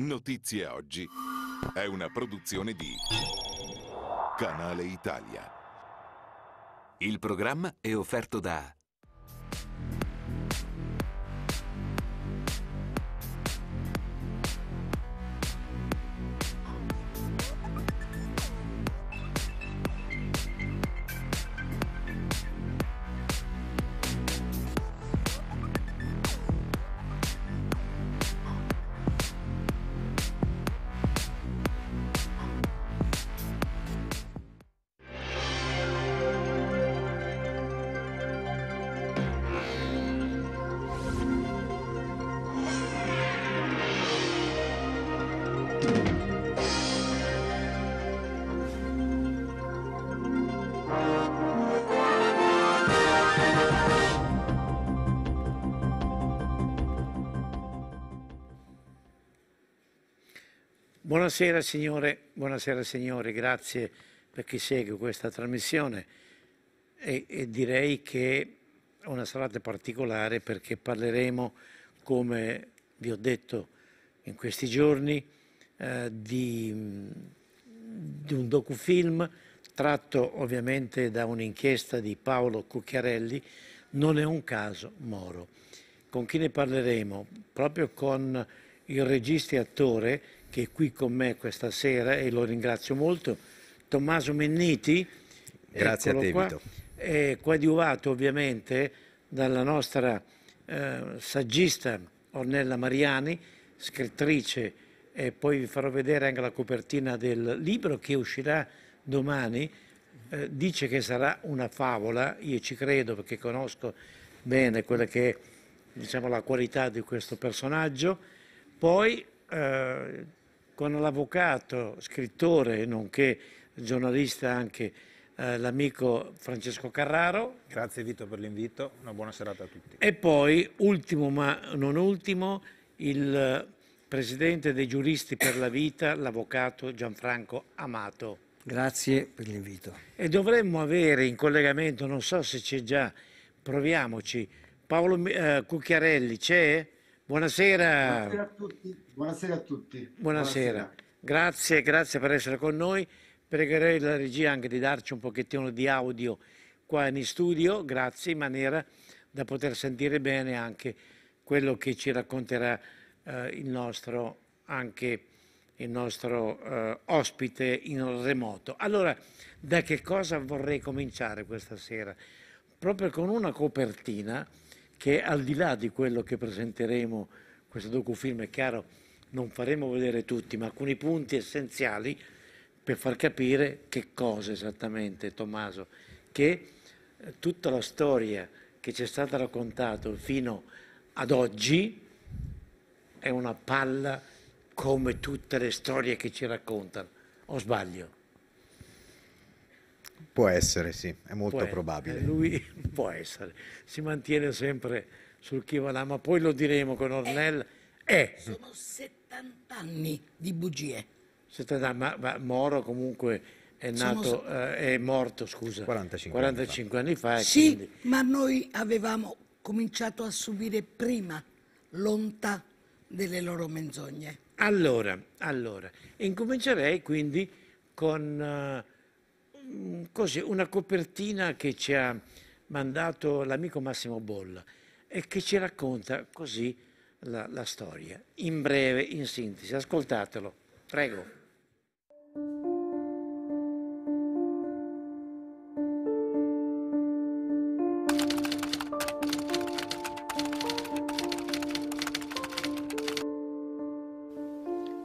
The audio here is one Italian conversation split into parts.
Notizie Oggi è una produzione di Canale Italia. Il programma è offerto da Buonasera signore, buonasera signore, grazie per chi segue questa trasmissione e, e direi che è una serata particolare perché parleremo, come vi ho detto in questi giorni, eh, di, di, un docufilm tratto ovviamente da un'inchiesta di Paolo Cucchiarelli, Non è un caso Moro. Con chi ne parleremo? Proprio con il regista e attore che è qui con me questa sera e lo ringrazio molto, Tommaso Menniti. Grazie a te, qua, È coadiuvato ovviamente dalla nostra eh, saggista Ornella Mariani, scrittrice, e poi vi farò vedere anche la copertina del libro che uscirà domani. Eh, dice che sarà una favola, io ci credo perché conosco bene quella che è diciamo, la qualità di questo personaggio. Poi eh, con l'avvocato, scrittore, nonché giornalista anche eh, l'amico Francesco Carraro. Grazie Vito per l'invito, una buona serata a tutti. E poi, ultimo ma non ultimo, il presidente dei giuristi per la vita, l'avvocato Gianfranco Amato. Grazie per l'invito. E dovremmo avere in collegamento, non so se c'è già, proviamoci, Paolo eh, Cucchiarelli c'è? Buonasera. Buonasera a tutti. Buonasera. A tutti. Buonasera. Buonasera. Grazie, grazie per essere con noi. Pregherei la regia anche di darci un pochettino di audio qua in studio, grazie, in maniera da poter sentire bene anche quello che ci racconterà eh, il nostro, anche il nostro eh, ospite in remoto. Allora, da che cosa vorrei cominciare questa sera? Proprio con una copertina che al di là di quello che presenteremo, questo docufilm è chiaro, non faremo vedere tutti, ma alcuni punti essenziali per far capire che cosa esattamente, Tommaso, che eh, tutta la storia che ci è stata raccontata fino ad oggi è una palla come tutte le storie che ci raccontano. O sbaglio? Può essere, sì, è molto può probabile. Essere. Lui può essere, si mantiene sempre sul chi va ma poi lo diremo con Ornella. Eh, eh. Sono 70 anni di bugie. 70 anni, ma, ma Moro comunque è, nato, sono... eh, è morto, scusa, 45, 45 anni fa. Anni fa sì, quindi... ma noi avevamo cominciato a subire prima l'onta delle loro menzogne. Allora, allora, incomincerei quindi con... Uh, Mm, così, una copertina che ci ha mandato l'amico Massimo Bolla e che ci racconta così la, la storia, in breve, in sintesi. Ascoltatelo, prego.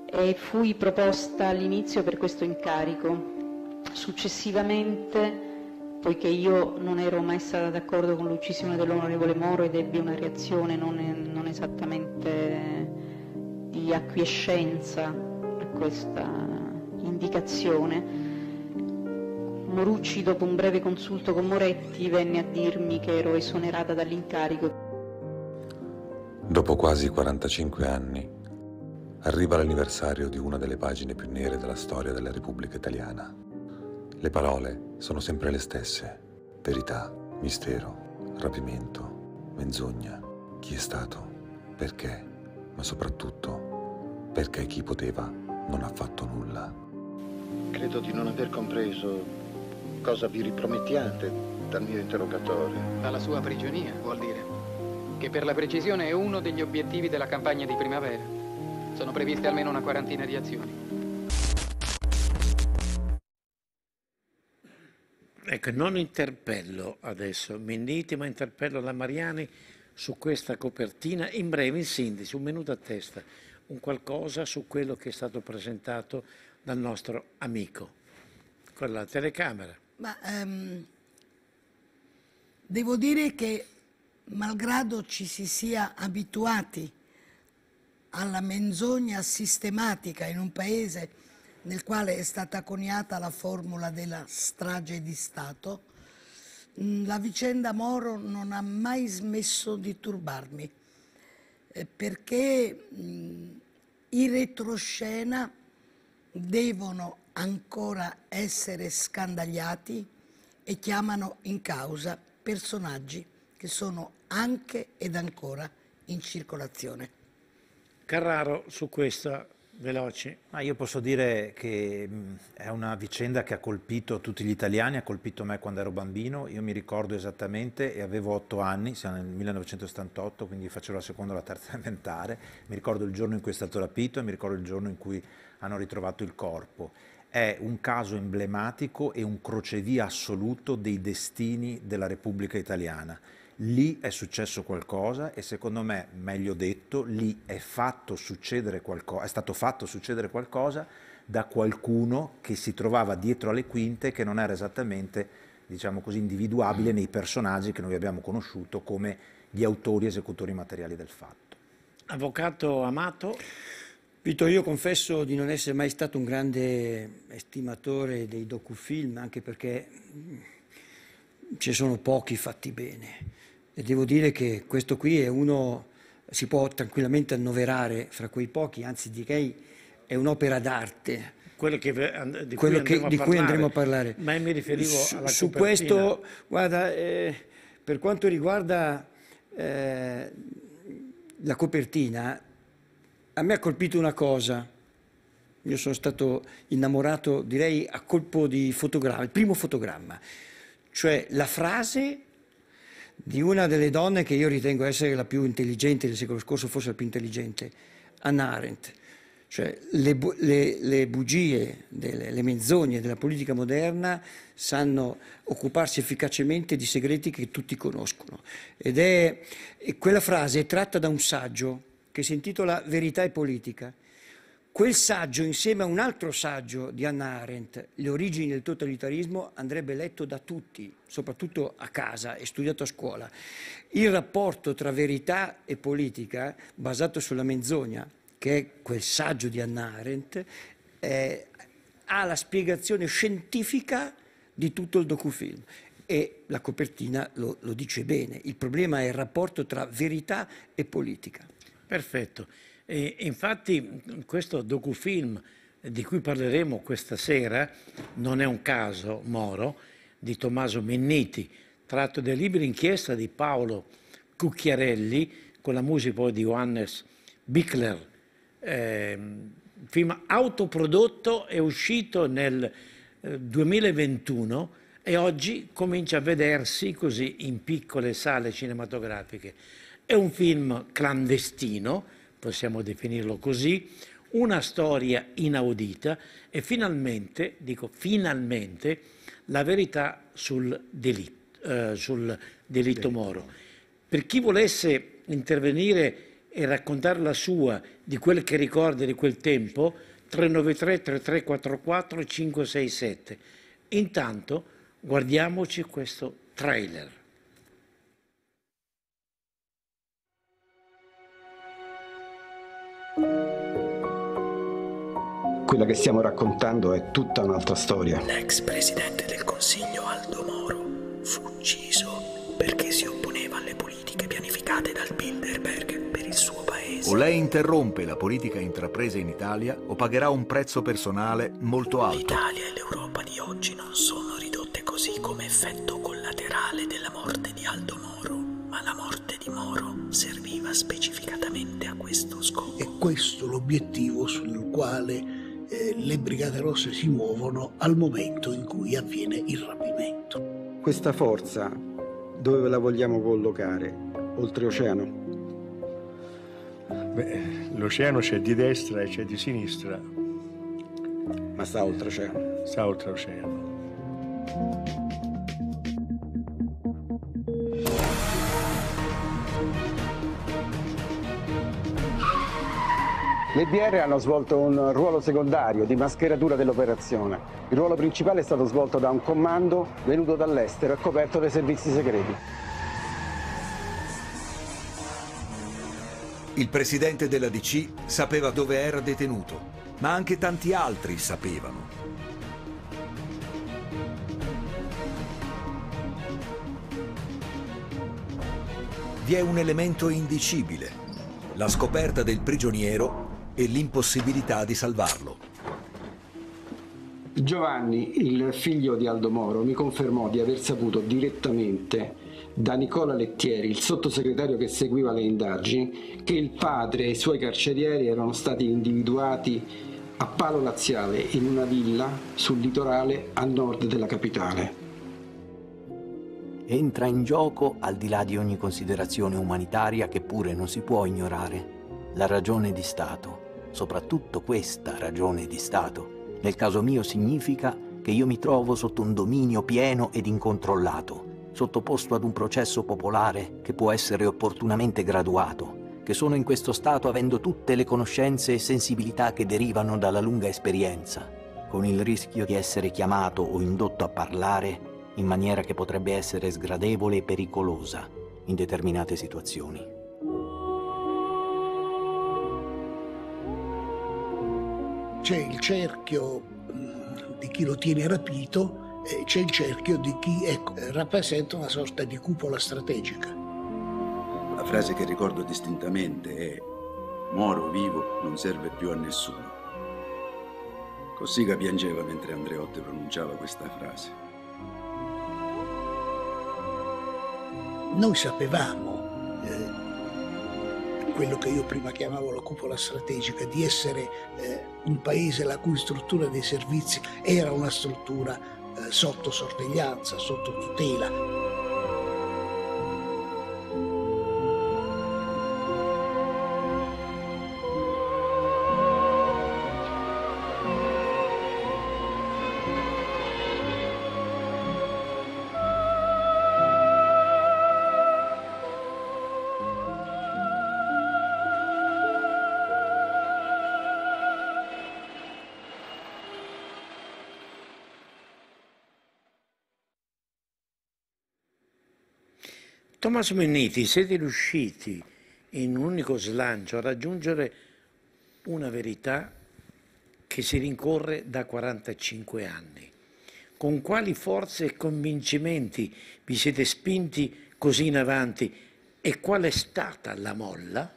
E fui proposta all'inizio per questo incarico Successivamente, poiché io non ero mai stata d'accordo con l'uccisione dell'onorevole Moro ed ebbi una reazione non, non esattamente di acquiescenza a questa indicazione, Morucci, dopo un breve consulto con Moretti, venne a dirmi che ero esonerata dall'incarico. Dopo quasi 45 anni, arriva l'anniversario di una delle pagine più nere della storia della Repubblica Italiana. Le parole sono sempre le stesse. Verità, mistero, rapimento, menzogna. Chi è stato? Perché? Ma soprattutto, perché chi poteva non ha fatto nulla. Credo di non aver compreso cosa vi ripromettiate dal mio interrogatorio. Dalla sua prigionia, vuol dire. Che per la precisione è uno degli obiettivi della campagna di primavera. Sono previste almeno una quarantina di azioni. Ecco, non interpello adesso Minniti, ma interpello la Mariani su questa copertina, in breve, in sintesi, un minuto a testa, un qualcosa su quello che è stato presentato dal nostro amico con la telecamera. Ma ehm, devo dire che malgrado ci si sia abituati alla menzogna sistematica in un paese nel quale è stata coniata la formula della strage di Stato, mm, la vicenda Moro non ha mai smesso di turbarmi, eh, perché mm, i retroscena devono ancora essere scandagliati e chiamano in causa personaggi che sono anche ed ancora in circolazione. Carraro su questa Veloci. Ma io posso dire che è una vicenda che ha colpito tutti gli italiani, ha colpito me quando ero bambino, io mi ricordo esattamente e avevo otto anni, siamo nel 1978, quindi facevo la seconda o la terza elementare, mi ricordo il giorno in cui è stato rapito e mi ricordo il giorno in cui hanno ritrovato il corpo. È un caso emblematico e un crocevia assoluto dei destini della Repubblica Italiana lì è successo qualcosa e secondo me, meglio detto, lì è, fatto qualco- è stato fatto succedere qualcosa da qualcuno che si trovava dietro alle quinte che non era esattamente diciamo così, individuabile nei personaggi che noi abbiamo conosciuto come gli autori esecutori materiali del fatto. Avvocato Amato? Vito, io confesso di non essere mai stato un grande estimatore dei docufilm, anche perché mm, ci sono pochi fatti bene. E devo dire che questo qui è uno, si può tranquillamente annoverare fra quei pochi, anzi direi è un'opera d'arte. Quello che, di, quello cui, andremo che, di cui, andremo a parlare. Ma mi riferivo su, alla Su questo, guarda, eh, per quanto riguarda eh, la copertina, a me ha colpito una cosa. Io sono stato innamorato, direi, a colpo di fotogramma, il primo fotogramma. Cioè la frase di una delle donne che io ritengo essere la più intelligente del secolo scorso, forse la più intelligente, Anna Arendt. Cioè le, le, le bugie, delle, le menzogne della politica moderna sanno occuparsi efficacemente di segreti che tutti conoscono. Ed è, quella frase è tratta da un saggio che si intitola Verità e politica, Quel saggio, insieme a un altro saggio di Anna Arendt, Le origini del totalitarismo, andrebbe letto da tutti, soprattutto a casa e studiato a scuola. Il rapporto tra verità e politica, basato sulla menzogna, che è quel saggio di Anna Arendt, eh, ha la spiegazione scientifica di tutto il docufilm e la copertina lo, lo dice bene. Il problema è il rapporto tra verità e politica. Perfetto. E infatti questo docufilm di cui parleremo questa sera, non è un caso Moro, di Tommaso Menniti, tratto dai libri inchiesta di Paolo Cucchiarelli con la musica poi di Johannes Bickler, eh, film autoprodotto è uscito nel 2021 eh, e oggi comincia a vedersi così in piccole sale cinematografiche. È un film clandestino, possiamo definirlo così, una storia inaudita e finalmente, dico finalmente, la verità sul delitto, eh, sul delitto Moro. Per chi volesse intervenire e raccontare la sua di quel che ricorda di quel tempo, 393 3344 567. Intanto guardiamoci questo trailer. Quella che stiamo raccontando è tutta un'altra storia. L'ex presidente del Consiglio Aldo Moro fu ucciso perché si opponeva alle politiche pianificate dal Bilderberg per il suo paese. O lei interrompe la politica intrapresa in Italia o pagherà un prezzo personale molto alto. L'Italia e l'Europa di oggi non sono ridotte così come effetto collaterale della morte di Aldo Moro, ma la morte di Moro serviva specificatamente a questo scopo. E questo l'obiettivo sul quale eh, le Brigate Rosse si muovono al momento in cui avviene il rapimento. Questa forza dove la vogliamo collocare? Oltreoceano? Beh, l'oceano c'è di destra e c'è di sinistra. Ma sta oltreoceano. Sta oltreoceano. Le DR hanno svolto un ruolo secondario di mascheratura dell'operazione. Il ruolo principale è stato svolto da un comando venuto dall'estero e coperto dai servizi segreti. Il presidente della DC sapeva dove era detenuto, ma anche tanti altri sapevano. Vi è un elemento indicibile, la scoperta del prigioniero e l'impossibilità di salvarlo. Giovanni, il figlio di Aldo Moro, mi confermò di aver saputo direttamente da Nicola Lettieri, il sottosegretario che seguiva le indagini, che il padre e i suoi carcerieri erano stati individuati a Palo Laziale in una villa sul litorale a nord della capitale. Entra in gioco, al di là di ogni considerazione umanitaria che pure non si può ignorare, la ragione di Stato soprattutto questa ragione di Stato, nel caso mio significa che io mi trovo sotto un dominio pieno ed incontrollato, sottoposto ad un processo popolare che può essere opportunamente graduato, che sono in questo stato avendo tutte le conoscenze e sensibilità che derivano dalla lunga esperienza, con il rischio di essere chiamato o indotto a parlare in maniera che potrebbe essere sgradevole e pericolosa in determinate situazioni. c'è il cerchio mm, di chi lo tiene rapito e c'è il cerchio di chi ecco, rappresenta una sorta di cupola strategica. La frase che ricordo distintamente è Moro vivo non serve più a nessuno. Cossiga piangeva mentre Andreotti pronunciava questa frase. Noi sapevamo eh, quello che io prima chiamavo la cupola strategica, di essere eh, un paese la cui struttura dei servizi era una struttura eh, sotto sorveglianza, sotto tutela. Tommaso Minniti, siete riusciti in un unico slancio a raggiungere una verità che si rincorre da 45 anni. Con quali forze e convincimenti vi siete spinti così in avanti e qual è stata la molla?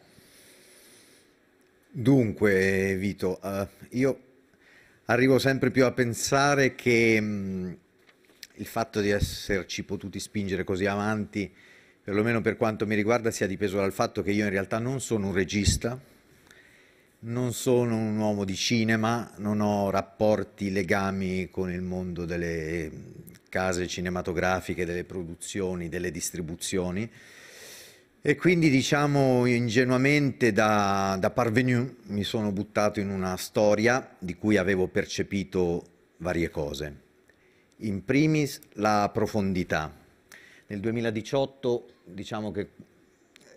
Dunque, Vito, uh, io arrivo sempre più a pensare che mh, mm, il fatto di esserci potuti spingere così avanti perlomeno per quanto mi riguarda, sia dipeso dal fatto che io in realtà non sono un regista, non sono un uomo di cinema, non ho rapporti, legami con il mondo delle case cinematografiche, delle produzioni, delle distribuzioni. E quindi diciamo ingenuamente da, da, parvenu mi sono buttato in una storia di cui avevo percepito varie cose. In primis la profondità. Nel 2018 diciamo che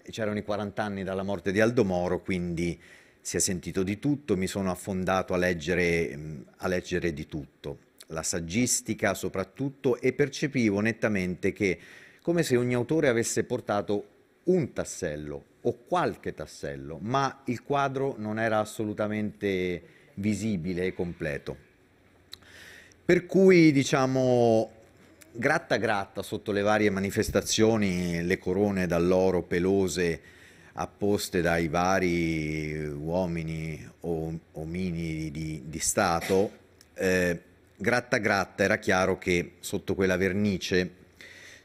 c'erano i 40 anni dalla morte di Aldo Moro, quindi si è sentito di tutto, mi sono affondato a leggere, mm, a leggere di tutto, la saggistica soprattutto, e percepivo nettamente che come se ogni autore avesse portato un tassello o qualche tassello, ma il quadro non era assolutamente visibile e completo. Per cui diciamo gratta gratta sotto le varie manifestazioni, le corone dall'oro pelose apposte dai vari uomini o omini di, di Stato, eh, gratta gratta era chiaro che sotto quella vernice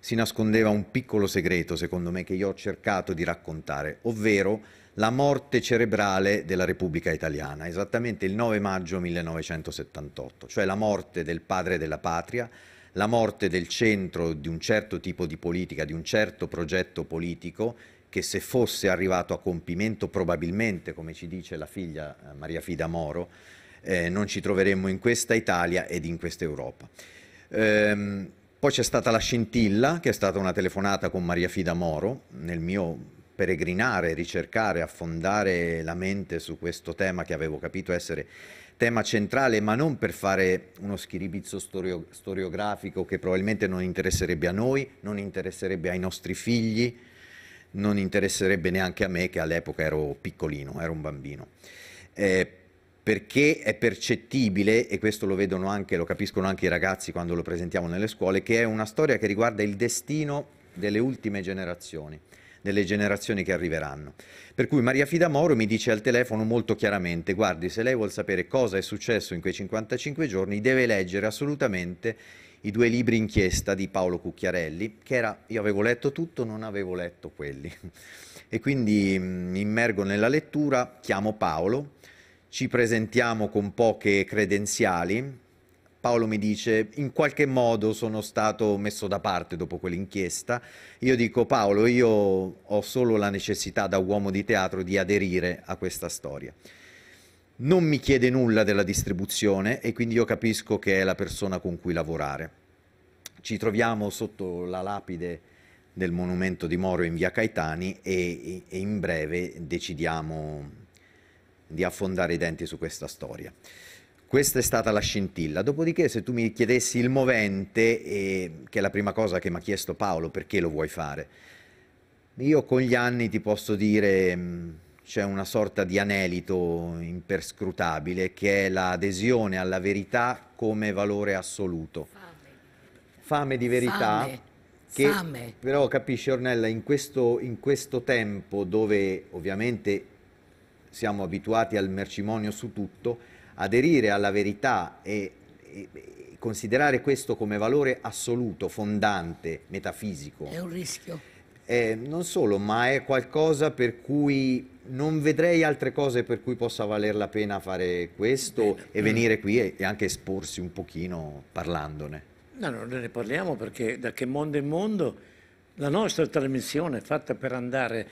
si nascondeva un piccolo segreto, secondo me, che io ho cercato di raccontare, ovvero la morte cerebrale della Repubblica Italiana, esattamente il 9 maggio 1978, cioè la morte del padre della patria, la morte del centro di un certo tipo di politica, di un certo progetto politico che se fosse arrivato a compimento probabilmente, come ci dice la figlia eh, Maria Fida Moro, eh, non ci troveremmo in questa Italia ed in questa Europa. Ehm, poi c'è stata la scintilla, che è stata una telefonata con Maria Fida Moro, nel mio peregrinare, ricercare, affondare la mente su questo tema che avevo capito essere tema centrale, ma non per fare uno schiribizzo storio storiografico che probabilmente non interesserebbe a noi, non interesserebbe ai nostri figli, non interesserebbe neanche a me che all'epoca ero piccolino, ero un bambino. Eh, perché è percettibile, e questo lo vedono anche, lo capiscono anche i ragazzi quando lo presentiamo nelle scuole, che è una storia che riguarda il destino delle ultime generazioni delle generazioni che arriveranno. Per cui Maria Fida Moro mi dice al telefono molto chiaramente, guardi, se lei vuole sapere cosa è successo in quei 55 giorni, deve leggere assolutamente i due libri inchiesta di Paolo Cucchiarelli, che era io avevo letto tutto, non avevo letto quelli. E quindi mi mm, immergo nella lettura, chiamo Paolo, ci presentiamo con poche credenziali, Paolo mi dice in qualche modo sono stato messo da parte dopo quell'inchiesta, io dico Paolo io ho solo la necessità da uomo di teatro di aderire a questa storia. Non mi chiede nulla della distribuzione e quindi io capisco che è la persona con cui lavorare. Ci troviamo sotto la lapide del monumento di Moro in via Caetani e, e in breve decidiamo di affondare i denti su questa storia. Questa è stata la scintilla. Dopodiché, se tu mi chiedessi il movente, eh, che è la prima cosa che mi ha chiesto Paolo, perché lo vuoi fare? Io con gli anni ti posso dire mm, c'è una sorta di anelito imperscrutabile che è l'adesione alla verità come valore assoluto. Fame, Fame di verità. Fame. Che, Fame. Però capisci Ornella, in questo, in questo tempo dove ovviamente siamo abituati al mercimonio su tutto, aderire alla verità e, e, considerare questo come valore assoluto, fondante, metafisico. È un rischio. Eh, non solo, ma è qualcosa per cui non vedrei altre cose per cui possa valer la pena fare questo Bene. e venire qui e, e, anche esporsi un pochino parlandone. No, no, ne parliamo perché da che mondo è mondo la nostra trasmissione è fatta per andare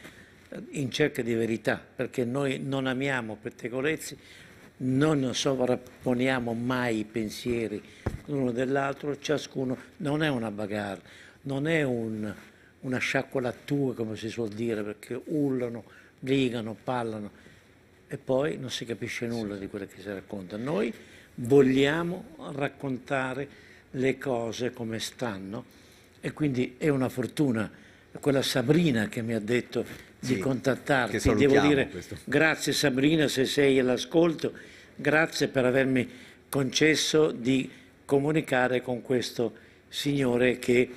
in cerca di verità, perché noi non amiamo pettegolezzi, non sovrapponiamo mai i pensieri l'uno dell'altro, ciascuno non è una bagarre, non è un, una sciacquolatura come si suol dire, perché urlano, brigano, parlano e poi non si capisce nulla di quello che si racconta. Noi vogliamo raccontare le cose come stanno e quindi è una fortuna quella Sabrina che mi ha detto sì, di contattarti. Devo dire questo. grazie Sabrina se sei all'ascolto, grazie per avermi concesso di comunicare con questo signore che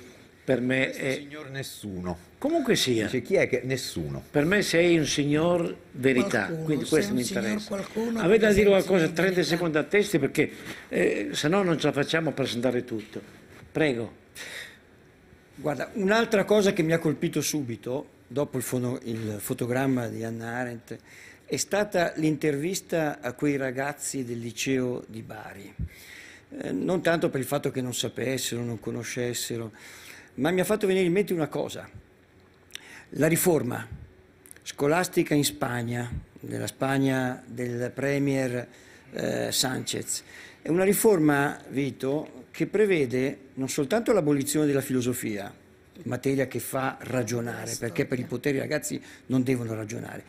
per me questo è... Signor nessuno. Comunque sia. Dice, chi è che? Nessuno. Per me sei un signor verità, qualcuno, quindi questo mi interessa. Qualcuno, Avete da dire qualcosa 30 secondi a testi perché eh, se no non ce la facciamo a presentare tutto. Prego. Guarda, un'altra cosa che mi ha colpito subito dopo il, il fotogramma di Anna Arendt, è stata l'intervista a quei ragazzi del liceo di Bari. Eh, non tanto per il fatto che non sapessero, non conoscessero, ma mi ha fatto venire in mente una cosa. La riforma scolastica in Spagna, nella Spagna del Premier eh, Sanchez, è una riforma, Vito, che prevede non soltanto l'abolizione della filosofia, materia che fa ragionare, perché per il potere i ragazzi non devono ragionare.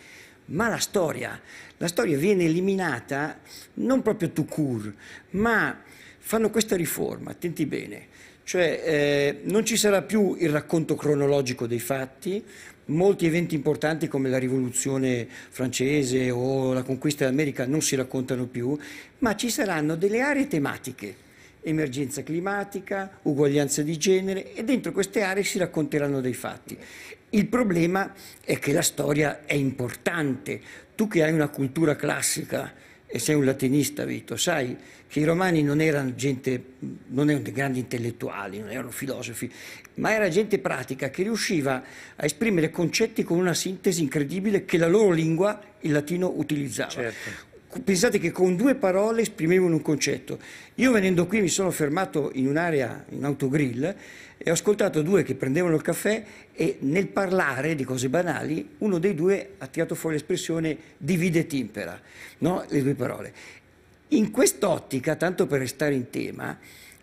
Ma la storia, la storia viene eliminata non proprio to cure, ma fanno questa riforma, attenti bene, cioè eh, non ci sarà più il racconto cronologico dei fatti, molti eventi importanti come la rivoluzione francese o la conquista dell'America non si raccontano più, ma ci saranno delle aree tematiche emergenza climatica, uguaglianza di genere e dentro queste aree si racconteranno dei fatti. Il problema è che la storia è importante. Tu che hai una cultura classica e sei un latinista, Vito, sai che i romani non erano gente, non erano dei grandi intellettuali, non erano filosofi, ma era gente pratica che riusciva a esprimere concetti con una sintesi incredibile che la loro lingua, il latino, utilizzava. Certo. Pensate che con due parole esprimevano un concetto. Io venendo qui mi sono fermato in un'area, in autogrill, e ho ascoltato due che prendevano il caffè e nel parlare di cose banali uno dei due ha tirato fuori l'espressione divide et impera, no? le due parole. In quest'ottica, tanto per restare in tema,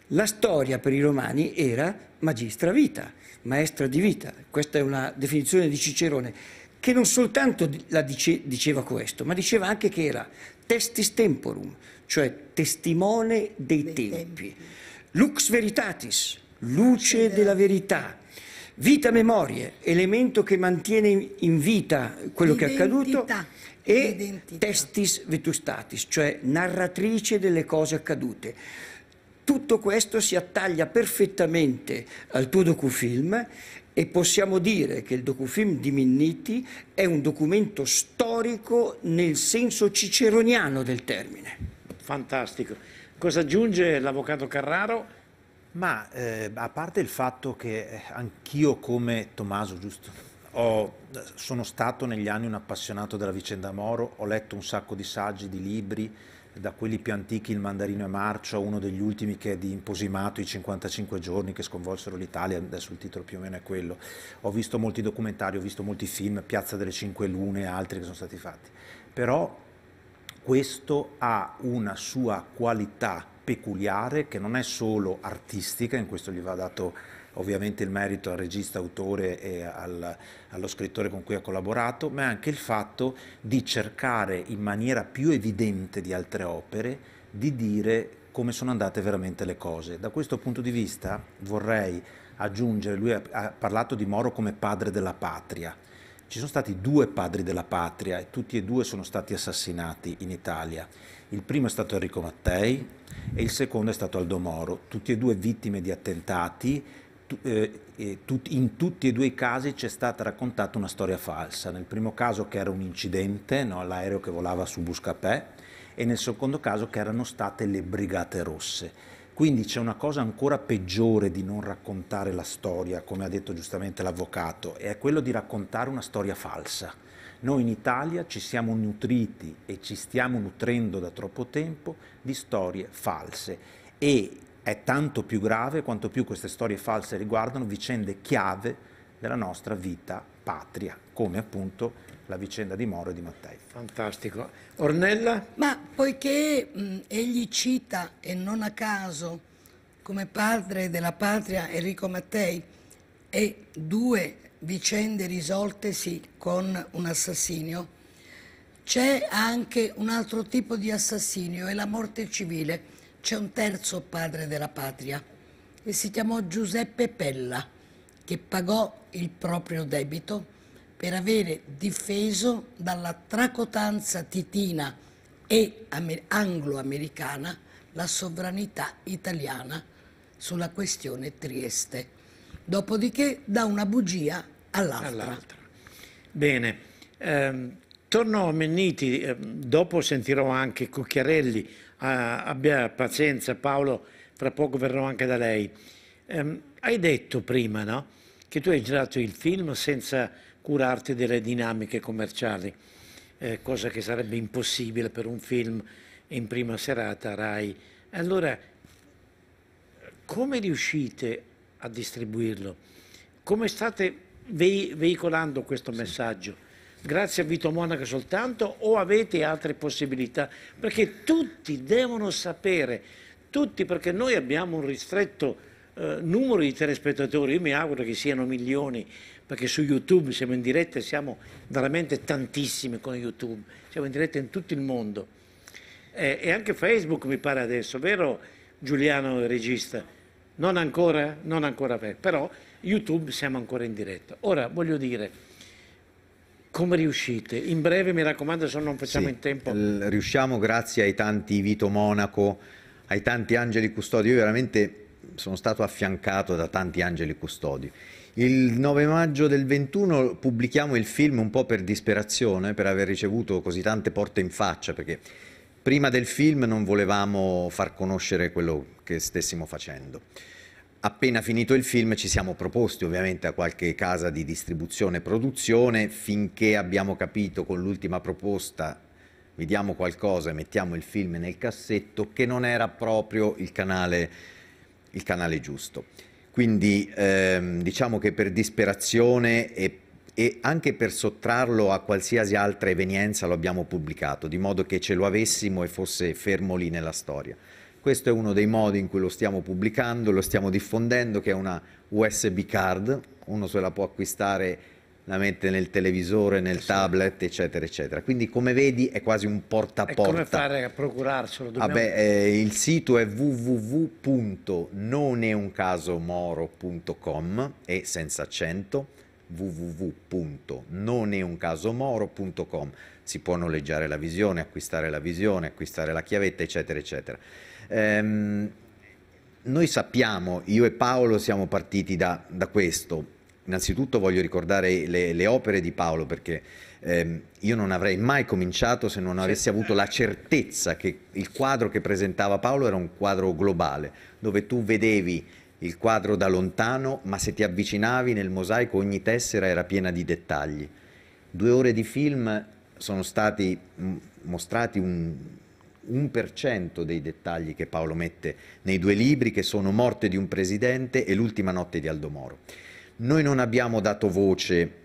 la storia per i romani era magistra vita, maestra di vita. Questa è una definizione di Cicerone che non soltanto la dice, diceva questo, ma diceva anche che era testis temporum, cioè testimone dei, tempi. lux veritatis, luce della verità, vita memoria, elemento che mantiene in vita quello che è accaduto, e testis vetustatis, cioè narratrice delle cose accadute. Tutto questo si attaglia perfettamente al tuo docufilm e possiamo dire che il docufilm di Minniti è un documento storico nel senso ciceroniano del termine. Fantastico. Cosa aggiunge l'avvocato Carraro? Ma eh, a parte il fatto che eh, anch'io come Tommaso, giusto, ho, sono stato negli anni un appassionato della vicenda Moro, ho letto un sacco di saggi, di libri, da quelli più antichi il mandarino e marcio, uno degli ultimi che è di Imposimato, i 55 giorni che sconvolsero l'Italia, adesso il titolo più o meno è quello. Ho visto molti documentari, ho visto molti film, Piazza delle Cinque Lune e altri che sono stati fatti. Però questo ha una sua qualità peculiare che non è solo artistica, in questo gli va dato ovviamente il merito al regista, autore e al, allo scrittore con cui ha collaborato, ma anche il fatto di cercare in maniera più evidente di altre opere di dire come sono andate veramente le cose. Da questo punto di vista vorrei aggiungere, lui ha, ha parlato di Moro come padre della patria. Ci sono stati due padri della patria e tutti e due sono stati assassinati in Italia. Il primo è stato Enrico Mattei e il secondo è stato Aldo Moro, tutti e due vittime di attentati eh, in tutti e due i casi c'è stata raccontata una storia falsa. Nel primo caso che era un incidente, no, l'aereo che volava su Buscapè, e nel secondo caso che erano state le brigate rosse. Quindi c'è una cosa ancora peggiore di non raccontare la storia, come ha detto giustamente l'avvocato, e è quello di raccontare una storia falsa. Noi in Italia ci siamo nutriti e ci stiamo nutrendo da troppo tempo di storie false e è tanto più grave quanto più queste storie false riguardano vicende chiave della nostra vita patria, come appunto la vicenda di Moro e di Mattei. Fantastico. Ornella? Ma poiché mh, egli cita, e non a caso, come padre della patria Enrico Mattei e due vicende risoltesi con un assassinio, c'è anche un altro tipo di assassinio, è la morte civile c'è un terzo padre della patria e si chiamò Giuseppe Pella, che pagò il proprio debito per avere difeso dalla tracotanza titina e anglo-americana la sovranità italiana sulla questione Trieste. Dopodiché da una bugia all'altra. all'altra. Bene, eh, torno a Menniti, ehm, dopo sentirò anche Cucchiarelli, ah, abbia pazienza Paolo, fra poco verrò anche da lei. Um, hai detto prima no? che tu hai girato il film senza curarti delle dinamiche commerciali, eh, cosa che sarebbe impossibile per un film in prima serata Rai. Allora, come riuscite a distribuirlo? Come state vei veicolando questo sì. messaggio? grazie a Vito Monaco soltanto o avete altre possibilità? Perché tutti devono sapere, tutti, perché noi abbiamo un ristretto eh, numero di telespettatori, io mi auguro che siano milioni, perché su YouTube siamo in diretta, e siamo veramente tantissimi con YouTube, siamo in diretta in tutto il mondo. Eh, e anche Facebook mi pare adesso, vero Giuliano, il regista? Non ancora? Non ancora, però YouTube siamo ancora in diretta. Ora, voglio dire come riuscite? In breve, mi raccomando, se no non facciamo sì, in tempo. Riusciamo grazie ai tanti Vito Monaco, ai tanti angeli custodi. Io veramente sono stato affiancato da tanti angeli custodi. Il 9 maggio del 21 pubblichiamo il film un po' per disperazione, per aver ricevuto così tante porte in faccia, perché prima del film non volevamo far conoscere quello che stessimo facendo. Appena finito il film ci siamo proposti ovviamente a qualche casa di distribuzione e produzione finché abbiamo capito con l'ultima proposta vediamo qualcosa e mettiamo il film nel cassetto che non era proprio il canale, il canale giusto. Quindi ehm, diciamo che per disperazione e, e anche per sottrarlo a qualsiasi altra evenienza lo abbiamo pubblicato, di modo che ce lo avessimo e fosse fermo lì nella storia. Questo è uno dei modi in cui lo stiamo pubblicando, lo stiamo diffondendo, che è una USB card, uno se la può acquistare la mette nel televisore, nel sì. tablet, eccetera, eccetera. Quindi come vedi è quasi un porta a porta. come fare a procurarselo? Dobbiamo... Vabbè, eh, il sito è www.noneuncasomoro.com e senza accento www.noneuncasomoro.com si può noleggiare la visione, acquistare la visione, acquistare la chiavetta, eccetera, eccetera. Ehm, noi sappiamo, io e Paolo siamo partiti da, da questo. Innanzitutto voglio ricordare le, le opere di Paolo perché ehm, io non avrei mai cominciato se non avessi avuto la certezza che il quadro che presentava Paolo era un quadro globale, dove tu vedevi il quadro da lontano, ma se ti avvicinavi nel mosaico ogni tessera era piena di dettagli. Due ore di film sono stati mostrati un, 1% dei dettagli che Paolo mette nei due libri, che sono Morte di un presidente e L'ultima notte di Aldo Moro. Noi non abbiamo dato voce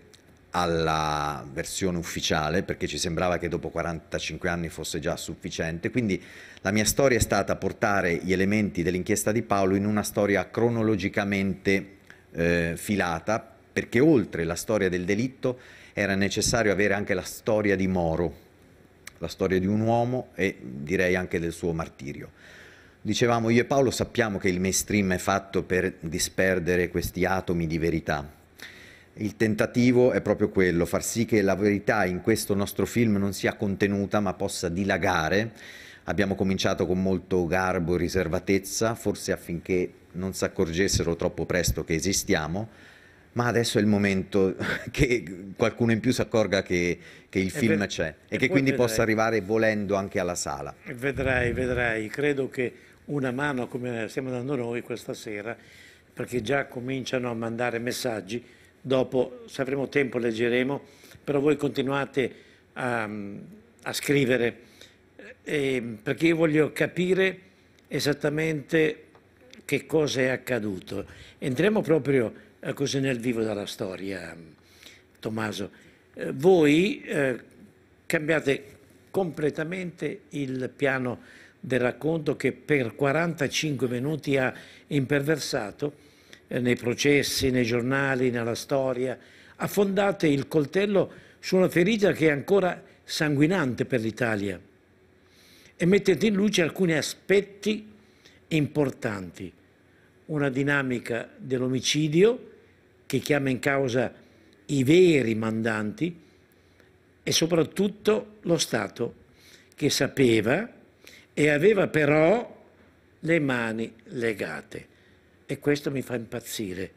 alla versione ufficiale perché ci sembrava che dopo 45 anni fosse già sufficiente, quindi la mia storia è stata portare gli elementi dell'inchiesta di Paolo in una storia cronologicamente eh, filata, perché oltre la storia del delitto era necessario avere anche la storia di Moro, la storia di un uomo e direi anche del suo martirio. Dicevamo, io e Paolo sappiamo che il mainstream è fatto per disperdere questi atomi di verità. Il tentativo è proprio quello, far sì che la verità in questo nostro film non sia contenuta ma possa dilagare. Abbiamo cominciato con molto garbo e riservatezza, forse affinché non si accorgessero troppo presto che esistiamo, ma adesso è il momento che qualcuno in più si accorga che, che il film e c'è e, e che quindi vedrai. possa arrivare volendo anche alla sala. Vedrai, vedrai, credo che una mano come stiamo dando noi questa sera, perché già cominciano a mandare messaggi, dopo se avremo tempo leggeremo, però voi continuate a, a scrivere, eh, perché io voglio capire esattamente che cosa è accaduto. Entriamo proprio eh, così nel vivo dalla storia, Tommaso. Eh, voi eh, cambiate completamente il piano del racconto che per 45 minuti ha imperversato nei processi, nei giornali, nella storia. Affondate il coltello su una ferita che è ancora sanguinante per l'Italia e mettete in luce alcuni aspetti importanti. Una dinamica dell'omicidio, che chiama in causa i veri mandanti e soprattutto lo Stato che sapeva e aveva però le mani legate. E questo mi fa impazzire.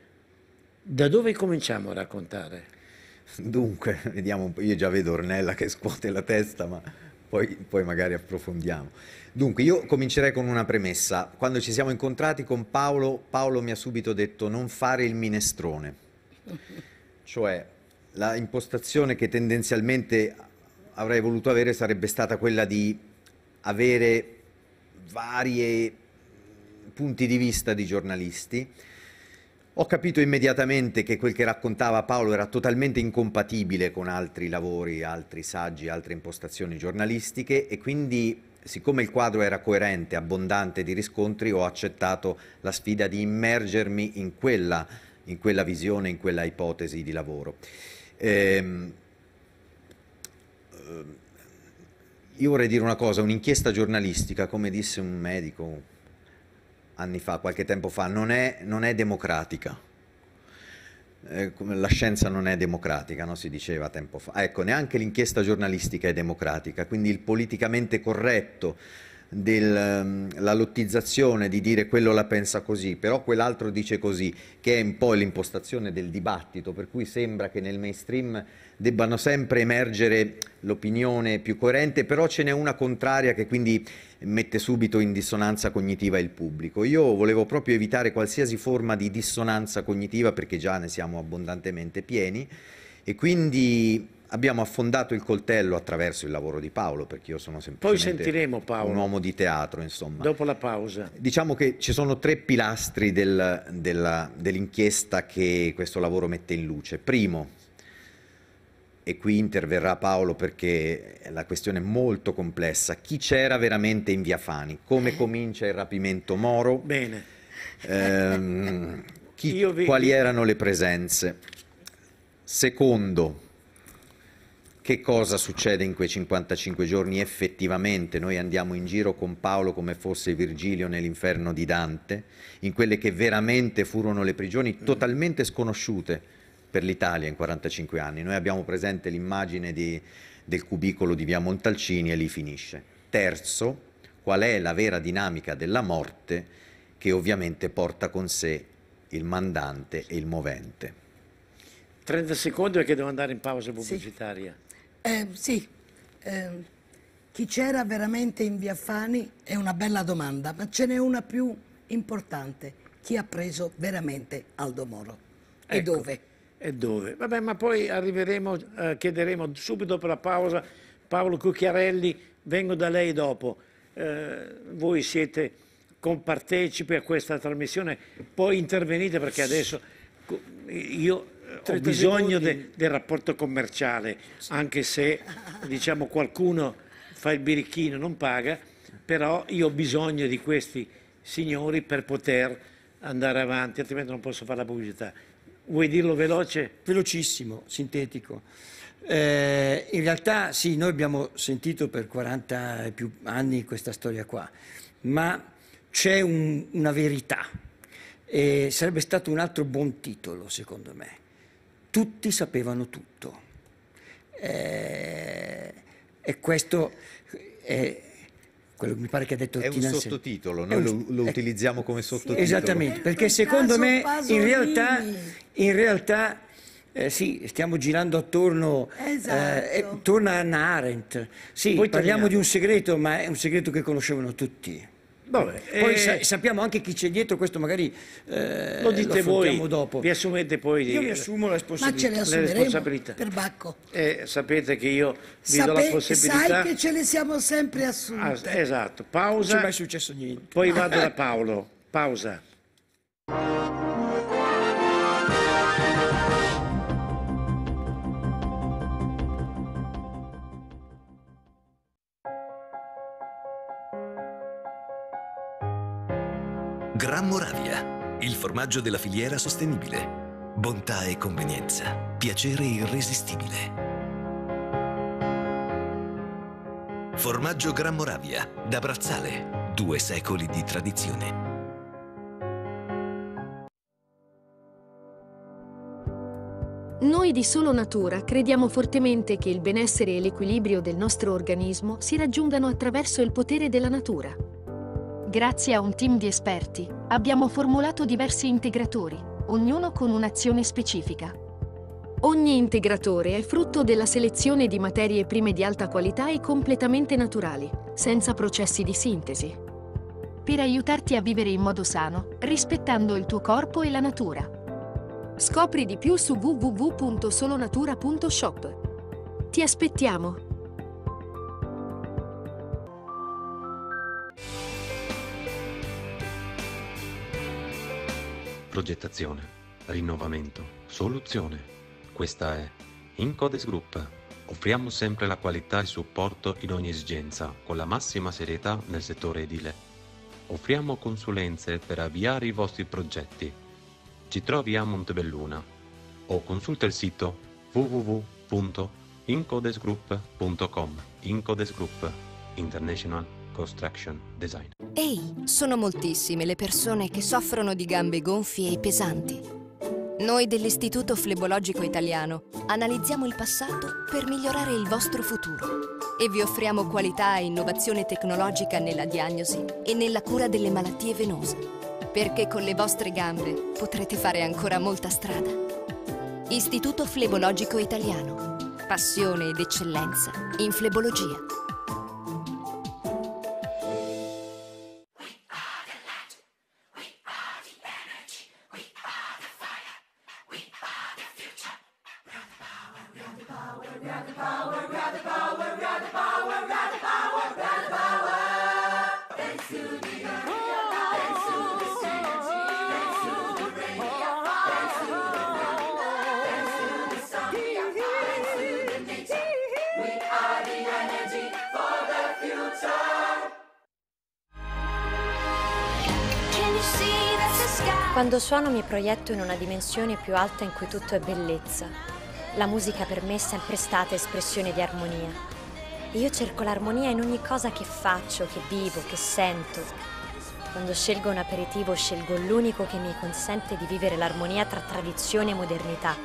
Da dove cominciamo a raccontare? Dunque, vediamo un po', io già vedo Ornella che scuote la testa, ma poi, poi, magari approfondiamo. Dunque, io comincerei con una premessa. Quando ci siamo incontrati con Paolo, Paolo mi ha subito detto non fare il minestrone cioè la impostazione che tendenzialmente avrei voluto avere sarebbe stata quella di avere vari punti di vista di giornalisti. Ho capito immediatamente che quel che raccontava Paolo era totalmente incompatibile con altri lavori, altri saggi, altre impostazioni giornalistiche e quindi siccome il quadro era coerente, abbondante di riscontri, ho accettato la sfida di immergermi in quella in quella visione, in quella ipotesi di lavoro. Ehm, ehm, io vorrei dire una cosa, un'inchiesta giornalistica, come disse un medico anni fa, qualche tempo fa, non è, non è democratica. Eh, la scienza non è democratica, no? si diceva tempo fa. Ecco, neanche l'inchiesta giornalistica è democratica, quindi il politicamente corretto, della ehm, lottizzazione, di dire quello la pensa così, però quell'altro dice così, che è un po' l'impostazione del dibattito, per cui sembra che nel mainstream debbano sempre emergere l'opinione più coerente, però ce n'è una contraria che quindi mette subito in dissonanza cognitiva il pubblico. Io volevo proprio evitare qualsiasi forma di dissonanza cognitiva perché già ne siamo abbondantemente pieni e quindi abbiamo affondato il coltello attraverso il lavoro di Paolo, perché io sono semplicemente un uomo di teatro, insomma. Dopo la pausa. Diciamo che ci sono tre pilastri del, della, dell'inchiesta che questo lavoro mette in luce. Primo, e qui interverrà Paolo perché la questione è molto complessa, chi c'era veramente in Via Fani? Come eh. comincia il rapimento Moro? Bene. Ehm, chi, quali erano le presenze? Secondo, che cosa succede in quei 55 giorni effettivamente. Noi andiamo in giro con Paolo come fosse Virgilio nell'inferno di Dante, in quelle che veramente furono le prigioni totalmente sconosciute per l'Italia in 45 anni. Noi abbiamo presente l'immagine di, del cubicolo di via Montalcini e lì finisce. Terzo, qual è la vera dinamica della morte che ovviamente porta con sé il mandante e il movente. 30 secondi perché devo andare in pausa pubblicitaria. Sì. Eh, sì, eh, chi c'era veramente in via Fani è una bella domanda, ma ce n'è una più importante. Chi ha preso veramente Aldo Moro? E ecco. dove? E dove? Vabbè, ma poi arriveremo, eh, chiederemo subito dopo la pausa Paolo Cucchiarelli, vengo da lei dopo. Eh, voi siete compartecipi a questa trasmissione, poi intervenite perché adesso io ho bisogno de, del rapporto commerciale, anche se diciamo, qualcuno fa il birichino, e non paga, però io ho bisogno di questi signori per poter andare avanti, altrimenti non posso fare la pubblicità. Vuoi dirlo veloce? Velocissimo, sintetico. Eh, in realtà sì, noi abbiamo sentito per 40 e più anni questa storia qua, ma c'è un, una verità e sarebbe stato un altro buon titolo secondo me tutti sapevano tutto. Eh, e questo è quello che mi pare che ha detto È un sottotitolo, noi un, lo, lo è, eh, utilizziamo come sottotitolo. Esattamente, perché secondo me in realtà, in realtà eh, sì, stiamo girando attorno, eh, esatto. eh, attorno a Anna Arendt. Sì, Poi parliamo di un segreto, ma è un segreto che conoscevano tutti. Vabbè, poi eh, sappiamo anche chi c'è dietro, questo magari eh, lo dite lo voi. Dopo. Vi assumete poi Io mi assumo la responsabilità. Ma ce le, le responsabilità. per Bacco. Eh, sapete che io vi Sape do la possibilità. Sai che ce le siamo sempre assunte. Ah, esatto, pausa. Non è mai successo niente. Poi vado da Paolo. Pausa. Gran Moravia, il formaggio della filiera sostenibile. Bontà e convenienza, piacere irresistibile. Formaggio Gran Moravia, da Brazzale, due secoli di tradizione. Noi di Solo Natura crediamo fortemente che il benessere e l'equilibrio del nostro organismo si raggiungano attraverso il potere della natura. Grazie a un team di esperti, abbiamo formulato diversi integratori, ognuno con un'azione specifica. Ogni integratore è frutto della selezione di materie prime di alta qualità e completamente naturali, senza processi di sintesi. Per aiutarti a vivere in modo sano, rispettando il tuo corpo e la natura. Scopri di più su www.solonatura.shop. Ti aspettiamo! Progettazione, rinnovamento, soluzione. Questa è Incodes Group. Offriamo sempre la qualità e supporto in ogni esigenza, con la massima serietà nel settore edile. Offriamo consulenze per avviare i vostri progetti. Ci trovi a Montebelluna o consulta il sito www.incodesgroup.com Incodes Group International Construction Design. Ehi, sono moltissime le persone che soffrono di gambe gonfie e pesanti. Noi dell'Istituto Flebologico Italiano analizziamo il passato per migliorare il vostro futuro e vi offriamo qualità e innovazione tecnologica nella diagnosi e nella cura delle malattie venose, perché con le vostre gambe potrete fare ancora molta strada. Istituto Flebologico Italiano. Passione ed eccellenza in flebologia. brano mi proietto in una dimensione più alta in cui tutto è bellezza. La musica per me è sempre stata espressione di armonia. io cerco l'armonia in ogni cosa che faccio, che vivo, che sento. Quando scelgo un aperitivo scelgo l'unico che mi consente di vivere l'armonia tra tradizione e modernità,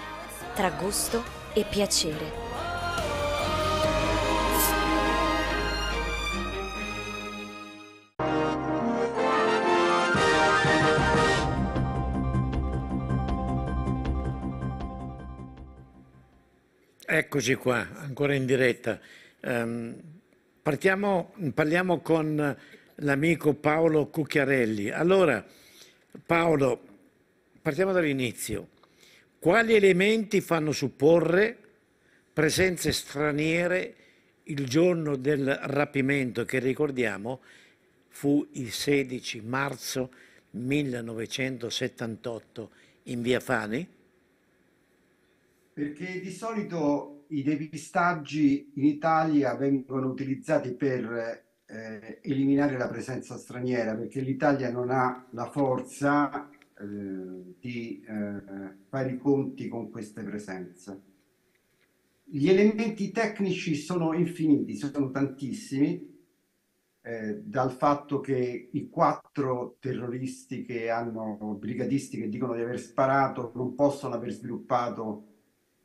tra gusto e piacere. Eccoci qua, ancora in diretta. Um, partiamo, parliamo con l'amico Paolo Cucchiarelli. Allora, Paolo, partiamo dall'inizio. Quali elementi fanno supporre presenze straniere il giorno del rapimento che ricordiamo fu il 16 marzo 1978 in via Fani? Perché di solito i depistaggi in Italia vengono utilizzati per eh, eliminare la presenza straniera perché l'Italia non ha la forza eh, di eh, fare i conti con queste presenze. Gli elementi tecnici sono infiniti, sono tantissimi, eh, dal fatto che i quattro terroristi che hanno brigadisti che dicono di aver sparato non possono aver sviluppato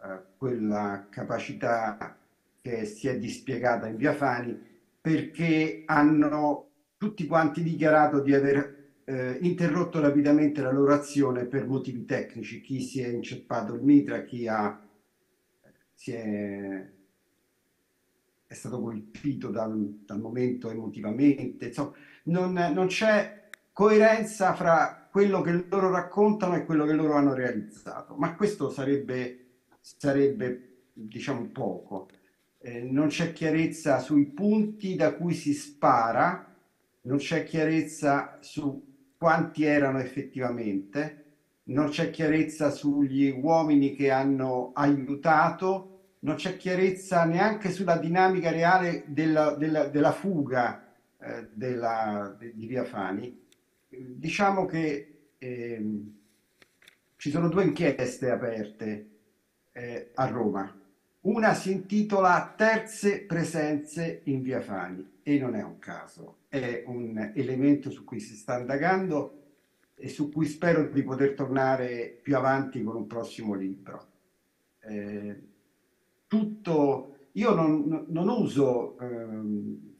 eh, quella capacità che si è dispiegata in via Fani perché hanno tutti quanti dichiarato di aver eh, interrotto rapidamente la loro azione per motivi tecnici, chi si è inceppato il mitra, chi ha, si è, è stato colpito dal, dal momento emotivamente, insomma non, non c'è coerenza fra quello che loro raccontano e quello che loro hanno realizzato, ma questo sarebbe sarebbe diciamo poco. Eh, non c'è chiarezza sui punti da cui si spara, non c'è chiarezza su quanti erano effettivamente, non c'è chiarezza sugli uomini che hanno aiutato, non c'è chiarezza neanche sulla dinamica reale della, della, della fuga eh, della, di Via Fani. Diciamo che eh, ci sono due inchieste aperte, eh, a Roma. Una si intitola Terze presenze in via Fani e non è un caso, è un elemento su cui si sta indagando e su cui spero di poter tornare più avanti con un prossimo libro. Eh, tutto, io non, non uso ehm,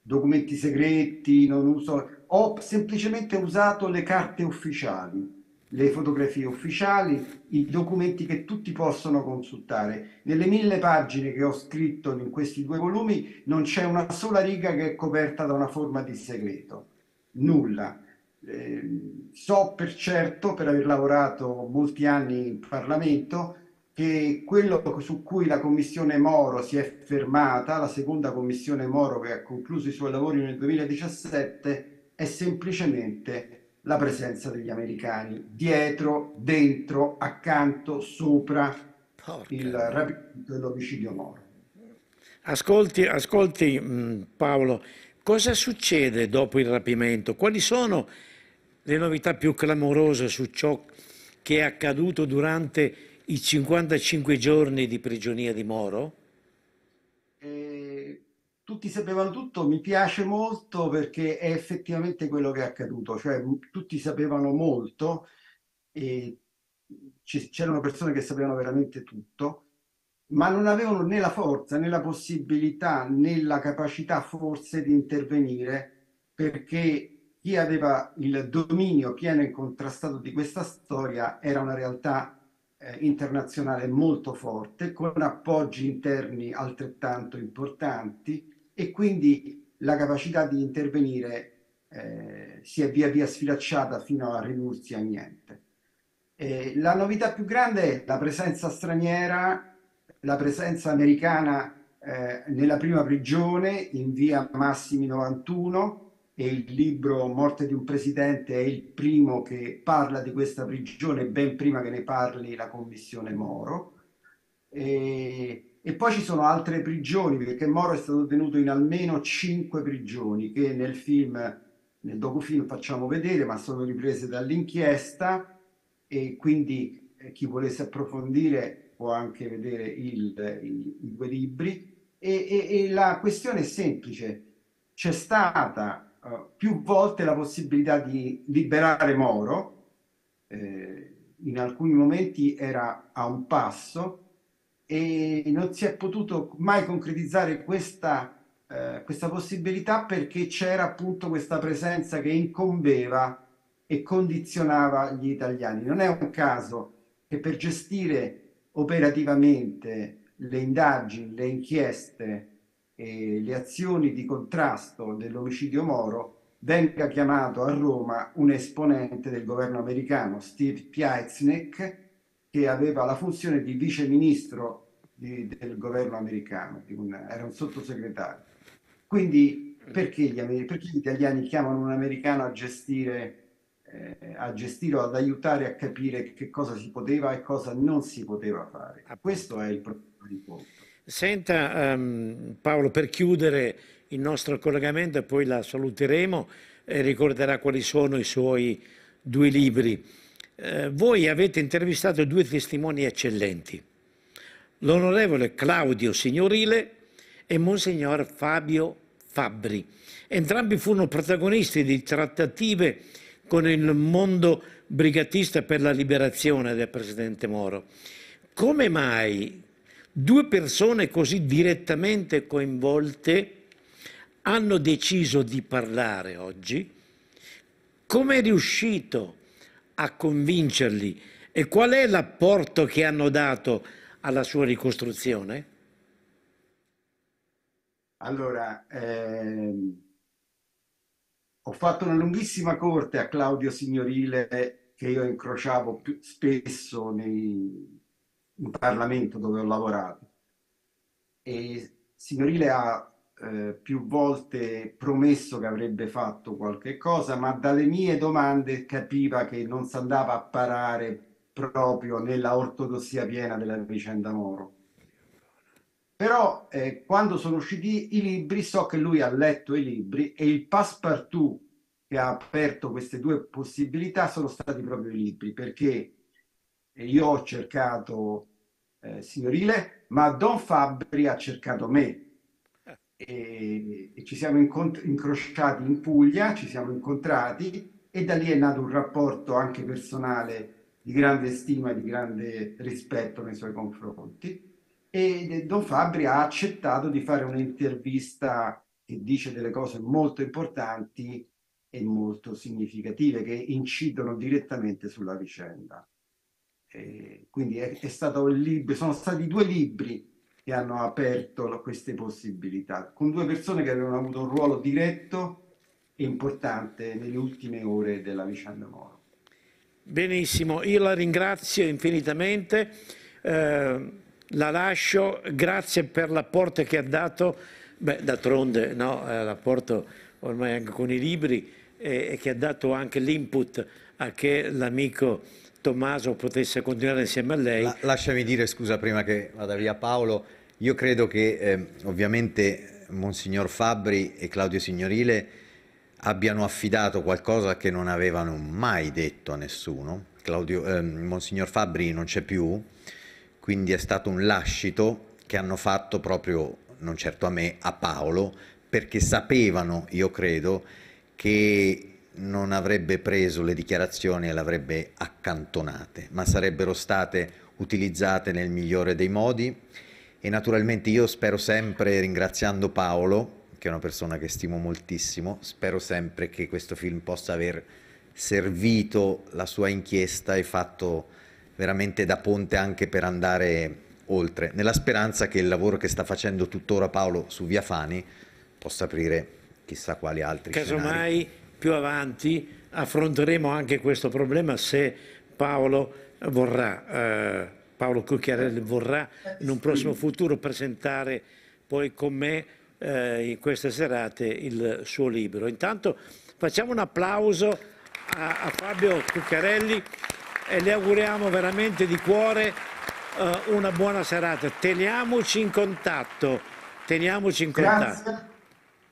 documenti segreti, non uso, ho semplicemente usato le carte ufficiali le fotografie ufficiali, i documenti che tutti possono consultare. Nelle mille pagine che ho scritto in questi due volumi non c'è una sola riga che è coperta da una forma di segreto, nulla. Eh, so per certo, per aver lavorato molti anni in Parlamento, che quello su cui la Commissione Moro si è fermata, la seconda Commissione Moro che ha concluso i suoi lavori nel 2017, è semplicemente la presenza degli americani dietro, dentro, accanto, sopra Porca. il rapimento dell'omicidio moro. Ascolti, ascolti mm, Paolo, cosa succede dopo il rapimento? Quali sono le novità più clamorose su ciò che è accaduto durante i 55 giorni di prigionia di Moro? Eh, tutti sapevano tutto, mi piace molto perché è effettivamente quello che è accaduto, cioè tutti sapevano molto e c'erano persone che sapevano veramente tutto, ma non avevano né la forza né la possibilità né la capacità forse di intervenire perché chi aveva il dominio pieno e contrastato di questa storia era una realtà eh, internazionale molto forte con appoggi interni altrettanto importanti e quindi la capacità di intervenire eh, si è via via sfilacciata fino a ridursi a niente. Eh, la novità più grande è la presenza straniera, la presenza americana eh, nella prima prigione in via Massimi 91 e il libro Morte di un presidente è il primo che parla di questa prigione ben prima che ne parli la commissione Moro. E e poi ci sono altre prigioni, perché Moro è stato tenuto in almeno cinque prigioni che nel film, nel docufilm facciamo vedere, ma sono riprese dall'inchiesta e quindi eh, chi volesse approfondire può anche vedere il, il, i due libri. E, e, e, la questione è semplice, c'è stata uh, più volte la possibilità di liberare Moro, eh, in alcuni momenti era a un passo, e non si è potuto mai concretizzare questa, eh, questa possibilità perché c'era appunto questa presenza che incombeva e condizionava gli italiani. Non è un caso che per gestire operativamente le indagini, le inchieste, e le azioni di contrasto dell'omicidio Moro venga chiamato a Roma un esponente del governo americano, Steve Piaznik, che aveva la funzione di viceministro di, del governo americano, un, era un sottosegretario. Quindi perché gli, perché gli, italiani chiamano un americano a gestire, eh, a gestire o ad aiutare a capire che cosa si poteva e cosa non si poteva fare? Questo è il problema di conto. Senta um, Paolo, per chiudere il nostro collegamento e poi la saluteremo, e eh, ricorderà quali sono i suoi due libri. Eh, voi avete intervistato due testimoni eccellenti, l'onorevole Claudio Signorile e Monsignor Fabio Fabbri. Entrambi furono protagonisti di trattative con il mondo brigatista per la liberazione del presidente Moro. Come mai due persone così direttamente coinvolte hanno deciso di parlare oggi? Come è riuscito a convincerli e qual è l'apporto che hanno dato alla sua ricostruzione? Allora, ehm, ho fatto una lunghissima corte a Claudio Signorile che io incrociavo più, spesso nei, in Parlamento dove ho lavorato. E Signorile ha eh, più volte promesso che avrebbe fatto qualche cosa, ma dalle mie domande capiva che non si andava a parare proprio nella ortodossia piena della vicenda Moro. Però eh, quando sono usciti i libri so che lui ha letto i libri e il passepartout che ha aperto queste due possibilità sono stati proprio i libri, perché io ho cercato eh, Signorile, ma Don Fabri ha cercato me e, e ci siamo incont- incrociati in Puglia, ci siamo incontrati e da lì è nato un rapporto anche personale di grande stima e di grande rispetto nei suoi confronti. E Don Fabri ha accettato di fare un'intervista che dice delle cose molto importanti e molto significative che incidono direttamente sulla vicenda. E quindi è, è stato il libro, sono stati due libri che hanno aperto queste possibilità, con due persone che avevano avuto un ruolo diretto e importante nelle ultime ore della vicenda Moro. Benissimo, io la ringrazio infinitamente, eh, la lascio, grazie per l'apporto che ha dato, beh d'altronde no, eh, l'apporto ormai anche con i libri e, e che ha dato anche l'input a che l'amico Tommaso potesse continuare insieme a lei. La, lasciami dire, scusa prima che vada via Paolo, io credo che eh, ovviamente Monsignor Fabbri e Claudio Signorile abbiano affidato qualcosa che non avevano mai detto a nessuno. Claudio, eh, Monsignor Fabbri non c'è più, quindi è stato un lascito che hanno fatto proprio, non certo a me, a Paolo, perché sapevano, io credo, che non avrebbe preso le dichiarazioni e le avrebbe accantonate, ma sarebbero state utilizzate nel migliore dei modi e naturalmente io spero sempre, ringraziando Paolo, che è una persona che stimo moltissimo, spero sempre che questo film possa aver servito la sua inchiesta e fatto veramente da ponte anche per andare oltre, nella speranza che il lavoro che sta facendo tuttora Paolo su Via Fani possa aprire chissà quali altri Casomai scenari. più avanti affronteremo anche questo problema se Paolo vorrà eh, Paolo Cucchiarelli vorrà in un prossimo futuro presentare poi con me eh, in queste serate il suo libro. Intanto facciamo un applauso a, a Fabio Cucchiarelli e le auguriamo veramente di cuore eh, una buona serata. Teniamoci in contatto, teniamoci in contatto. Grazie.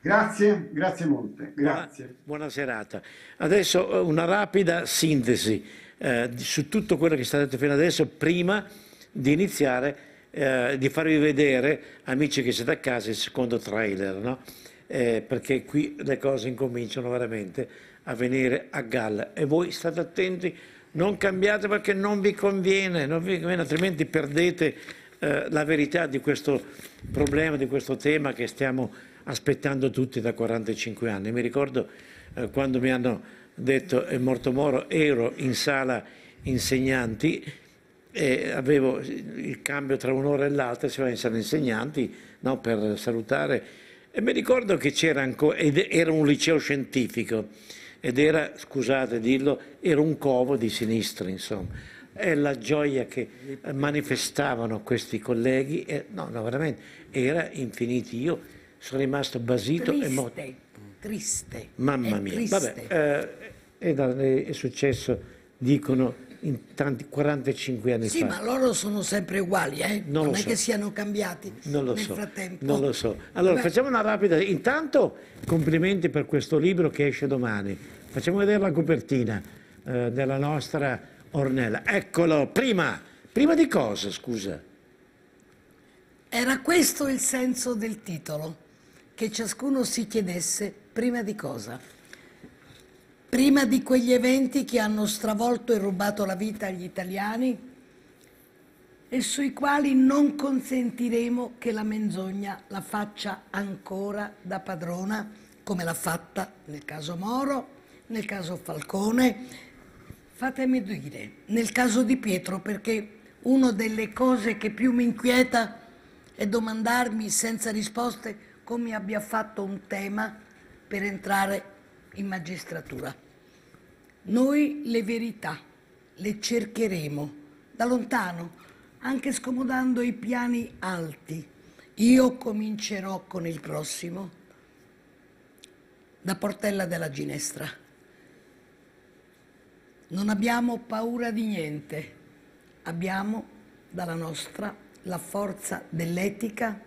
Grazie, grazie molte. Grazie. Buona, buona serata. Adesso eh, una rapida sintesi eh, su tutto quello che è stato detto fino adesso prima di iniziare, eh, di farvi vedere, amici che siete a casa, il secondo trailer, no? eh, perché qui le cose incominciano veramente a venire a galla e voi state attenti, non cambiate perché non vi conviene, non vi conviene altrimenti perdete eh, la verità di questo problema, di questo tema che stiamo aspettando tutti da 45 anni. Mi ricordo eh, quando mi hanno detto è morto Moro, ero in sala insegnanti e avevo il cambio tra un'ora e l'altra, si va in sala insegnanti no, per salutare e mi ricordo che c'era ancora, ed era un liceo scientifico ed era, scusate dirlo, era un covo di sinistra insomma. È la gioia che manifestavano questi colleghi, no, no, veramente, era infinita. Io sono rimasto basito Triste. e morto triste. Mamma mia, triste. Vabbè, eh, è, da, è, successo, dicono, in tanti, 45 anni sì, fa. Sì, ma loro sono sempre uguali, eh? non, non è so. che siano cambiati non lo nel so. frattempo. Non lo so. Allora, Beh. facciamo una rapida... Intanto, complimenti per questo libro che esce domani. Facciamo vedere la copertina eh, della nostra Ornella. Eccolo, prima... Prima di cosa, scusa? Era questo il senso del titolo che ciascuno si chiedesse prima di cosa? Prima di quegli eventi che hanno stravolto e rubato la vita agli italiani e sui quali non consentiremo che la menzogna la faccia ancora da padrona, come l'ha fatta nel caso Moro, nel caso Falcone, fatemi dire, nel caso di Pietro, perché una delle cose che più mi inquieta è domandarmi senza risposte come abbia fatto un tema per entrare in magistratura. Noi le verità le cercheremo da lontano, anche scomodando i piani alti. Io comincerò con il prossimo da Portella della Ginestra. Non abbiamo paura di niente, abbiamo dalla nostra la forza dell'etica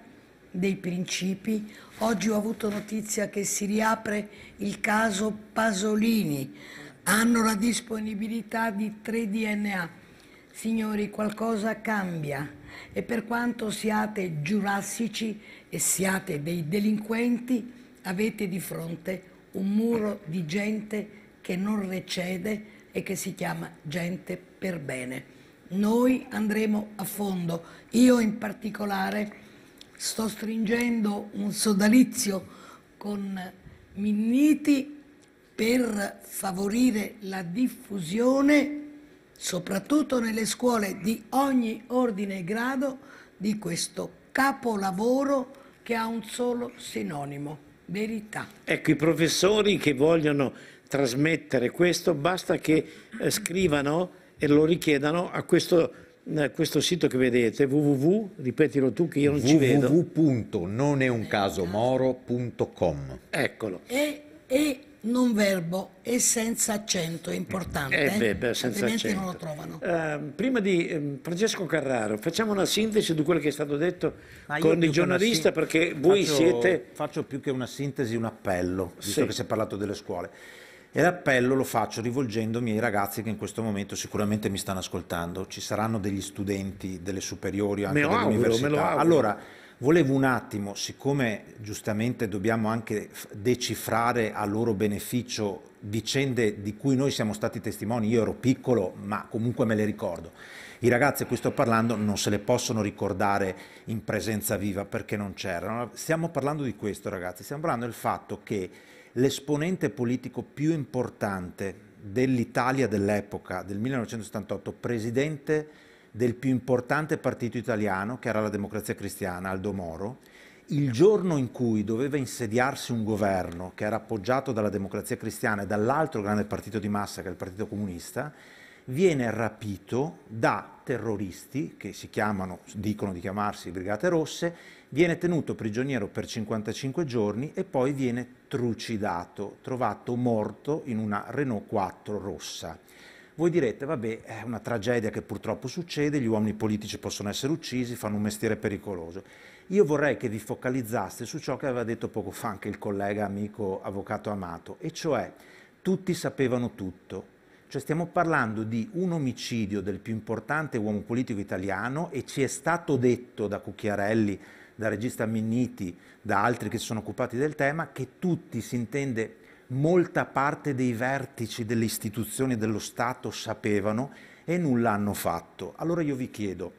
dei principi, oggi ho avuto notizia che si riapre il caso Pasolini. Hanno la disponibilità di 3 DNA. Signori, qualcosa cambia e per quanto siate giurassici e siate dei delinquenti, avete di fronte un muro di gente che non recede e che si chiama gente per bene. Noi andremo a fondo, io in particolare sto stringendo un sodalizio con Minniti per favorire la diffusione, soprattutto nelle scuole di ogni ordine e grado, di questo capolavoro che ha un solo sinonimo, verità. Ecco, i professori che vogliono trasmettere questo, basta che eh, scrivano e lo richiedano a questo eh, questo sito che vedete, www, ripetilo tu che io non www. ci vedo. www.noneuncasomoro.com Eccolo. E, e non verbo e senza accento, è importante, eh, eh? beh, beh, senza altrimenti accento. non lo trovano. Uh, prima di um, Francesco Carraro, facciamo una sintesi di quello che è stato detto Ma con il giornalista, perché voi faccio, siete... Faccio più che una sintesi, un appello, visto sì. che si è parlato delle scuole e l'appello lo faccio rivolgendomi ai ragazzi che in questo momento sicuramente mi stanno ascoltando. Ci saranno degli studenti delle superiori, anche delle Allora, volevo un attimo, siccome giustamente dobbiamo anche decifrare a loro beneficio vicende di cui noi siamo stati testimoni, io ero piccolo, ma comunque me le ricordo. I ragazzi a cui sto parlando non se le possono ricordare in presenza viva perché non c'erano. Stiamo parlando di questo, ragazzi, stiamo parlando del fatto che l'esponente politico più importante dell'Italia dell'epoca, del 1978, presidente del più importante partito italiano, che era la Democrazia Cristiana, Aldo Moro, il giorno in cui doveva insediarsi un governo che era appoggiato dalla Democrazia Cristiana e dall'altro grande partito di massa, che è il Partito Comunista, viene rapito da terroristi che si chiamano, dicono di chiamarsi Brigate Rosse, viene tenuto prigioniero per 55 giorni e poi viene trucidato, trovato morto in una Renault 4 rossa. Voi direte, vabbè, è una tragedia che purtroppo succede, gli uomini politici possono essere uccisi, fanno un mestiere pericoloso. Io vorrei che vi focalizzaste su ciò che aveva detto poco fa anche il collega amico avvocato Amato, e cioè tutti sapevano tutto, cioè stiamo parlando di un omicidio del più importante uomo politico italiano e ci è stato detto da Cucchiarelli dal regista Minniti, da altri che si sono occupati del tema, che tutti si intende molta parte dei vertici delle istituzioni dello Stato sapevano e nulla hanno fatto. Allora io vi chiedo,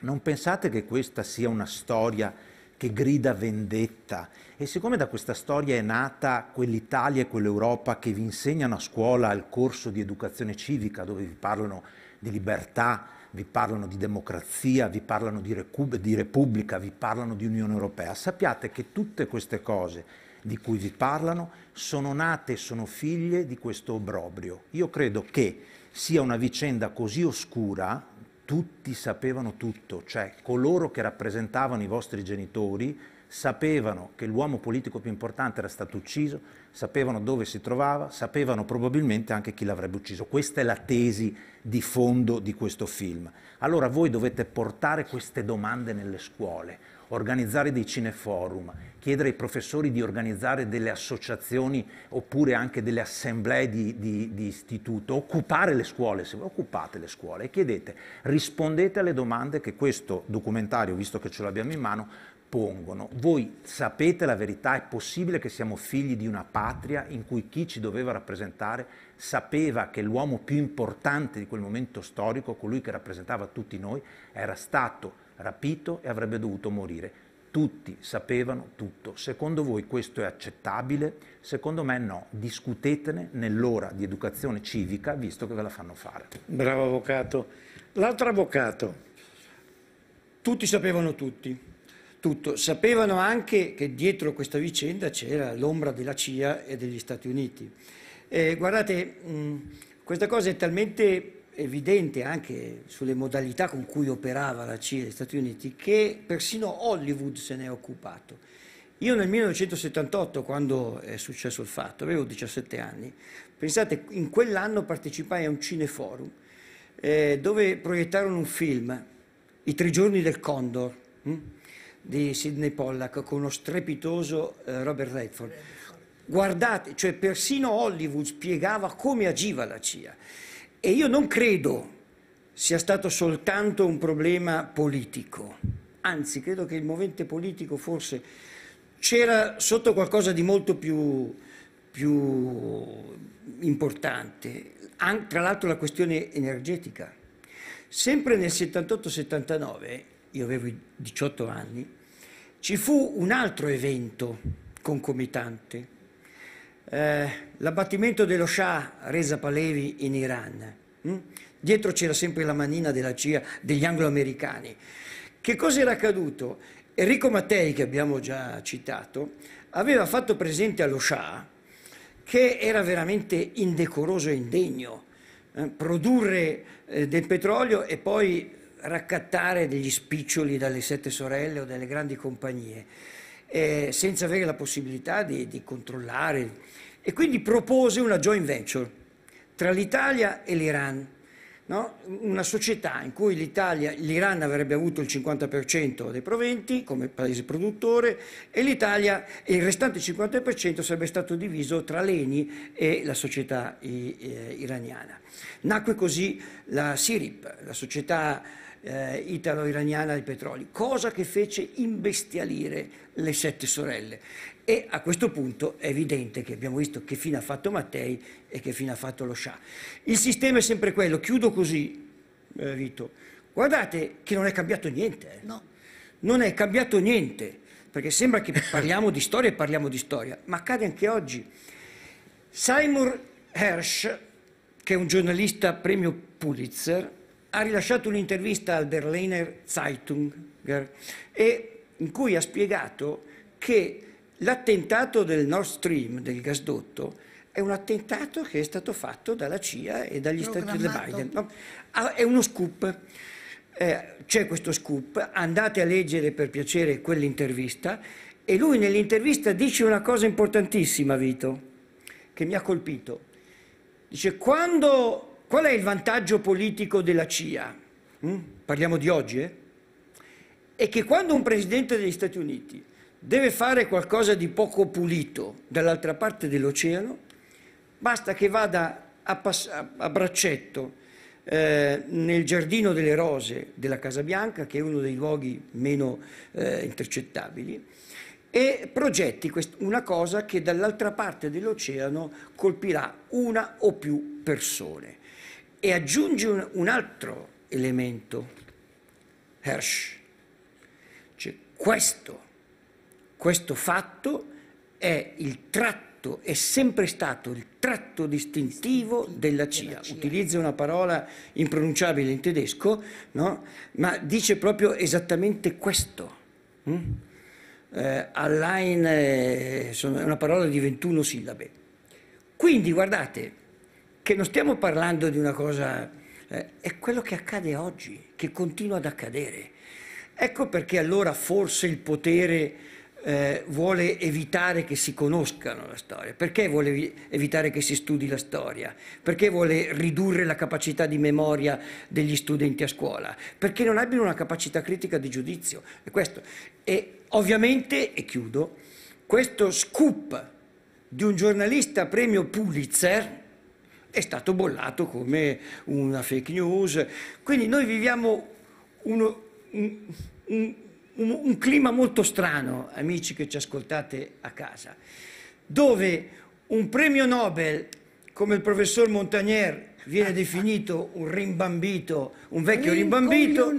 non pensate che questa sia una storia che grida vendetta. E siccome da questa storia è nata quell'Italia e quell'Europa che vi insegnano a scuola il corso di educazione civica, dove vi parlano di libertà, vi parlano di democrazia, vi parlano di, recu- di repubblica, vi parlano di Unione Europea. Sappiate che tutte queste cose di cui vi parlano sono nate, e sono figlie di questo obbrobrio. Io credo che sia una vicenda così oscura, tutti sapevano tutto, cioè coloro che rappresentavano i vostri genitori sapevano che l'uomo politico più importante era stato ucciso, sapevano dove si trovava, sapevano probabilmente anche chi l'avrebbe ucciso. Questa è la tesi di fondo di questo film. Allora voi dovete portare queste domande nelle scuole, organizzare dei cineforum, chiedere ai professori di organizzare delle associazioni oppure anche delle assemblee di, di, di istituto, occupare le scuole, se occupate le scuole e chiedete, rispondete alle domande che questo documentario, visto che ce l'abbiamo in mano, pongono. Voi sapete la verità, è possibile che siamo figli di una patria in cui chi ci doveva rappresentare sapeva che l'uomo più importante di quel momento storico, colui che rappresentava tutti noi, era stato rapito e avrebbe dovuto morire. Tutti sapevano tutto. Secondo voi questo è accettabile? Secondo me no. Discutetene nell'ora di educazione civica, visto che ve la fanno fare. Bravo avvocato. L'altro avvocato. Tutti sapevano tutti tutto. Sapevano anche che dietro questa vicenda c'era l'ombra della CIA e degli Stati Uniti. Eh, guardate, mh, mm, questa cosa è talmente evidente anche sulle modalità con cui operava la CIA e gli Stati Uniti che persino Hollywood se ne è occupato. Io nel 1978, quando è successo il fatto, avevo 17 anni, pensate, in quell'anno partecipai a un cineforum eh, dove proiettarono un film, I tre giorni del Condor. Hm? di Sidney Pollack con uno strepitoso eh, Robert Redford. Guardate, cioè persino Hollywood spiegava come agiva la CIA e io non credo sia stato soltanto un problema politico, anzi credo che il movente politico forse c'era sotto qualcosa di molto più, più importante, An- tra l'altro la questione energetica. Sempre nel 78-79 io avevo 18 anni, ci fu un altro evento concomitante, eh, l'abbattimento dello Shah Reza Palevi in Iran. Mm? Dietro c'era sempre la manina della CIA, degli anglo-americani. Che cosa era accaduto? Enrico Mattei, che abbiamo già citato, aveva fatto presente allo Shah che era veramente indecoroso e indegno eh, produrre eh, del petrolio e poi raccattare degli spiccioli dalle sette sorelle o dalle grandi compagnie, eh, senza avere la possibilità di, di controllare. E quindi propose una joint venture tra l'Italia e l'Iran. No? Una società in cui l'Italia, l'Iran avrebbe avuto il 50% dei proventi come paese produttore e l'Italia, il restante 50% sarebbe stato diviso tra l'ENI e la società eh, iraniana. Nacque così la SIRIP, la società eh, italo-iraniana dei petrolio, cosa che fece imbestialire le sette sorelle. E a questo punto è evidente che abbiamo visto che fine ha fatto Mattei e che fine ha fatto lo Shah. Il sistema è sempre quello, chiudo così, eh, Vito, guardate che non è cambiato niente. Eh. No. Non è cambiato niente, perché sembra che parliamo di storia e parliamo di storia, ma accade anche oggi. Simon Hersh, che è un giornalista premio Pulitzer, ha rilasciato un'intervista al Berliner Zeitung in cui ha spiegato che l'attentato del Nord Stream, del gasdotto, è un attentato che è stato fatto dalla CIA e dagli Stati Uniti Biden. No? Ah, è uno scoop. Eh, c'è questo scoop, andate a leggere per piacere quell'intervista e lui nell'intervista dice una cosa importantissima, Vito, che mi ha colpito. Dice, quando Qual è il vantaggio politico della CIA? Mm? Parliamo di oggi, eh? È che quando un presidente degli Stati Uniti deve fare qualcosa di poco pulito dall'altra parte dell'oceano, basta che vada a, pass- a braccetto eh, nel giardino delle rose della Casa Bianca, che è uno dei luoghi meno eh, intercettabili, e progetti quest- una cosa che dall'altra parte dell'oceano colpirà una o più persone. E aggiunge un, un altro elemento, Hersch. Cioè, questo, questo fatto è il tratto è sempre stato il tratto distintivo della CIA. Utilizza una parola impronunciabile in tedesco, no? ma dice proprio esattamente questo. Mm? Eh, Allein eh, è una parola di 21 sillabe. Quindi guardate, che non stiamo parlando di una cosa, eh, è quello che accade oggi, che continua ad accadere. Ecco perché allora forse il potere eh, vuole evitare che si conoscano la storia, perché vuole evitare che si studi la storia, perché vuole ridurre la capacità di memoria degli studenti a scuola, perché non abbiano una capacità critica di giudizio. E, questo. e ovviamente, e chiudo, questo scoop di un giornalista premio Pulitzer, è stato bollato come una fake news. Quindi noi viviamo uno, un, un, un, un clima molto strano, amici che ci ascoltate a casa, dove un premio Nobel, come il professor Montagnier viene definito un rimbambito, un vecchio rimbambito,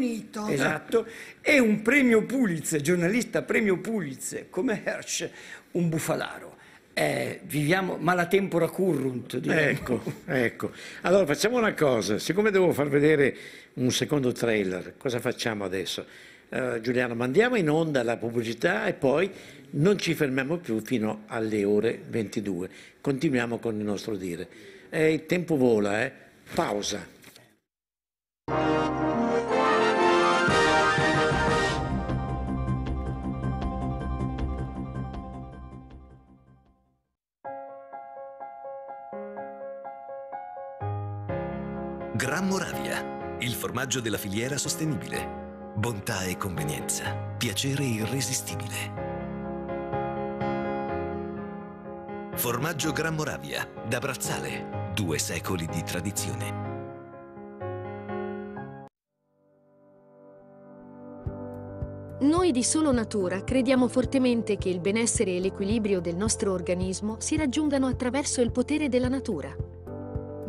esatto, e un premio Pulitzer, giornalista premio Pulitzer come Hersch, un bufalaro. Eh, viviamo malatempora currunt. Ecco, ecco. Allora facciamo una cosa, siccome devo far vedere un secondo trailer, cosa facciamo adesso? Uh, Giuliano, mandiamo in onda la pubblicità e poi non ci fermiamo più fino alle ore 22. Continuiamo con il nostro dire. Eh, il tempo vola, eh? Pausa. il formaggio della filiera sostenibile. Bontà e convenienza. Piacere irresistibile. Formaggio Gran Moravia, da Brazzale. Due secoli di tradizione. Noi di Solo Natura crediamo fortemente che il benessere e l'equilibrio del nostro organismo si raggiungano attraverso il potere della natura.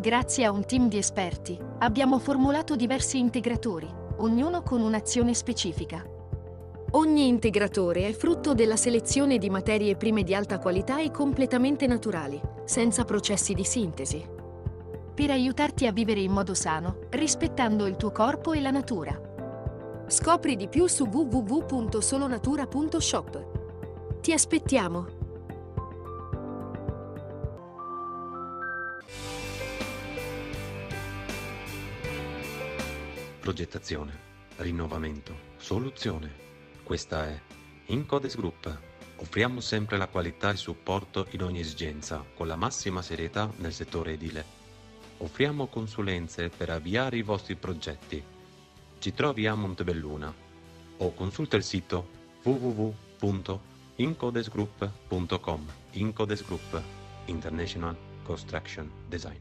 Grazie a un team di esperti, abbiamo formulato diversi integratori, ognuno con un'azione specifica. Ogni integratore è frutto della selezione di materie prime di alta qualità e completamente naturali, senza processi di sintesi. Per aiutarti a vivere in modo sano, rispettando il tuo corpo e la natura. Scopri di più su www.solonatura.shop. Ti aspettiamo! Progettazione, rinnovamento, soluzione. Questa è Incodes Group. Offriamo sempre la qualità e il supporto in ogni esigenza, con la massima serietà nel settore edile. Offriamo consulenze per avviare i vostri progetti. Ci trovi a Montebelluna o consulta il sito www.incodesgroup.com Incodes Group International Construction Design.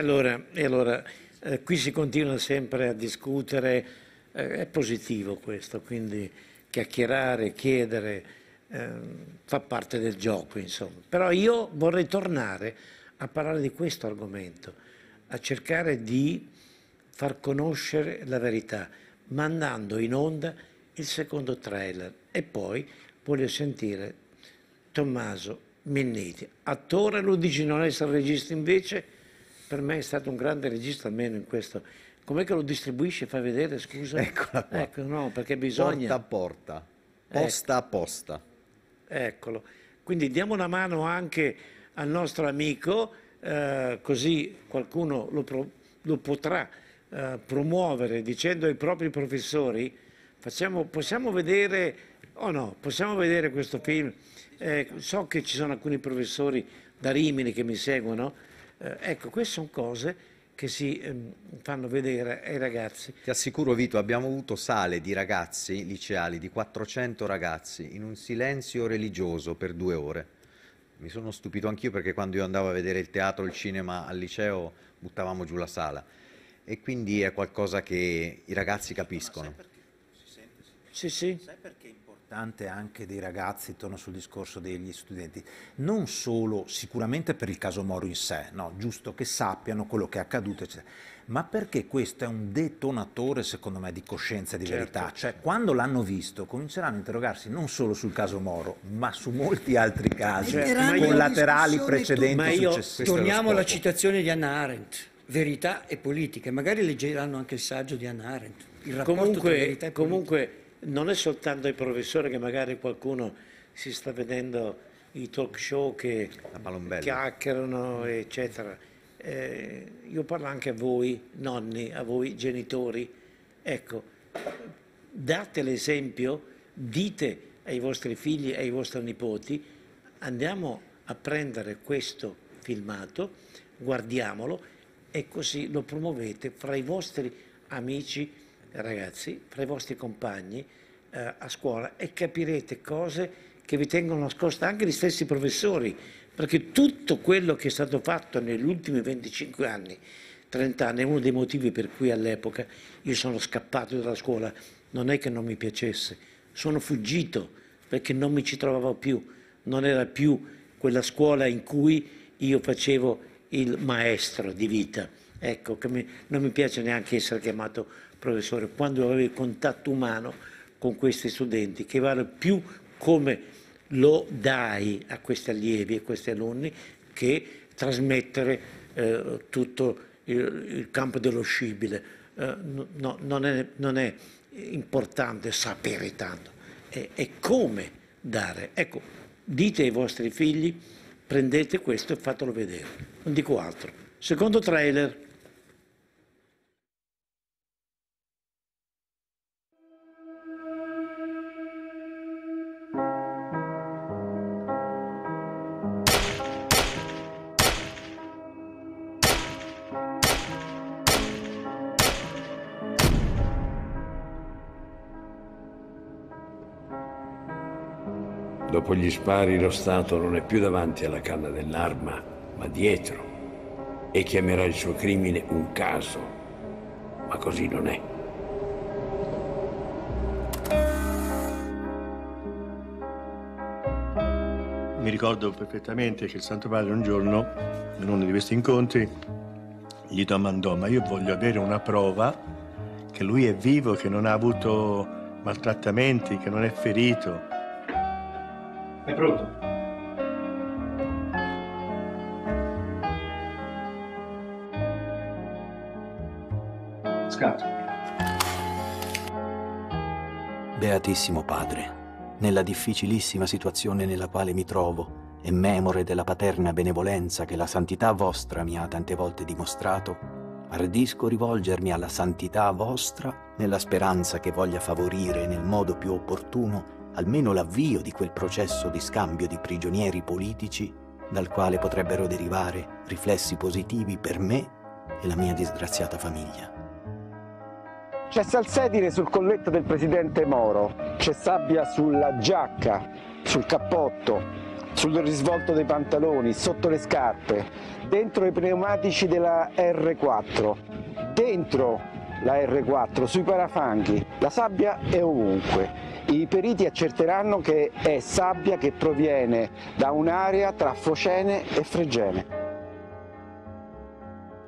allora, e allora eh, qui si continua sempre a discutere, eh, è positivo questo, quindi chiacchierare, chiedere, eh, fa parte del gioco, insomma. Però io vorrei tornare a parlare di questo argomento, a cercare di far conoscere la verità, mandando in onda il secondo trailer e poi voglio sentire Tommaso Minniti, attore, lui dice non essere regista invece, per me è stato un grande regista almeno in questo. Com'è che lo distribuisce? Fa vedere, scusa? Eccola qua. Ecco, no, perché bisogna... Porta a porta, ecco. posta ecco. a posta. Eccolo. Quindi diamo una mano anche al nostro amico, eh, così qualcuno lo, pro- lo potrà eh, promuovere dicendo ai propri professori, facciamo, possiamo vedere o oh no, possiamo vedere questo film? Eh, so che ci sono alcuni professori da Rimini che mi seguono, eh, ecco, queste sono cose che si ehm, fanno vedere ai ragazzi. Ti assicuro Vito, abbiamo avuto sale di ragazzi liceali, di 400 ragazzi, in un silenzio religioso per due ore. Mi sono stupito anch'io perché quando io andavo a vedere il teatro, il cinema al liceo, buttavamo giù la sala. E quindi è qualcosa che i ragazzi capiscono. Sì, sì. Sai perché? importante anche dei ragazzi, torno sul discorso degli studenti, non solo sicuramente per il caso Moro in sé, no? giusto che sappiano quello che è accaduto, eccetera, ma perché questo è un detonatore secondo me di coscienza e di certo. verità, cioè quando l'hanno visto cominceranno a interrogarsi non solo sul caso Moro, ma su molti altri casi cioè, collaterali precedenti e successivi. Torniamo alla citazione di Anna Arendt verità e politica. Magari leggeranno anche il saggio di Anna Arendt. Il rapporto comunque, tra verità e politica. comunque non è soltanto il professore che magari qualcuno si sta vedendo i talk show che chiacchierano, eccetera. Eh, io parlo anche a voi nonni, a voi genitori. Ecco, date l'esempio, dite ai vostri figli, ai vostri nipoti, andiamo a prendere questo filmato, guardiamolo e così lo promuovete fra i vostri amici ragazzi, fra i vostri compagni eh, a scuola e capirete cose che vi tengono nascoste anche gli stessi professori, perché tutto quello che è stato fatto negli ultimi 25 anni, 30 anni, è uno dei motivi per cui all'epoca io sono scappato dalla scuola, non è che non mi piacesse, sono fuggito perché non mi ci trovavo più, non era più quella scuola in cui io facevo il maestro di vita. Ecco, mi, non mi piace neanche essere chiamato professore, quando aveva contatto umano con questi studenti, che vale più come lo dai a questi allievi e a questi alunni che trasmettere eh, tutto il, il, campo dello scibile. Eh, no, non, è, non, è, importante sapere tanto, è, è come dare. Ecco, dite ai vostri figli, prendete questo e fatelo vedere, non dico altro. Secondo trailer. Dopo gli spari lo Stato non è più davanti alla canna dell'arma, ma dietro e chiamerà il suo crimine un caso, ma così non è. Mi ricordo perfettamente che il Santo Padre un giorno, in uno di questi incontri, gli domandò, ma io voglio avere una prova che lui è vivo, che non ha avuto maltrattamenti, che non è ferito. È pronto? Scatto. Beatissimo Padre, nella difficilissima situazione nella quale mi trovo, e memore della paterna benevolenza che la santità vostra mi ha tante volte dimostrato, ardisco rivolgermi alla santità vostra nella speranza che voglia favorire nel modo più opportuno almeno l'avvio di quel processo di scambio di prigionieri politici dal quale potrebbero derivare riflessi positivi per me e la mia disgraziata famiglia. C'è salsedine sul colletto del presidente Moro, c'è sabbia sulla giacca, sul cappotto, sul risvolto dei pantaloni, sotto le scarpe, dentro i pneumatici della R4, dentro la R4, sui parafanghi. La sabbia è ovunque. I periti accerteranno che è sabbia che proviene da un'area tra Focene e Fregene.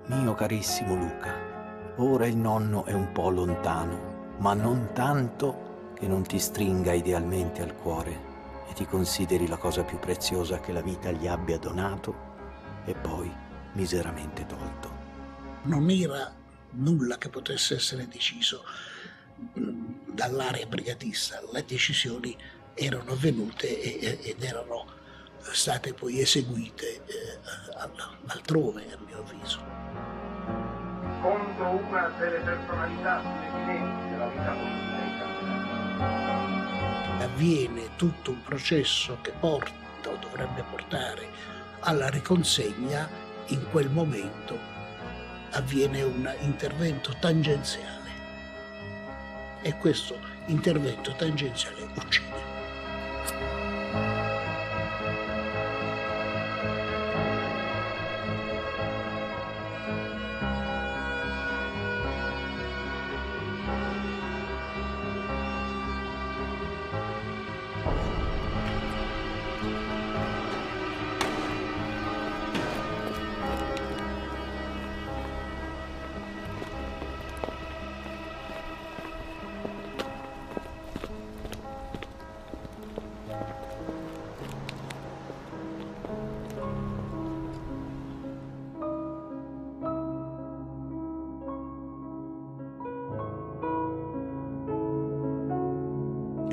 Mio carissimo Luca, ora il nonno è un po' lontano, ma non tanto che non ti stringa idealmente al cuore e ti consideri la cosa più preziosa che la vita gli abbia donato e poi miseramente tolto. Non era nulla che potesse essere deciso dall'area brigatista. Le decisioni erano avvenute ed erano state poi eseguite eh, altrove, a mio avviso. Contro una delle personalità più eminenti della vita politica Avviene tutto un processo che porta o dovrebbe portare alla riconsegna in quel momento avviene un intervento tangenziale e questo intervento tangenziale uccide.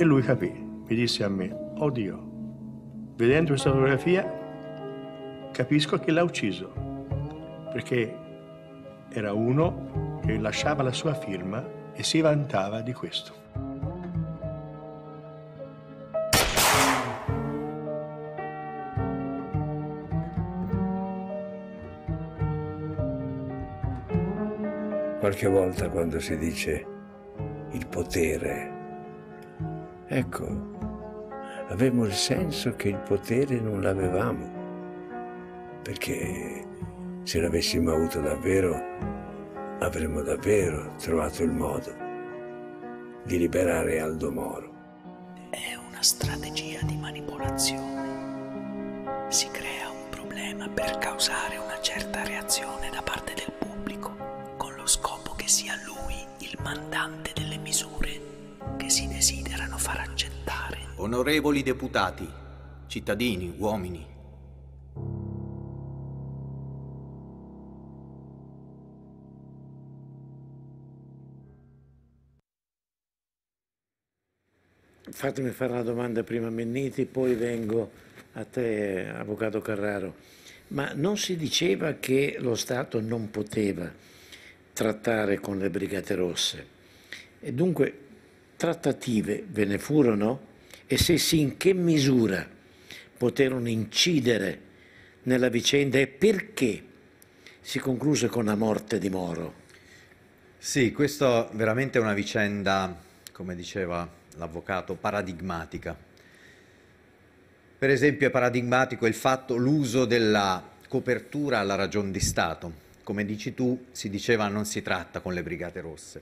lui capì, mi disse a me, oddio, vedendo questa fotografia capisco che l'ha ucciso, perché era uno che lasciava la sua firma e si vantava di questo. Qualche volta quando si dice il potere Ecco, avevamo il senso che il potere non l'avevamo, perché se l'avessimo avuto davvero, avremmo davvero trovato il modo di liberare Aldo Moro. È una strategia di manipolazione. Si crea un problema per causare una certa reazione da parte del pubblico, con lo scopo che sia lui il mandante delle misure desiderano far accettare. Onorevoli deputati, cittadini, uomini. Fatemi fare una domanda prima a Menniti, poi vengo a te, Avvocato Carraro. Ma non si diceva che lo Stato non poteva trattare con le Brigate Rosse. E dunque trattative ve ne furono? E se sì, in che misura poterono incidere nella vicenda e perché si concluse con la morte di Moro? Sì, questa è veramente una vicenda, come diceva l'avvocato, paradigmatica. Per esempio è paradigmatico il fatto, l'uso della copertura alla ragion di Stato. Come dici tu, si diceva non si tratta con le Brigate Rosse.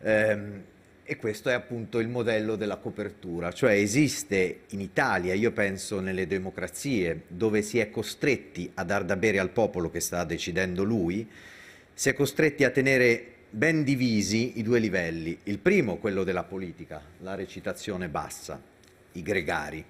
Ehm, e questo è appunto il modello della copertura, cioè esiste in Italia, io penso nelle democrazie, dove si è costretti a dar da bere al popolo che sta decidendo lui, si è costretti a tenere ben divisi i due livelli. Il primo, quello della politica, la recitazione bassa, i gregari.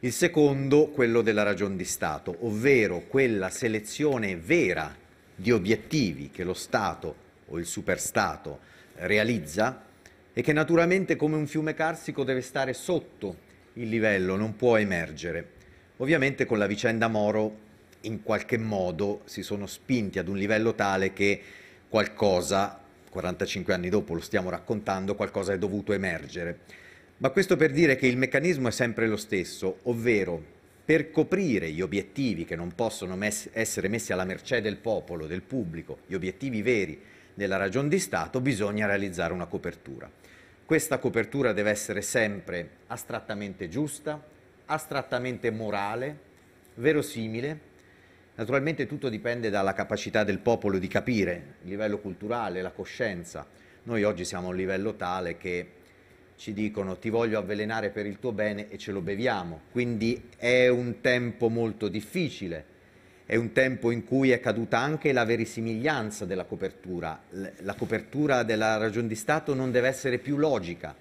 Il secondo, quello della ragion di Stato, ovvero quella selezione vera di obiettivi che lo Stato o il superstato realizza e che naturalmente come un fiume carsico deve stare sotto il livello, non può emergere. Ovviamente con la vicenda Moro in qualche modo si sono spinti ad un livello tale che qualcosa, 45 anni dopo lo stiamo raccontando, qualcosa è dovuto emergere. Ma questo per dire che il meccanismo è sempre lo stesso, ovvero per coprire gli obiettivi che non possono mes- essere messi alla mercé del popolo, del pubblico, gli obiettivi veri della ragion di Stato, bisogna realizzare una copertura. Questa copertura deve essere sempre astrattamente giusta, astrattamente morale, verosimile. Naturalmente tutto dipende dalla capacità del popolo di capire, il livello culturale, la coscienza. Noi oggi siamo a un livello tale che ci dicono ti voglio avvelenare per il tuo bene e ce lo beviamo. Quindi è un tempo molto difficile è un tempo in cui è caduta anche la verisimiglianza della copertura. La copertura della ragion di Stato non deve essere più logica,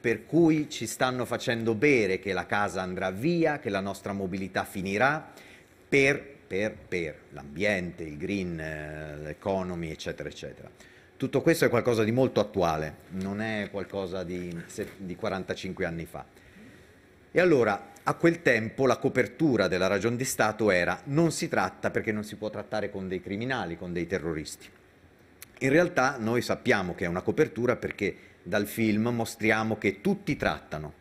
per cui ci stanno facendo bere che la casa andrà via, che la nostra mobilità finirà, per, per, per l'ambiente, il green eh, economy, eccetera, eccetera. Tutto questo è qualcosa di molto attuale, non è qualcosa di, di 45 anni fa. E allora a quel tempo la copertura della ragion di Stato era non si tratta perché non si può trattare con dei criminali, con dei terroristi. In realtà noi sappiamo che è una copertura perché dal film mostriamo che tutti trattano,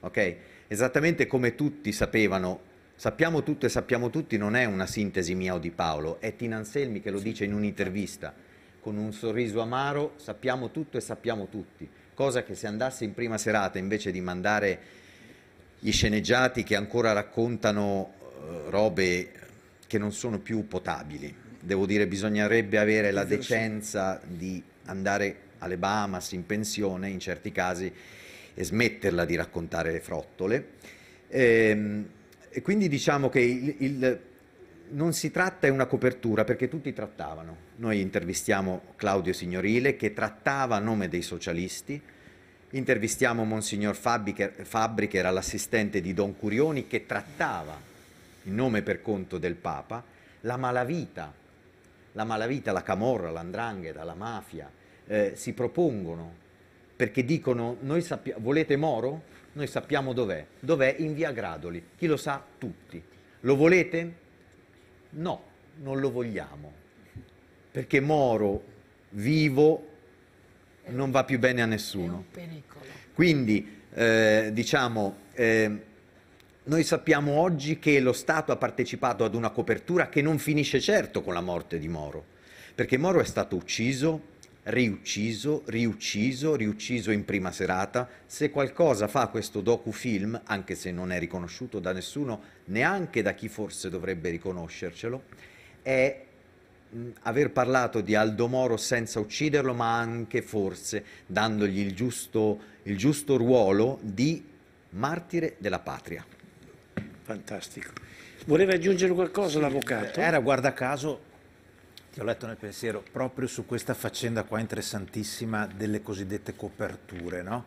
ok? Esattamente come tutti sapevano, sappiamo tutto e sappiamo tutti non è una sintesi mia o di Paolo, è Tina Anselmi che lo dice in un'intervista, con un sorriso amaro, sappiamo tutto e sappiamo tutti, cosa che se andasse in prima serata invece di mandare gli sceneggiati che ancora raccontano eh, robe che non sono più potabili. Devo dire, bisognerebbe avere la decenza di andare alle Bahamas in pensione in certi casi e smetterla di raccontare le frottole. E, ehm, e quindi diciamo che il, il, non si tratta di una copertura perché tutti trattavano. Noi intervistiamo Claudio Signorile che trattava a nome dei socialisti, Intervistiamo Monsignor Fabri, che era l'assistente di Don Curioni, che trattava, in nome per conto del Papa, la malavita. La malavita, la camorra, l'andrangheta, la mafia, eh, si propongono perché dicono, noi sappia- volete Moro? Noi sappiamo dov'è. Dov'è? In via Gradoli. Chi lo sa? Tutti. Lo volete? No, non lo vogliamo. Perché Moro, vivo, non va più bene a nessuno. Quindi, eh, diciamo, eh, noi sappiamo oggi che lo Stato ha partecipato ad una copertura che non finisce certo con la morte di Moro, perché Moro è stato ucciso, riucciso, riucciso, riucciso in prima serata. Se qualcosa fa questo docufilm, anche se non è riconosciuto da nessuno, neanche da chi forse dovrebbe riconoscercelo, è Mm, aver parlato di Aldo Moro senza ucciderlo, ma anche forse dandogli il giusto, il giusto ruolo di martire della patria. Fantastico. Voleva aggiungere qualcosa sì, l'avvocato? Era, guarda caso, ti ho letto nel pensiero, proprio su questa faccenda qua interessantissima delle cosiddette coperture, no?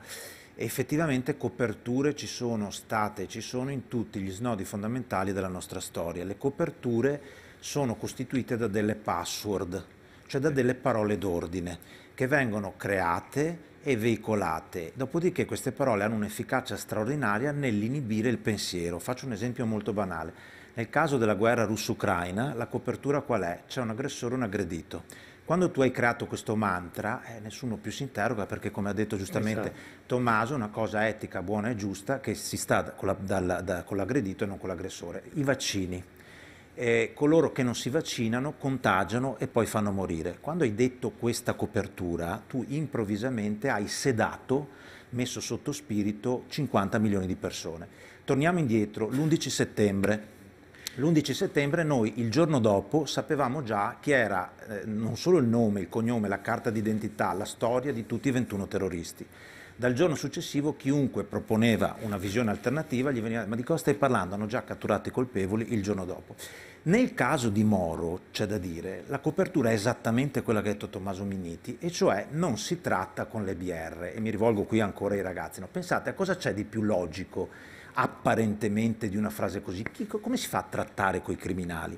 effettivamente coperture ci sono state, ci sono in tutti gli snodi fondamentali della nostra storia. Le coperture sono costituite da delle password, cioè da delle parole d'ordine che vengono create e veicolate. Dopodiché queste parole hanno un'efficacia straordinaria nell'inibire il pensiero. Faccio un esempio molto banale. Nel caso della guerra russo-ucraina, la copertura qual è? C'è un aggressore e un aggredito. Quando tu hai creato questo mantra, eh, nessuno più si interroga perché, come ha detto giustamente esatto. Tommaso, è una cosa etica, buona e giusta che si sta con, la, dalla, da, con l'aggredito e non con l'aggressore. I vaccini eh, coloro che non si vaccinano contagiano e poi fanno morire. Quando hai detto questa copertura, tu improvvisamente hai sedato, messo sotto spirito 50 milioni di persone. Torniamo indietro, l'11 settembre. L'11 settembre noi il giorno dopo sapevamo già chi era eh, non solo il nome, il cognome, la carta d'identità, la storia di tutti i 21 terroristi. Dal giorno successivo chiunque proponeva una visione alternativa gli veniva, ma di cosa stai parlando? Hanno già catturato i colpevoli il giorno dopo. Nel caso di Moro, c'è da dire, la copertura è esattamente quella che ha detto Tommaso Miniti, e cioè non si tratta con le BR, e mi rivolgo qui ancora ai ragazzi, no? pensate a cosa c'è di più logico apparentemente di una frase così, Chi, come si fa a trattare coi criminali?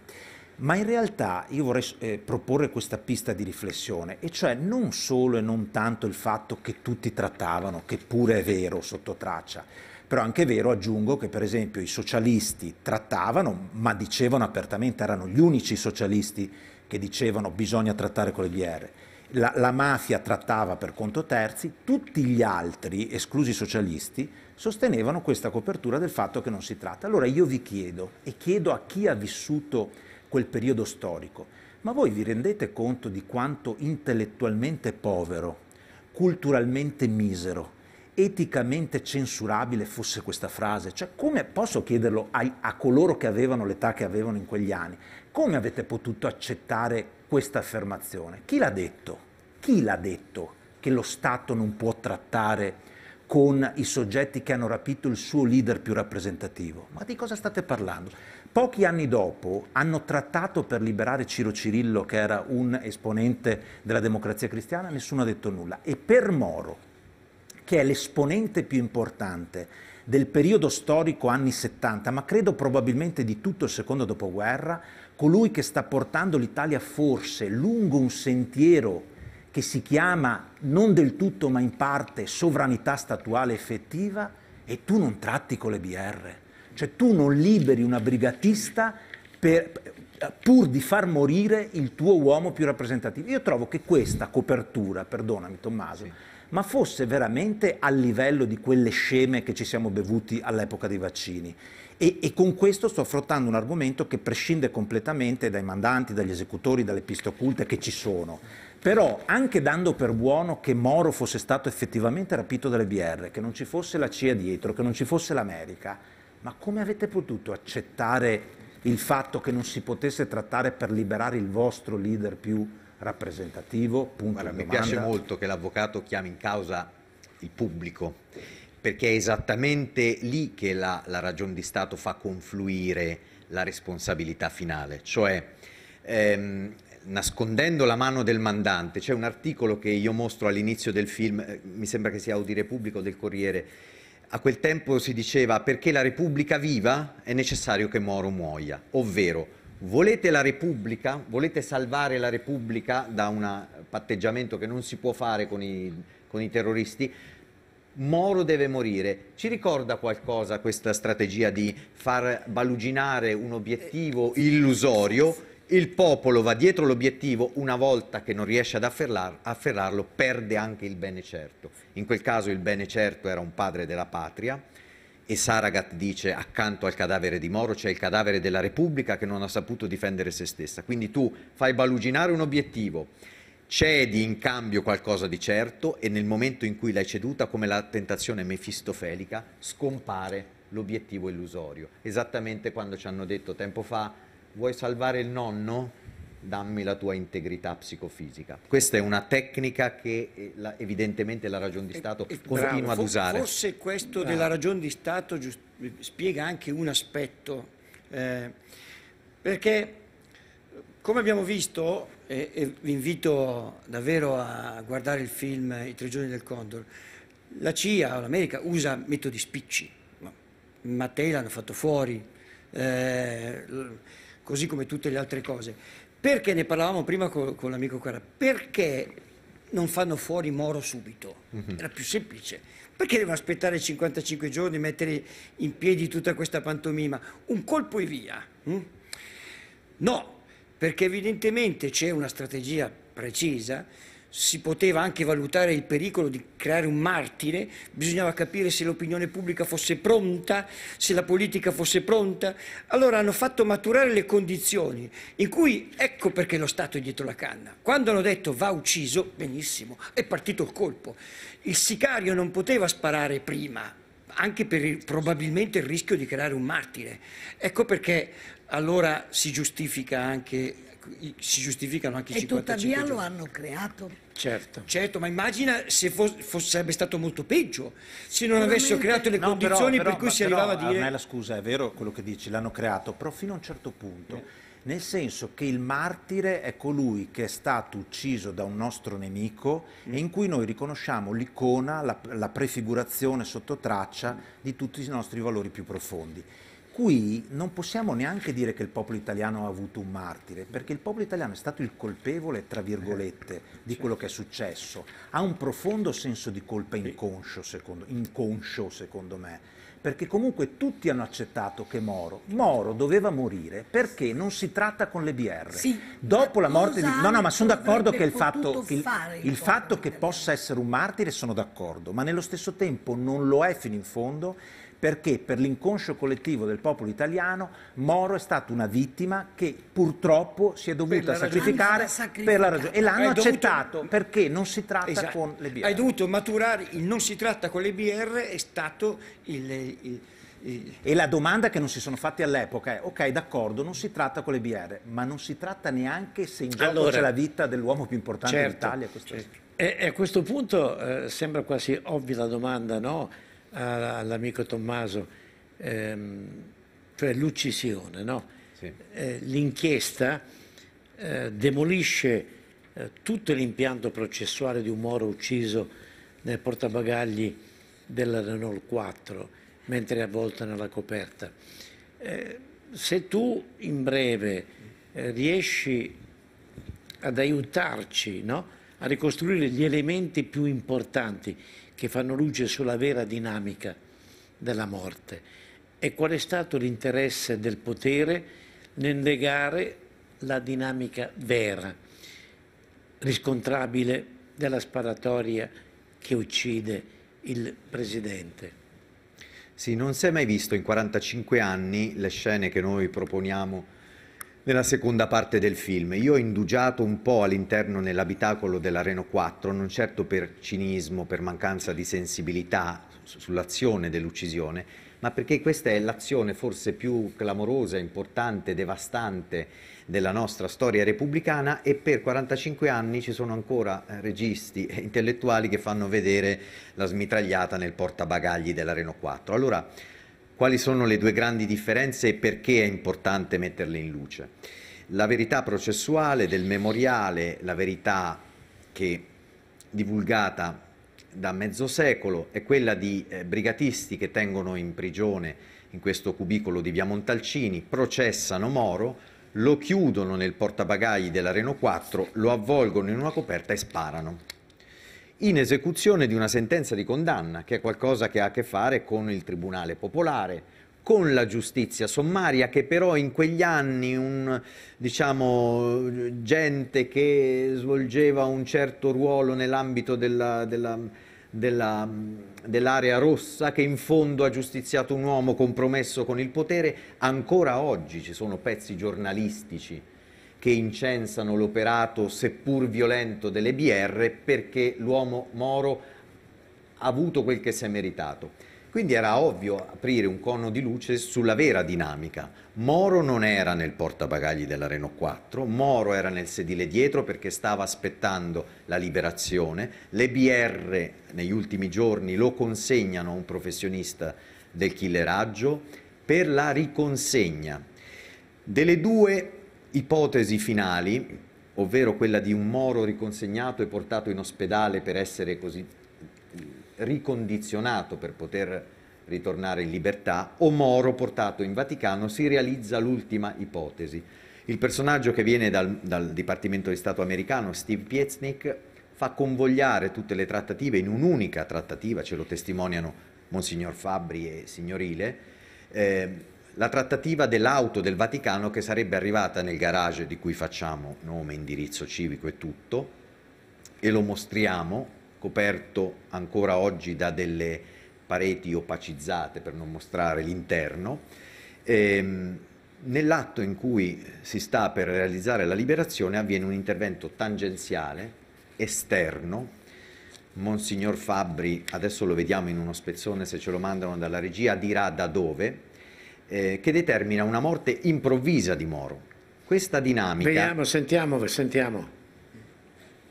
Ma in realtà io vorrei eh, proporre questa pista di riflessione, e cioè non solo e non tanto il fatto che tutti trattavano, che pure è vero sotto traccia, però anche è vero, aggiungo, che per esempio i socialisti trattavano, ma dicevano apertamente, erano gli unici socialisti che dicevano bisogna trattare con le BR. La, la mafia trattava per conto terzi, tutti gli altri, esclusi i socialisti, sostenevano questa copertura del fatto che non si tratta. Allora io vi chiedo, e chiedo a chi ha vissuto quel periodo storico. Ma voi vi rendete conto di quanto intellettualmente povero, culturalmente misero, eticamente censurabile fosse questa frase? Cioè, come posso chiederlo a, a coloro che avevano l'età che avevano in quegli anni? Come avete potuto accettare questa affermazione? Chi l'ha detto? Chi l'ha detto che lo Stato non può trattare con i soggetti che hanno rapito il suo leader più rappresentativo? Ma di cosa state parlando? Pochi anni dopo hanno trattato per liberare Ciro Cirillo, che era un esponente della democrazia cristiana, nessuno ha detto nulla. E per Moro, che è l'esponente più importante del periodo storico anni 70, ma credo probabilmente di tutto il secondo dopoguerra, colui che sta portando l'Italia forse lungo un sentiero che si chiama non del tutto ma in parte sovranità statuale effettiva, e tu non tratti con le BR. Cioè tu non liberi una brigatista per, pur di far morire il tuo uomo più rappresentativo. Io trovo che questa copertura, perdonami Tommaso, sì. ma fosse veramente al livello di quelle sceme che ci siamo bevuti all'epoca dei vaccini. E, e, con questo sto affrontando un argomento che prescinde completamente dai mandanti, dagli esecutori, dalle piste occulte che ci sono. Però anche dando per buono che Moro fosse stato effettivamente rapito dalle BR, che non ci fosse la CIA dietro, che non ci fosse l'America, ma come avete potuto accettare il fatto che non si potesse trattare per liberare il vostro leader più rappresentativo? Punto Guarda, mi piace molto che l'avvocato chiami in causa il pubblico, perché è esattamente lì che la, la ragion di Stato fa confluire la responsabilità finale, cioè ehm, nascondendo la mano del mandante, c'è un articolo che io mostro all'inizio del film, eh, mi sembra che sia Audire Pubblico del Corriere, a quel tempo si diceva perché la Repubblica viva è necessario che Moro muoia, ovvero volete la Repubblica, volete salvare la Repubblica da un patteggiamento che non si può fare con i, con i terroristi, Moro deve morire. Ci ricorda qualcosa questa strategia di far baluginare un obiettivo eh, illusorio? il popolo va dietro l'obiettivo, una volta che non riesce ad afferrar, afferrarlo perde anche il bene certo. In quel caso il bene certo era un padre della patria e Saragat dice accanto al cadavere di Moro c'è il cadavere della Repubblica che non ha saputo difendere se stessa. Quindi tu fai baluginare un obiettivo, cedi in cambio qualcosa di certo e nel momento in cui l'hai ceduta, come la tentazione mefistofelica, scompare l'obiettivo illusorio. Esattamente quando ci hanno detto tempo fa vuoi salvare il nonno? dammi la tua integrità psicofisica. Questa è una tecnica che eh, evidentemente la ragion di eh, Stato e, eh, continua bravo, ad usare. Forse questo bravo. della ragion di Stato giust- spiega anche un aspetto, eh, perché come abbiamo visto, e, e, vi invito davvero a guardare il film I tre giorni del Condor, la CIA o l'America usa metodi spicci, Mattei l'hanno fatto fuori. Eh, così come tutte le altre cose. Perché ne parlavamo prima con, con l'amico Carra, perché non fanno fuori Moro subito? Mm-hmm. Era più semplice. Perché devono aspettare 55 giorni, mettere in piedi tutta questa pantomima? Un colpo e via. Mm? No, perché evidentemente c'è una strategia precisa si poteva anche valutare il pericolo di creare un martire, bisognava capire se l'opinione pubblica fosse pronta, se la politica fosse pronta. Allora hanno fatto maturare le condizioni in cui ecco perché lo Stato è dietro la canna. Quando hanno detto va ucciso, benissimo, è partito il colpo. Il sicario non poteva sparare prima, anche per il, probabilmente il rischio di creare un martire. Ecco perché allora si, giustifica anche, si giustificano anche i 55 E tuttavia lo hanno creato. Certo. certo. ma immagina se fosse, sarebbe stato molto peggio, se non avessero creato le no, condizioni però, però, per cui si arrivava a dire... Non è la scusa, è vero quello che dici, l'hanno creato, però fino a un certo punto... Eh nel senso che il martire è colui che è stato ucciso da un nostro nemico mm. e in cui noi riconosciamo l'icona, la, la prefigurazione sotto traccia di tutti i nostri valori più profondi. Qui non possiamo neanche dire che il popolo italiano ha avuto un martire, perché il popolo italiano è stato il colpevole, tra virgolette, di eh, quello che è successo. Ha un profondo senso di colpa inconscio, secondo, inconscio, secondo me perché comunque tutti hanno accettato che Moro, Moro doveva morire perché non si tratta con le BR. Sì, Dopo la morte di... No, no, ma sono d'accordo che il fatto, il, il fatto che possa essere un martire sono d'accordo, ma nello stesso tempo non lo è fino in fondo perché per l'inconscio collettivo del popolo italiano Moro è stato una vittima che purtroppo si è dovuta per sacrificare per la ragione. E l'hanno accettato dovuto... perché non si tratta esatto. con le BR. Hai dovuto maturare il non si tratta con le BR è stato il, il e la domanda che non si sono fatti all'epoca è, ok, d'accordo, non si tratta con le BR, ma non si tratta neanche se in gioco allora, c'è la vita dell'uomo più importante certo, d'Italia. Certo. E, a questo punto eh, sembra quasi ovvia la domanda, no? all'amico Tommaso, ehm, cioè l'uccisione, no? sì. eh, l'inchiesta eh, demolisce eh, tutto l'impianto processuale di un Moro ucciso nel portabagagli della Renault 4 mentre è avvolta nella coperta. Eh, se tu in breve eh, riesci ad aiutarci no? a ricostruire gli elementi più importanti, che fanno luce sulla vera dinamica della morte e qual è stato l'interesse del potere nel negare la dinamica vera, riscontrabile della sparatoria che uccide il presidente. Sì, non si è mai visto in 45 anni le scene che noi proponiamo nella seconda parte del film. Io ho indugiato un po' all'interno nell'abitacolo della Reno 4, non certo per cinismo, per mancanza di sensibilità sull'azione dell'uccisione, ma perché questa è l'azione forse più clamorosa, importante, devastante della nostra storia repubblicana e per 45 anni ci sono ancora eh, registi e intellettuali che fanno vedere la smitragliata nel portabagagli della Reno 4. Allora, quali sono le due grandi differenze e perché è importante metterle in luce? La verità processuale del memoriale, la verità che divulgata da mezzo secolo, è quella di eh, brigatisti che tengono in prigione in questo cubicolo di via Montalcini, processano Moro, lo chiudono nel portabagagli della Reno 4, lo avvolgono in una coperta e sparano in esecuzione di una sentenza di condanna, che è qualcosa che ha a che fare con il Tribunale Popolare, con la giustizia sommaria che però in quegli anni un, diciamo, gente che svolgeva un certo ruolo nell'ambito della, della dell'area rossa che in fondo ha giustiziato un uomo compromesso con il potere, ancora oggi ci sono pezzi giornalistici che incensano l'operato seppur violento delle BR perché l'uomo Moro ha avuto quel che si è meritato. Quindi era ovvio aprire un cono di luce sulla vera dinamica. Moro non era nel portabagagli della Renault 4, Moro era nel sedile dietro perché stava aspettando la liberazione. Le BR negli ultimi giorni lo consegnano a un professionista del killeraggio per la riconsegna. Delle due ipotesi finali, ovvero quella di un moro riconsegnato e portato in ospedale per essere così ricondizionato per poter ritornare in libertà, o moro portato in Vaticano, si realizza l'ultima ipotesi. Il personaggio che viene dal, dal Dipartimento di Stato americano, Steve Pietznik, fa convogliare tutte le trattative in un'unica trattativa, ce lo testimoniano Monsignor Fabbri e Signorile, eh, la trattativa dell'auto del Vaticano che sarebbe arrivata nel garage di cui facciamo nome, indirizzo civico e tutto, e lo mostriamo, coperto ancora oggi da delle pareti opacizzate per non mostrare l'interno. Ehm, nell'atto in cui si sta per realizzare la liberazione avviene un intervento tangenziale, esterno. Monsignor Fabbri, adesso lo vediamo in uno spezzone se ce lo mandano dalla regia, dirà da dove eh, che determina una morte improvvisa di Moro. Questa dinamica... Vediamo, sentiamo, sentiamo.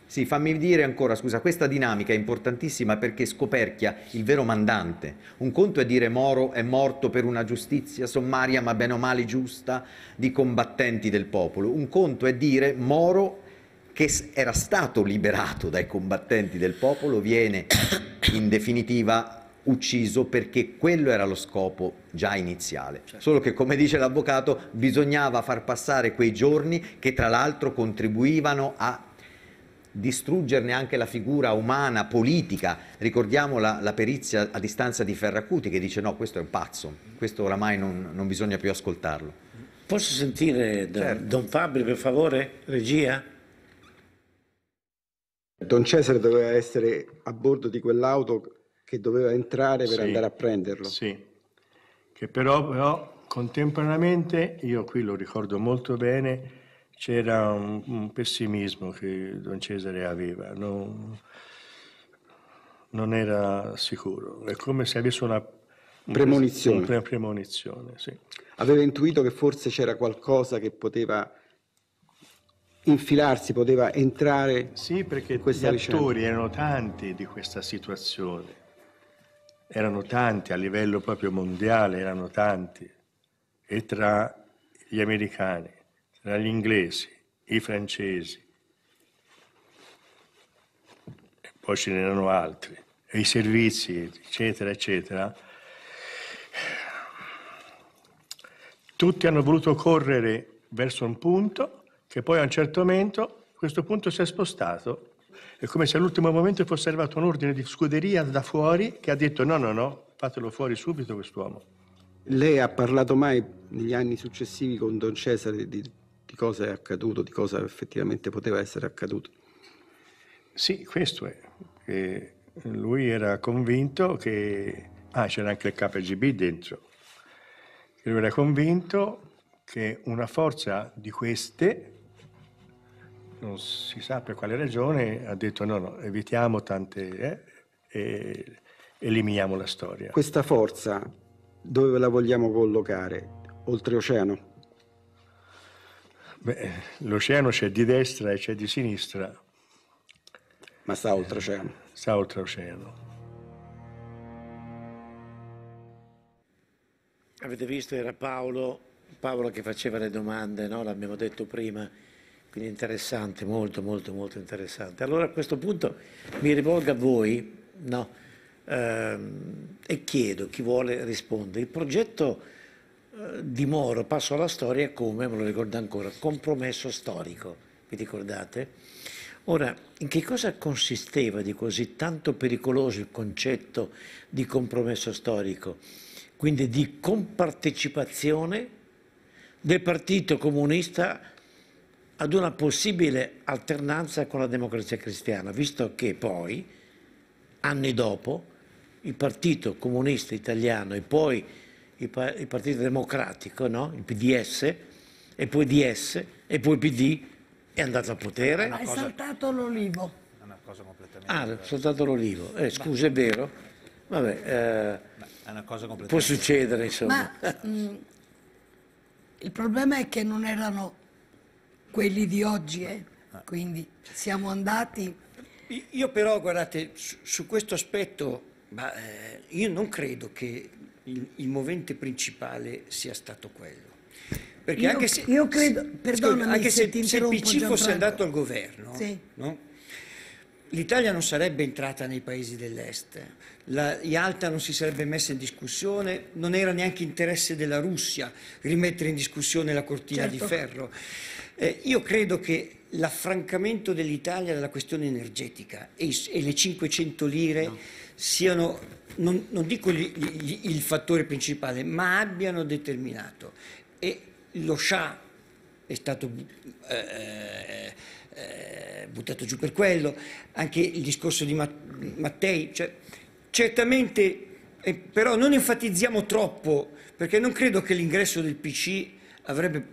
Sì, fammi dire ancora, scusa, questa dinamica è importantissima perché scoperchia il vero mandante. Un conto è dire Moro è morto per una giustizia sommaria ma bene o male giusta di combattenti del popolo. Un conto è dire Moro che era stato liberato dai combattenti del popolo viene in definitiva ucciso perché quello era lo scopo già iniziale. Certo. Solo che, come dice l'avvocato, bisognava far passare quei giorni che tra l'altro contribuivano a distruggerne anche la figura umana, politica. Ricordiamo la, la, perizia a distanza di Ferracuti che dice no, questo è un pazzo, questo oramai non, non bisogna più ascoltarlo. Posso sentire Don, certo. Don Fabri, per favore, regia? Don Cesare doveva essere a bordo di quell'auto che doveva entrare per sì, andare a prenderlo. Sì, che però, però, contemporaneamente, io qui lo ricordo molto bene, c'era un, un pessimismo che Don Cesare aveva, non, non era sicuro, è come se avesse una premonizione. Una premonizione sì. Aveva intuito che forse c'era qualcosa che poteva infilarsi, poteva entrare. Sì, perché gli vicenda. attori erano tanti di questa situazione erano tanti, a livello proprio mondiale erano tanti, e tra gli americani, tra gli inglesi, i francesi, e poi ce n'erano altri, e i servizi, eccetera, eccetera, tutti hanno voluto correre verso un punto che poi a un certo momento questo punto si è spostato è come se all'ultimo momento fosse arrivato un ordine di scuderia da fuori che ha detto no, no, no, fatelo fuori subito quest'uomo. Lei ha parlato mai negli anni successivi con Don Cesare di, di cosa è accaduto, di cosa effettivamente poteva essere accaduto? Sì, questo è. E lui era convinto che... Ah, c'era anche il KGB dentro. Lui era convinto che una forza di queste non si sa per quale ragione, ha detto no, no, evitiamo tante eh, e eliminiamo la storia. Questa forza dove la vogliamo collocare? Oltreoceano? Beh, l'oceano c'è di destra e c'è di sinistra. Ma sta oltreoceano. Eh, sta oltreoceano. Avete visto, era Paolo, Paolo che faceva le domande, no? l'abbiamo detto prima. Quindi interessante, molto, molto, molto interessante. Allora a questo punto mi rivolgo a voi no, ehm, e chiedo, chi vuole rispondere. Il progetto eh, di Moro passo alla storia come, me lo ricordo ancora, compromesso storico, vi ricordate? Ora, in che cosa consisteva di così tanto pericoloso il concetto di compromesso storico? Quindi di compartecipazione del Partito Comunista ad una possibile alternanza con la democrazia cristiana, visto che poi, anni dopo, il Partito Comunista Italiano e poi il, Partito Democratico, no? il PDS, e poi DS, e poi PD, è andato a potere. È cosa... saltato l'olivo. È una cosa completamente Ah, è saltato l'olivo. Eh, scusa, è vero. Vabbè, eh, è una cosa completamente può succedere, insomma. Ma, mh, mm, il problema è che non erano quelli di oggi, eh? Ah. quindi siamo andati... Io però, guardate, su, su questo aspetto, ma, eh, io non credo che il, il, movente principale sia stato quello. Perché io, anche se, io credo, perdonami anche se, se, se il PC fosse andato al governo, sì. no? l'Italia non sarebbe entrata nei paesi dell'est, la Yalta non si sarebbe messa in discussione, non era neanche interesse della Russia rimettere in discussione la cortina certo. di ferro. Eh, io credo che l'affrancamento dell'Italia dalla questione energetica e, e le 500 lire no. siano, non, non dico gli, gli, il fattore principale, ma abbiano determinato. E lo scià è stato eh, eh, buttato giù per quello, anche il discorso di Mattei. Cioè, certamente, eh, però non enfatizziamo troppo, perché non credo che l'ingresso del PC avrebbe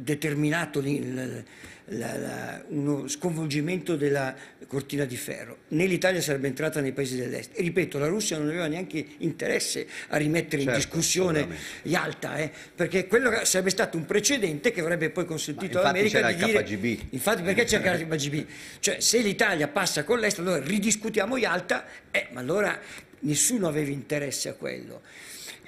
determinato il, la, la, uno sconvolgimento della cortina di ferro, né l'Italia sarebbe entrata nei paesi dell'est. E ripeto, la Russia non aveva neanche interesse a rimettere certo, in discussione Yalta, eh, perché quello sarebbe stato un precedente che avrebbe poi consentito all'America di dire... KGB. Infatti perché c'è il KGB? Cioè se l'Italia passa con l'est allora ridiscutiamo Yalta, eh, ma allora nessuno aveva interesse a quello.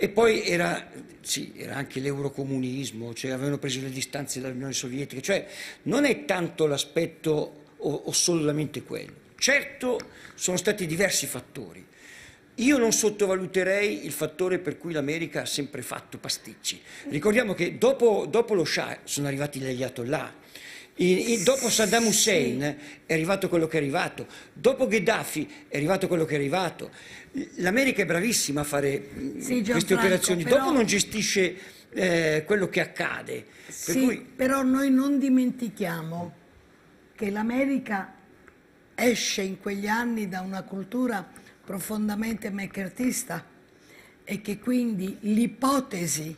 E poi era, sì, era anche l'eurocomunismo, cioè avevano preso le distanze dall'Unione Sovietica, cioè non è tanto l'aspetto o, o solamente quello. Certo sono stati diversi fattori. Io non sottovaluterei il fattore per cui l'America ha sempre fatto pasticci. Ricordiamo che dopo, dopo lo Shah sono arrivati gli Ayatollah, dopo Saddam Hussein sì. è arrivato quello che è arrivato, dopo Gheddafi è arrivato quello che è arrivato. L'America è bravissima a fare sì, queste operazioni, però... dopo non gestisce eh, quello che accade. Sì, cui... però noi non dimentichiamo che l'America esce in quegli anni da una cultura profondamente meccartista e che quindi l'ipotesi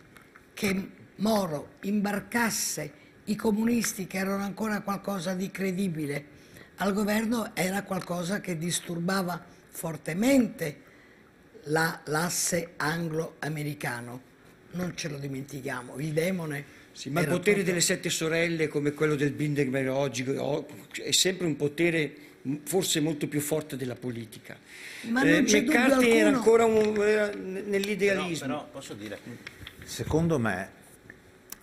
che Moro imbarcasse i comunisti, che erano ancora qualcosa di credibile, al governo era qualcosa che disturbava fortemente l'asse la, anglo-americano. Non ce lo dimentichiamo, il demone... Sì, ma il potere tutto. delle sette sorelle come quello del Binderman oggi è sempre un potere forse molto più forte della politica. Ma eh, McCarthy era ancora un, eh, nell'idealismo. No, posso dire, secondo me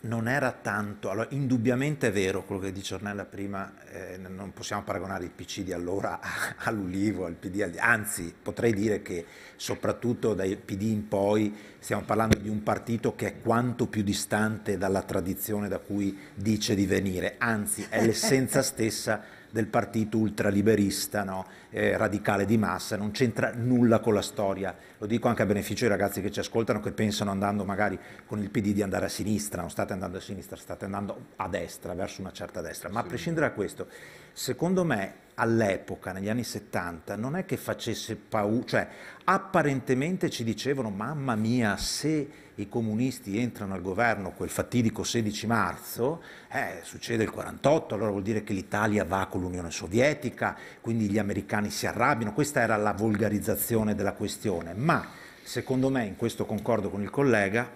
non era tanto, allora indubbiamente è vero quello che dice Ornella prima, eh, non possiamo paragonare il PC di allora all'Ulivo, al PD, anzi potrei dire che soprattutto dai PD in poi stiamo parlando di un partito che è quanto più distante dalla tradizione da cui dice di venire, anzi è l'essenza stessa del partito ultraliberista no? eh, radicale di massa, non c'entra nulla con la storia. Lo dico anche a beneficio dei ragazzi che ci ascoltano, che pensano andando magari con il PD di andare a sinistra, non state andando a sinistra, state andando a destra, verso una certa destra. Ma sì. a prescindere da questo, secondo me all'epoca, negli anni 70, non è che facesse paura, cioè apparentemente ci dicevano, mamma mia, se i comunisti entrano al governo quel fatidico 16 marzo, eh, succede il 48, allora vuol dire che l'Italia va con l'Unione Sovietica, quindi gli americani si arrabbiano, questa era la volgarizzazione della questione, ma secondo me, in questo concordo con il collega,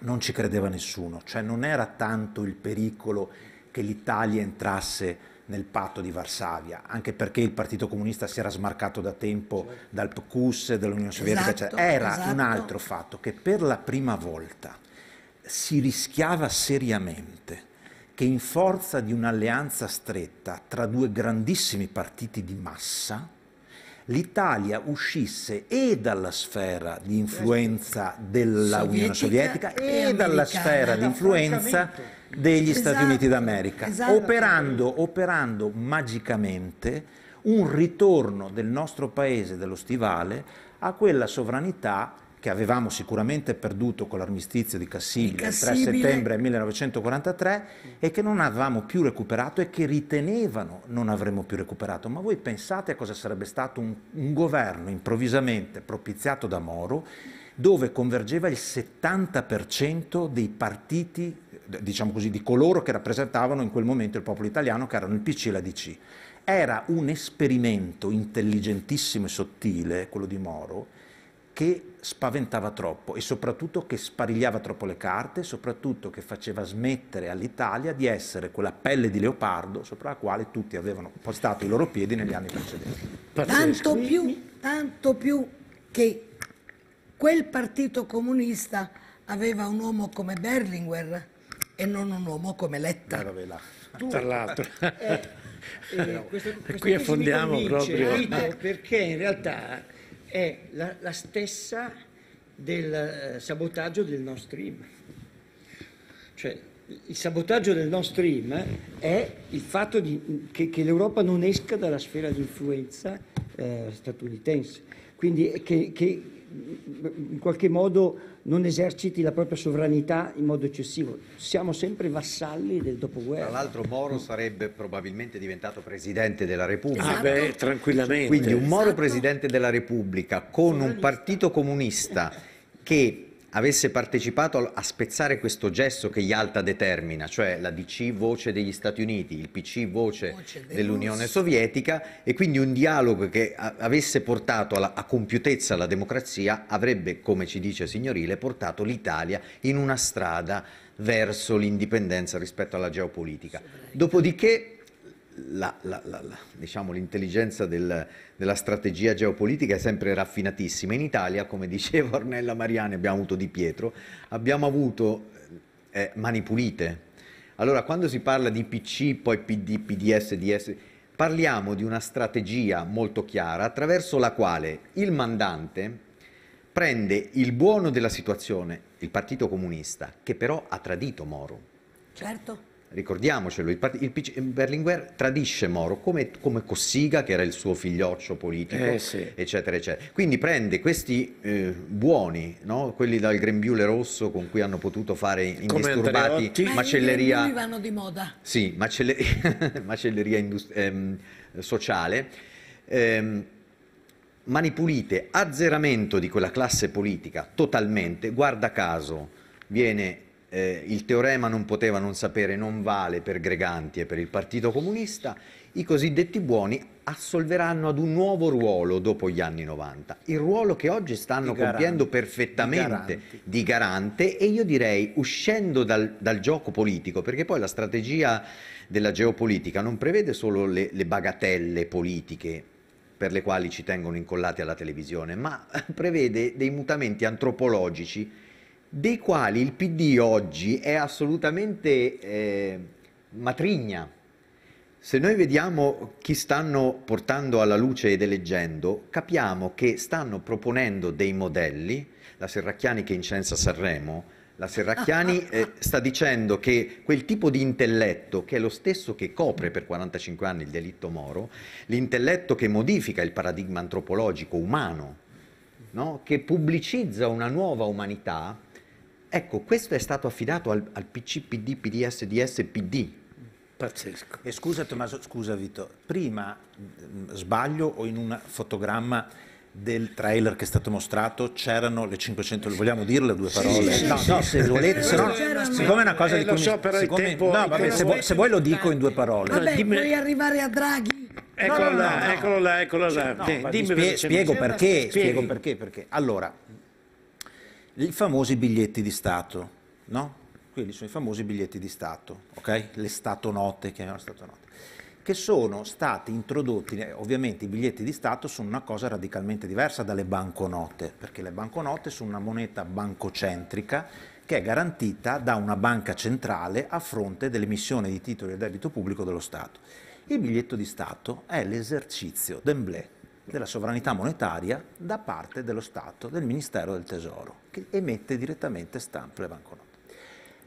non ci credeva nessuno, cioè non era tanto il pericolo che l'Italia entrasse nel patto di Varsavia, anche perché il Partito Comunista si era smarcato da tempo certo. dal PQS dell'Unione esatto, Sovietica, cioè era esatto. un altro fatto che per la prima volta si rischiava seriamente che in forza di un'alleanza stretta tra due grandissimi partiti di massa, l'Italia uscisse e dalla sfera di influenza della Sovietica Unione Sovietica e, e dalla sfera di influenza degli esatto, Stati Uniti d'America, esatto. operando, operando magicamente un ritorno del nostro paese, dello stivale, a quella sovranità che avevamo sicuramente perduto con l'armistizio di Cassibile, il 3 settembre 1943 e che non avevamo più recuperato e che ritenevano non avremmo più recuperato. Ma voi pensate a cosa sarebbe stato un, un governo improvvisamente propiziato da Moro dove convergeva il 70% dei partiti eh, diciamo così, di coloro che rappresentavano in quel momento il popolo italiano, che erano il PC e la DC. Era un esperimento intelligentissimo e sottile, quello di Moro, che spaventava troppo e soprattutto che sparigliava troppo le carte, soprattutto che faceva smettere all'Italia di essere quella pelle di leopardo sopra la quale tutti avevano postato i loro piedi negli anni precedenti. Tanto più, tanto più che quel partito comunista aveva un uomo come Berlinguer e non un uomo come Letta. Maravilla. Tra l'altro. Eh, eh, questo, questo qui affondiamo proprio. Anche eh, perché in realtà è la, la stessa del eh, sabotaggio del Nord stream. Cioè, il sabotaggio del Nord stream è il fatto di, che, che, l'Europa non esca dalla sfera di influenza eh, statunitense, quindi che, che in qualche modo non eserciti la propria sovranità in modo eccessivo. Siamo sempre vassalli del dopoguerra. Tra l'altro Moro sarebbe probabilmente diventato Presidente della Repubblica. Ah, beh, esatto. tranquillamente. Quindi un Moro esatto. Presidente della Repubblica con un partito comunista che avesse partecipato a spezzare questo gesto che Yalta determina, cioè la DC voce degli Stati Uniti, il PC voce, voce dell'Unione Sovietica e quindi un dialogo che avesse portato alla, a compiutezza la democrazia avrebbe, come ci dice Signorile, portato l'Italia in una strada verso l'indipendenza rispetto alla geopolitica. Dopodiché Diciamo, l'intelligenza diciamo, del, della strategia geopolitica è sempre raffinatissima. In Italia, come diceva Ornella Mariani, abbiamo avuto Di Pietro, abbiamo avuto eh, mani pulite. Allora, quando si parla di PC, poi PD, PDS, DS, parliamo di una strategia molto chiara attraverso la quale il mandante prende il buono della situazione, il Partito Comunista, che però ha tradito Moro. Certo ricordiamocelo, il, il PC- Berlinguer tradisce Moro come, come, Cossiga, che era il suo figlioccio politico, eh, sì. eccetera, eccetera. Quindi prende questi eh, buoni, no? quelli dal grembiule rosso con cui hanno potuto fare indisturbati come macelleria... Ma vanno di moda. Sì, macelleria, macelleria indust- ehm, sociale. Ehm, manipulite, azzeramento di quella classe politica totalmente, guarda caso, viene eh, il teorema non poteva non sapere non vale per Greganti e per il Partito Comunista, i cosiddetti buoni assolveranno ad un nuovo ruolo dopo gli anni 90, il ruolo che oggi stanno garanti, compiendo perfettamente di, di garante e io direi uscendo dal, dal, gioco politico, perché poi la strategia della geopolitica non prevede solo le, le bagatelle politiche per le quali ci tengono incollati alla televisione, ma prevede dei mutamenti antropologici dei quali il PD oggi è assolutamente eh, matrigna. Se noi vediamo chi stanno portando alla luce ed eleggendo, capiamo che stanno proponendo dei modelli, la Serracchiani che incensa Sanremo, la Serracchiani eh, sta dicendo che quel tipo di intelletto, che è lo stesso che copre per 45 anni il delitto Moro, l'intelletto che modifica il paradigma antropologico umano, no? che pubblicizza una nuova umanità, Ecco, questo è stato affidato al, al PC, PD, PD, SDS, PD. Pazzesco. E scusa Tommaso, scusa Vito, prima mh, mm, sbaglio o in un fotogramma del trailer che è stato mostrato c'erano le 500 vogliamo dirle due parole sì, sì, no, sì. se volete se no, siccome è una cosa eh, di cui so, però siccome, il tempo, no, vabbè, tempo se, vuoi, se, vuoi, lo dico in due parole vabbè Dimmi... puoi arrivare a Draghi eccolo no, là eccolo là eccolo là cioè, no, dimmi, spie, spiego, perché, spiego perché perché allora i famosi biglietti di Stato, no? Quelli sono i famosi biglietti di Stato, ok? Le statonote, chiamiamole statonote, che sono stati introdotti, eh, ovviamente i biglietti di Stato sono una cosa radicalmente diversa dalle banconote, perché le banconote sono una moneta bancocentrica che è garantita da una banca centrale a fronte dell'emissione di titoli a debito pubblico dello Stato. Il biglietto di Stato è l'esercizio d'emblée della sovranità monetaria da parte dello Stato, del Ministero del Tesoro, che emette direttamente stampe e banconote.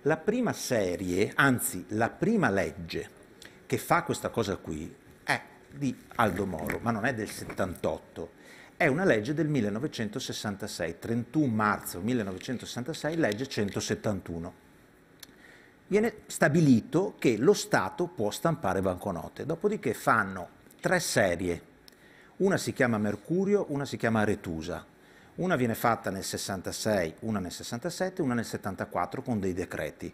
La prima serie, anzi la prima legge che fa questa cosa qui è di Aldo Moro, ma non è del 78, è una legge del 1966, 31 marzo 1966, legge 171. Viene stabilito che lo Stato può stampare banconote, dopodiché fanno tre serie una si chiama Mercurio, una si chiama Retusa. Una viene fatta nel 66, una nel 67, una nel 74 con dei decreti.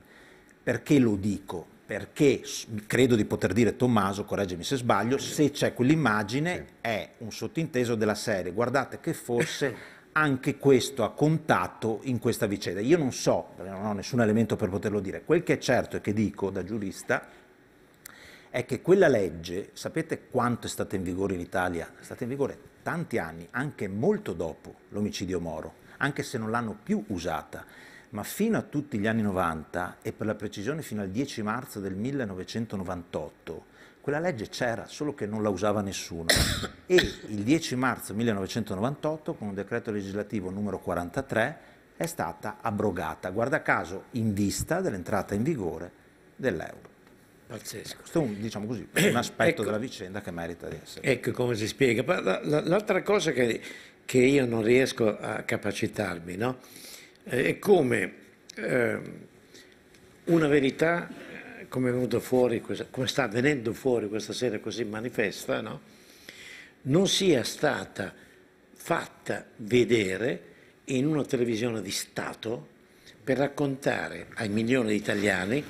Perché lo dico? Perché credo di poter dire, Tommaso, correggimi se sbaglio, se c'è quell'immagine sì. è un sottinteso della serie. Guardate che forse anche questo ha contatto in questa vicenda. Io non so, non ho nessun elemento per poterlo dire. Quel che è certo e che dico da giurista è che quella legge, sapete quanto è stata in vigore in Italia? È stata in vigore tanti anni, anche molto dopo l'omicidio Moro, anche se non l'hanno più usata, ma fino a tutti gli anni 90 e per la precisione fino al 10 marzo del 1998, quella legge c'era, solo che non la usava nessuno. E il 10 marzo 1998, con un decreto legislativo numero 43, è stata abrogata, guarda caso in vista dell'entrata in vigore dell'euro. Pazzesco. Questo è un, diciamo così, un aspetto ecco, della vicenda che merita di essere. Ecco come si spiega. L'altra cosa che, che, io non riesco a capacitarmi no? Eh, è come eh, una verità, eh, come è fuori, come sta venendo fuori questa sera così manifesta, no? non sia stata fatta vedere in una televisione di Stato per raccontare ai milioni di italiani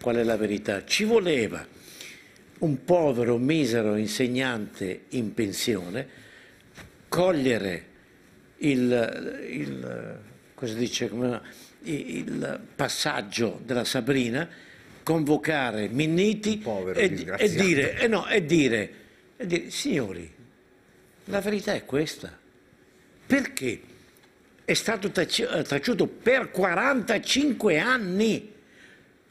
qual è la verità. Ci voleva un povero, misero insegnante in pensione cogliere il, il, dice, il passaggio della Sabrina, convocare Minniti povero, e, e, dire, e, no, e, dire, e dire, signori, la verità è questa. Perché? È stato taci taciuto per 45 anni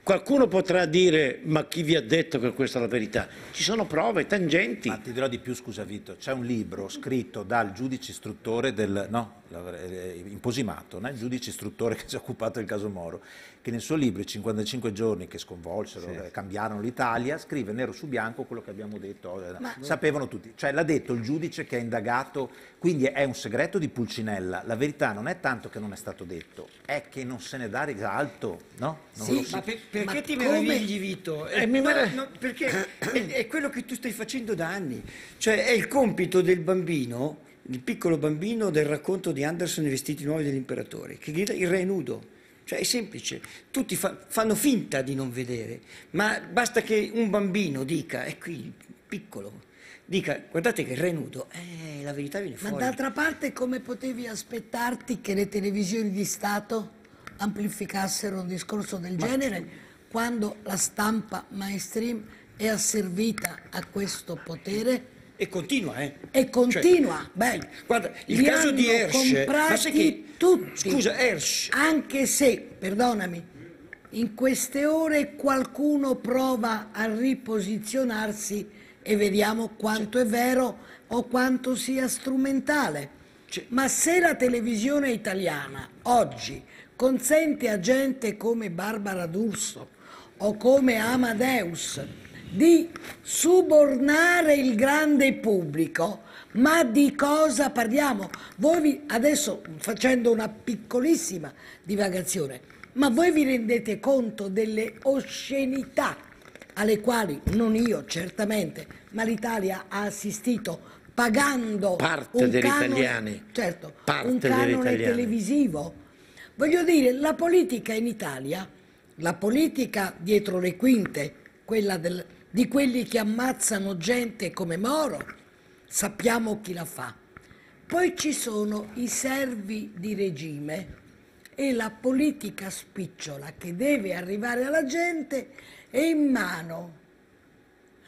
Qualcuno potrà dire, ma chi vi ha detto che questa è la verità? Ci sono prove, tangenti. Ma ti dirò di più, scusa Vito, c'è un libro scritto dal giudice istruttore del... No? Eh, eh, imposimato, il giudice istruttore che si è occupato del caso Moro, che nel suo libro I 55 giorni che sconvolsero, sì. Eh, cambiarono l'Italia, scrive nero su bianco quello che abbiamo detto, Ma... sapevano tutti, cioè l'ha detto il giudice che ha indagato, quindi è un segreto di Pulcinella, la verità non è tanto che non è stato detto, è che non se ne dà risalto, no? Non sì, ma per, perché ma ti meravigli Vito? Eh, eh, mi mer- no, perché è, è quello che tu stai facendo da anni, cioè è il compito del bambino il piccolo bambino del racconto di Anderson i vestiti nuovi dell'imperatore, che grida il re nudo. Cioè è semplice, tutti fa, fanno finta di non vedere, ma basta che un bambino dica, è qui, piccolo, dica guardate che il re nudo, eh, la verità viene fuori. Ma d'altra parte come potevi aspettarti che le televisioni di Stato amplificassero un discorso del ma genere quando la stampa mainstream è asservita a questo potere? E continua, eh? E cioè, continua, cioè, bene. Guarda, il Li caso di Hersch, ma sai che, tutti, scusa, Hersch. Anche se, perdonami, in queste ore qualcuno prova a riposizionarsi e vediamo quanto cioè. è vero o quanto sia strumentale. Cioè. Ma se la televisione italiana oggi consente a gente come Barbara D'Urso o come Amadeus di subornare il grande pubblico. Ma di cosa parliamo? Voi vi, adesso facendo una piccolissima divagazione, ma voi vi rendete conto delle oscenità alle quali non io certamente, ma l'Italia ha assistito pagando parte degli canone, italiani, certo, parte un canone televisivo. Voglio dire, la politica in Italia, la politica dietro le quinte, quella del, di quelli che ammazzano gente come Moro, sappiamo chi la fa. Poi ci sono i servi di regime e la politica spicciola che deve arrivare alla gente è in mano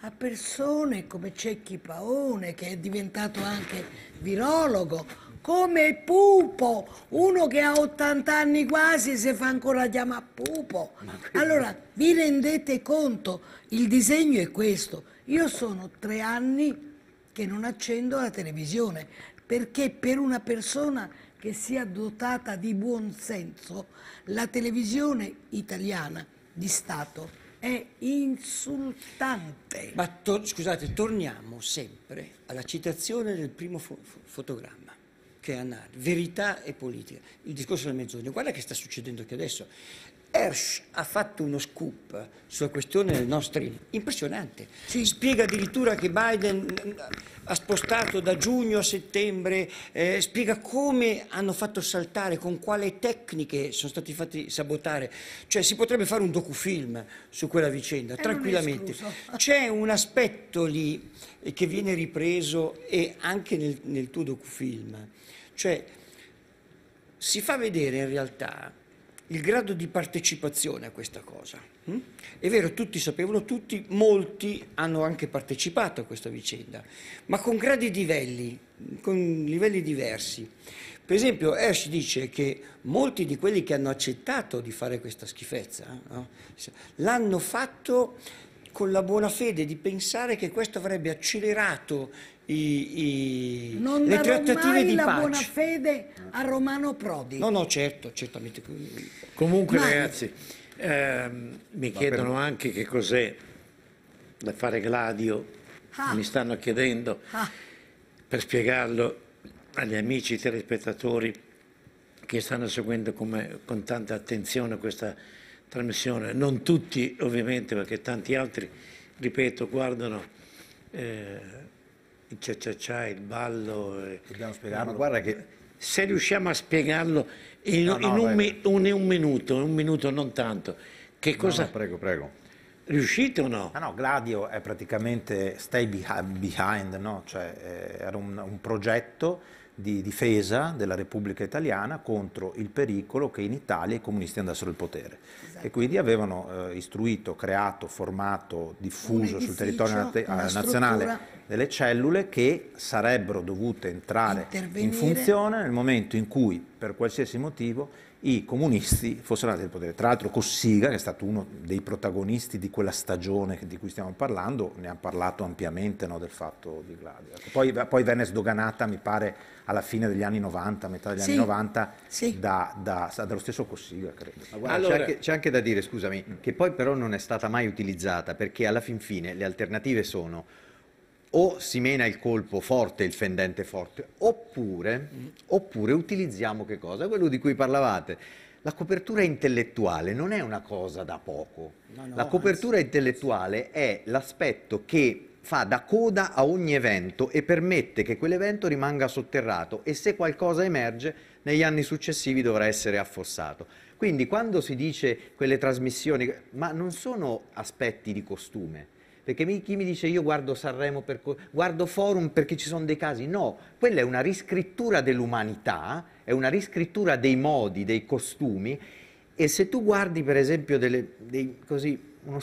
a persone come Cecchi Paone, che è diventato anche virologo, come Pupo, uno che ha 80 anni quasi e si fa ancora chiamare Pupo. Allora, vi rendete conto, il disegno è questo. Io sono tre anni che non accendo la televisione, perché per una persona che sia dotata di buon senso, la televisione italiana di Stato è insultante. Ma to scusate, torniamo sempre alla citazione del primo fo fotogramma che è anale, verità e politica. Il discorso del mezzogiorno, guarda che sta succedendo anche adesso. Hersch ha fatto uno scoop sulla questione del Nord Stream, impressionante. Sì. Spiega addirittura che Biden mm, ha spostato da giugno a settembre, eh, spiega come hanno fatto saltare, con quale tecniche sono stati fatti sabotare. Cioè si potrebbe fare un docufilm su quella vicenda, e eh, tranquillamente. C'è un aspetto lì che viene ripreso e anche nel, nel tuo docufilm cioè si fa vedere in realtà il grado di partecipazione a questa cosa. Hm? È vero, tutti sapevano, tutti, molti hanno anche partecipato a questa vicenda, ma con gradi livelli, con livelli diversi. Per esempio, Ash dice che molti di quelli che hanno accettato di fare questa schifezza no, l'hanno fatto con la buona fede di pensare che questo avrebbe accelerato i, i, non le trattative di pace. la buona fede a Romano Prodi. No, no, certo, certamente. Comunque, Ma... ragazzi, ehm, mi Va chiedono per... anche che cos'è da fare Gladio, ah. mi stanno chiedendo, ah. per spiegarlo agli amici telespettatori che stanno seguendo come, con tanta attenzione questa trasmissione, non tutti ovviamente perché tanti altri, ripeto, guardano eh, il cia-cia-cia, il ballo. Eh, Dobbiamo spiegarlo, eh, guarda che... Se riusciamo a spiegarlo in, no, no, in un, mi, un, un, minuto, un minuto non tanto, che cosa... No, prego, prego. Riuscite o no? Ah no, Gladio è praticamente Stay Behind, no? cioè, eh, era un, un progetto di difesa della Repubblica Italiana contro il pericolo che in Italia i comunisti andassero al potere esatto. e quindi avevano eh, istruito, creato, formato, diffuso edificio, sul territorio nat- eh, nazionale delle cellule che sarebbero dovute entrare in funzione nel momento in cui per qualsiasi motivo i comunisti fossero andati al potere. Tra l'altro Cossiga, che è stato uno dei protagonisti di quella stagione di cui stiamo parlando, ne ha parlato ampiamente no, del fatto di Gladio. Ecco, poi, poi venne sdoganata, mi pare, alla fine degli anni 90, metà degli sì, anni 90, sì. da, da, dallo stesso Cossiga, credo. Guarda, allora... c'è, anche, c'è, anche, da dire, scusami, mm. che poi però non è stata mai utilizzata perché alla fin fine le alternative sono o si mena il colpo forte, il fendente forte, oppure, mm. oppure utilizziamo che cosa? Quello di cui parlavate. La copertura intellettuale non è una cosa da poco. No, no, la copertura anzi, intellettuale è l'aspetto che fa da coda a ogni evento e permette che quell'evento rimanga sotterrato e se qualcosa emerge negli anni successivi dovrà essere affossato. Quindi quando si dice quelle trasmissioni, ma non sono aspetti di costume, perché mi, chi mi dice io guardo Sanremo, per, guardo Forum perché ci sono dei casi, no, quella è una riscrittura dell'umanità, è una riscrittura dei modi, dei costumi e se tu guardi per esempio delle, dei, così, uno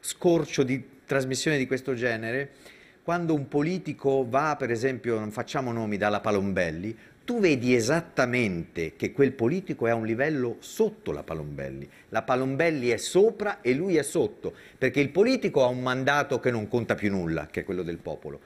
scorcio di trasmissione di questo genere, quando un politico va, per esempio, non facciamo nomi, dalla Palombelli, tu vedi esattamente che quel politico è a un livello sotto la Palombelli. La Palombelli è sopra e lui è sotto, perché il politico ha un mandato che non conta più nulla, che è quello del popolo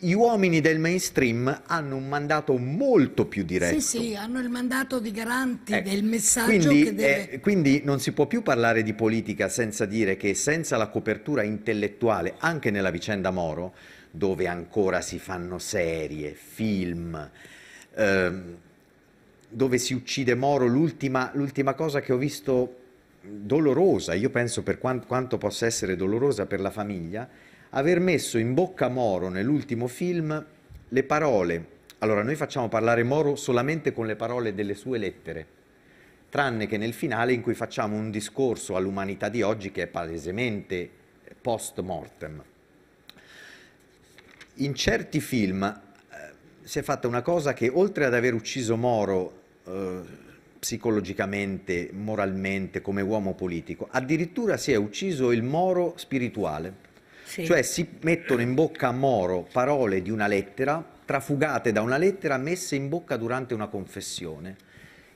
gli uomini del mainstream hanno un mandato molto più diretto. Sì, sì, hanno il mandato di garanti eh, del messaggio quindi, che eh, deve... Eh, quindi non si può più parlare di politica senza dire che senza la copertura intellettuale, anche nella vicenda Moro, dove ancora si fanno serie, film... Ehm, dove si uccide Moro, l'ultima, l'ultima cosa che ho visto dolorosa, io penso per quanto, quanto possa essere dolorosa per la famiglia, aver messo in bocca a Moro nell'ultimo film le parole. Allora, noi facciamo parlare Moro solamente con le parole delle sue lettere, tranne che nel finale in cui facciamo un discorso all'umanità di oggi che è palesemente post mortem. In certi film eh, si è fatta una cosa che oltre ad aver ucciso Moro eh, psicologicamente, moralmente, come uomo politico, addirittura si è ucciso il Moro spirituale sì. Cioè si mettono in bocca a Moro parole di una lettera, trafugate da una lettera messa in bocca durante una confessione,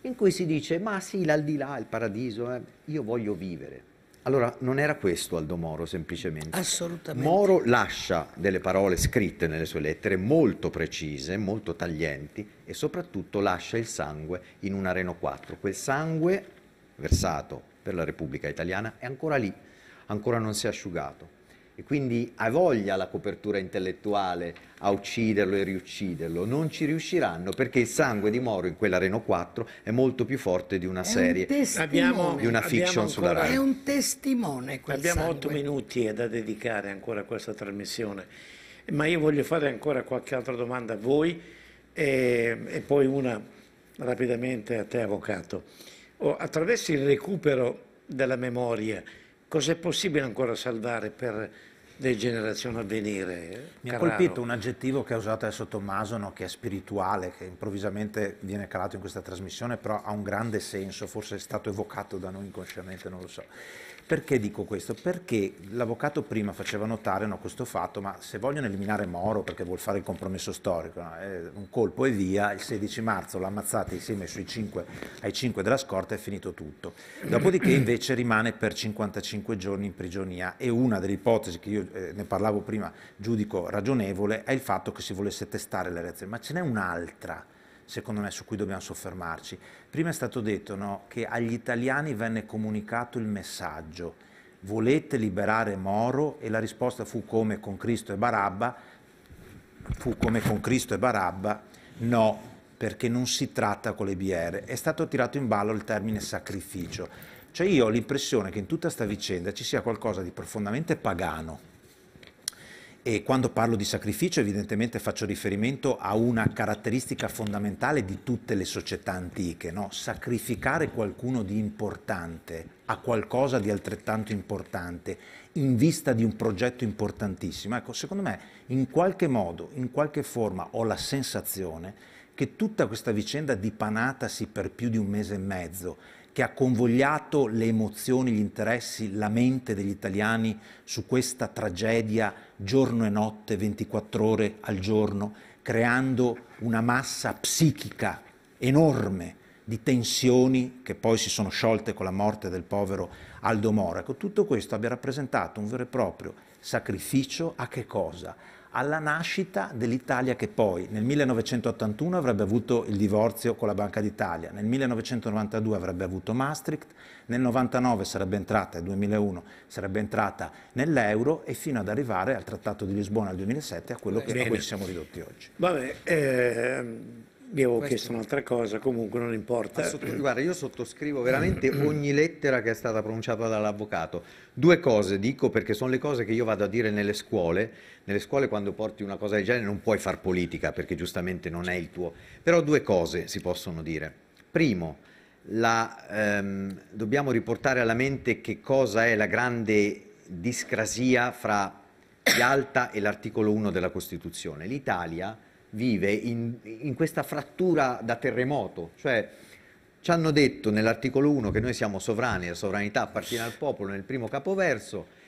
in cui si dice ma sì, l'aldilà, il paradiso, eh, io voglio vivere. Allora, non era questo Aldo Moro semplicemente. Assolutamente. Moro lascia delle parole scritte nelle sue lettere molto precise, molto taglienti e soprattutto lascia il sangue in un Areno 4. Quel sangue versato per la Repubblica Italiana è ancora lì, ancora non si è asciugato e quindi ha voglia la copertura intellettuale a ucciderlo e riucciderlo. Non ci riusciranno perché il sangue di Moro in quella Reno 4 è molto più forte di una serie, abbiamo, di una fiction ancora, sulla Rai. È un testimone questo. Abbiamo otto minuti da dedicare ancora a questa trasmissione, ma io voglio fare ancora qualche altra domanda a voi e, e poi una rapidamente a te, Avvocato. attraverso il recupero della memoria, cos'è possibile ancora salvare per delle generazioni a venire. Eh? Mi Carraro. ha colpito un aggettivo che ha usato adesso Tommasono, che è spirituale, che improvvisamente viene calato in questa trasmissione, però ha un grande senso, forse è stato evocato da noi inconsciamente, non lo so. Perché dico questo? Perché l'avvocato prima faceva notare no, questo fatto, ma se vogliono eliminare Moro perché vuol fare il compromesso storico, no, un colpo e via, il 16 marzo l'ha ammazzata insieme 5, ai 5 della scorta e è finito tutto. Dopodiché invece rimane per 55 giorni in prigionia e una delle ipotesi che io eh, ne parlavo prima giudico ragionevole è il fatto che si volesse testare le reazioni, ma ce n'è un'altra secondo me, su cui dobbiamo soffermarci. Prima è stato detto no, che agli italiani venne comunicato il messaggio, volete liberare Moro? E la risposta fu come con Cristo e Barabba, fu come con Cristo e Barabba, no, perché non si tratta con le BR. È stato tirato in ballo il termine sacrificio. Cioè io ho l'impressione che in tutta questa vicenda ci sia qualcosa di profondamente pagano, e quando parlo di sacrificio evidentemente faccio riferimento a una caratteristica fondamentale di tutte le società antiche, no? sacrificare qualcuno di importante a qualcosa di altrettanto importante in vista di un progetto importantissimo. Ecco, secondo me in qualche modo, in qualche forma ho la sensazione che tutta questa vicenda dipanatasi per più di un mese e mezzo che ha convogliato le emozioni, gli interessi, la mente degli italiani su questa tragedia giorno e notte, 24 ore al giorno, creando una massa psichica enorme di tensioni che poi si sono sciolte con la morte del povero Aldo Moraco. Ecco, tutto questo abbia rappresentato un vero e proprio sacrificio a che cosa? alla nascita dell'Italia che poi nel 1981 avrebbe avuto il divorzio con la Banca d'Italia, nel 1992 avrebbe avuto Maastricht, nel 99 sarebbe entrata, nel 2001 sarebbe entrata nell'euro e fino ad arrivare al Trattato di Lisbona nel 2007 a quello che Bene. noi siamo ridotti oggi. Vabbè, ehm vi avevo Questo... chiesto un'altra cosa, comunque non importa. Sotto... Guarda, io sottoscrivo veramente ogni lettera che è stata pronunciata dall'avvocato. Due cose dico perché sono le cose che io vado a dire nelle scuole. Nelle scuole quando porti una cosa del genere non puoi far politica perché giustamente non è il tuo. Però due cose si possono dire. Primo, la, ehm, dobbiamo riportare alla mente che cosa è la grande discrasia fra Yalta e l'articolo 1 della Costituzione. L'Italia vive in, in questa frattura da terremoto, cioè ci hanno detto nell'articolo 1 che noi siamo sovrani, la sovranità appartiene al popolo nel primo capoverso,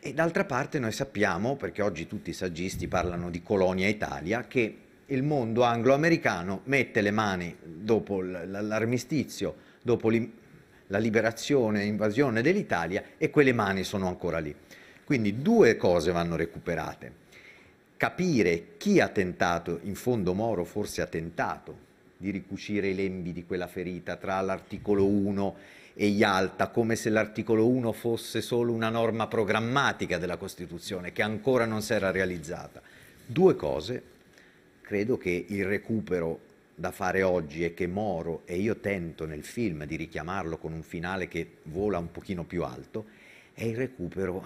e d'altra parte noi sappiamo, perché oggi tutti i saggisti parlano di colonia Italia, che il mondo anglo-americano mette le mani dopo l'armistizio, dopo la liberazione e invasione dell'Italia e quelle mani sono ancora lì. Quindi due cose vanno recuperate capire chi ha tentato, in fondo Moro forse ha tentato, di ricucire i lembi di quella ferita tra l'articolo 1 e gli come se l'articolo 1 fosse solo una norma programmatica della Costituzione che ancora non si era realizzata. Due cose, credo che il recupero da fare oggi è che Moro, e io tento nel film di richiamarlo con un finale che vola un pochino più alto, è il recupero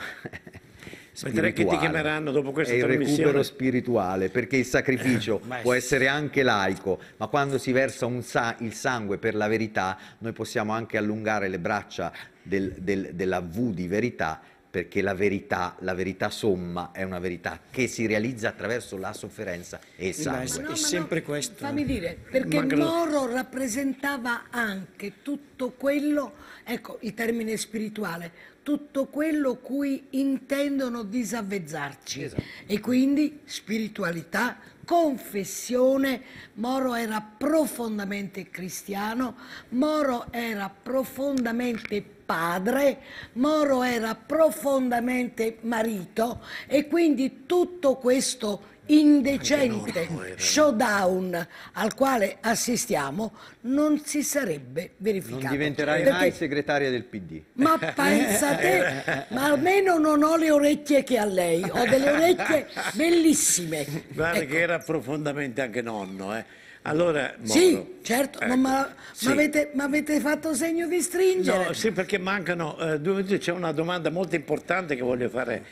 spirituale. Che ti chiameranno dopo questa è il recupero spirituale, perché il sacrificio eh, può essere anche laico, ma quando si versa sa- il sangue per la verità, noi possiamo anche allungare le braccia del, del, della V di verità perché la verità, la verità somma è una verità che si realizza attraverso la sofferenza e il sangue. No, è sempre questo. Fammi dire, perché Magro... Moro rappresentava anche tutto quello, ecco il termine spirituale, tutto quello cui intendono disavvezzarci. Esatto. E quindi spiritualità, confessione, Moro era profondamente cristiano, Moro era profondamente padre, Moro era profondamente marito e quindi tutto questo indecente showdown al quale assistiamo non si sarebbe verificato. Non diventerai Perché... mai segretaria del PD. Ma pensa te, ma almeno non ho le orecchie che ha lei, ho delle orecchie bellissime. Guarda ecco. che era profondamente anche nonno, eh. Allora, Moro, sì, certo, ecco, ma, sì. ma avete, fatto segno di stringere? No, sì, perché mancano, eh, c'è una domanda molto importante che voglio fare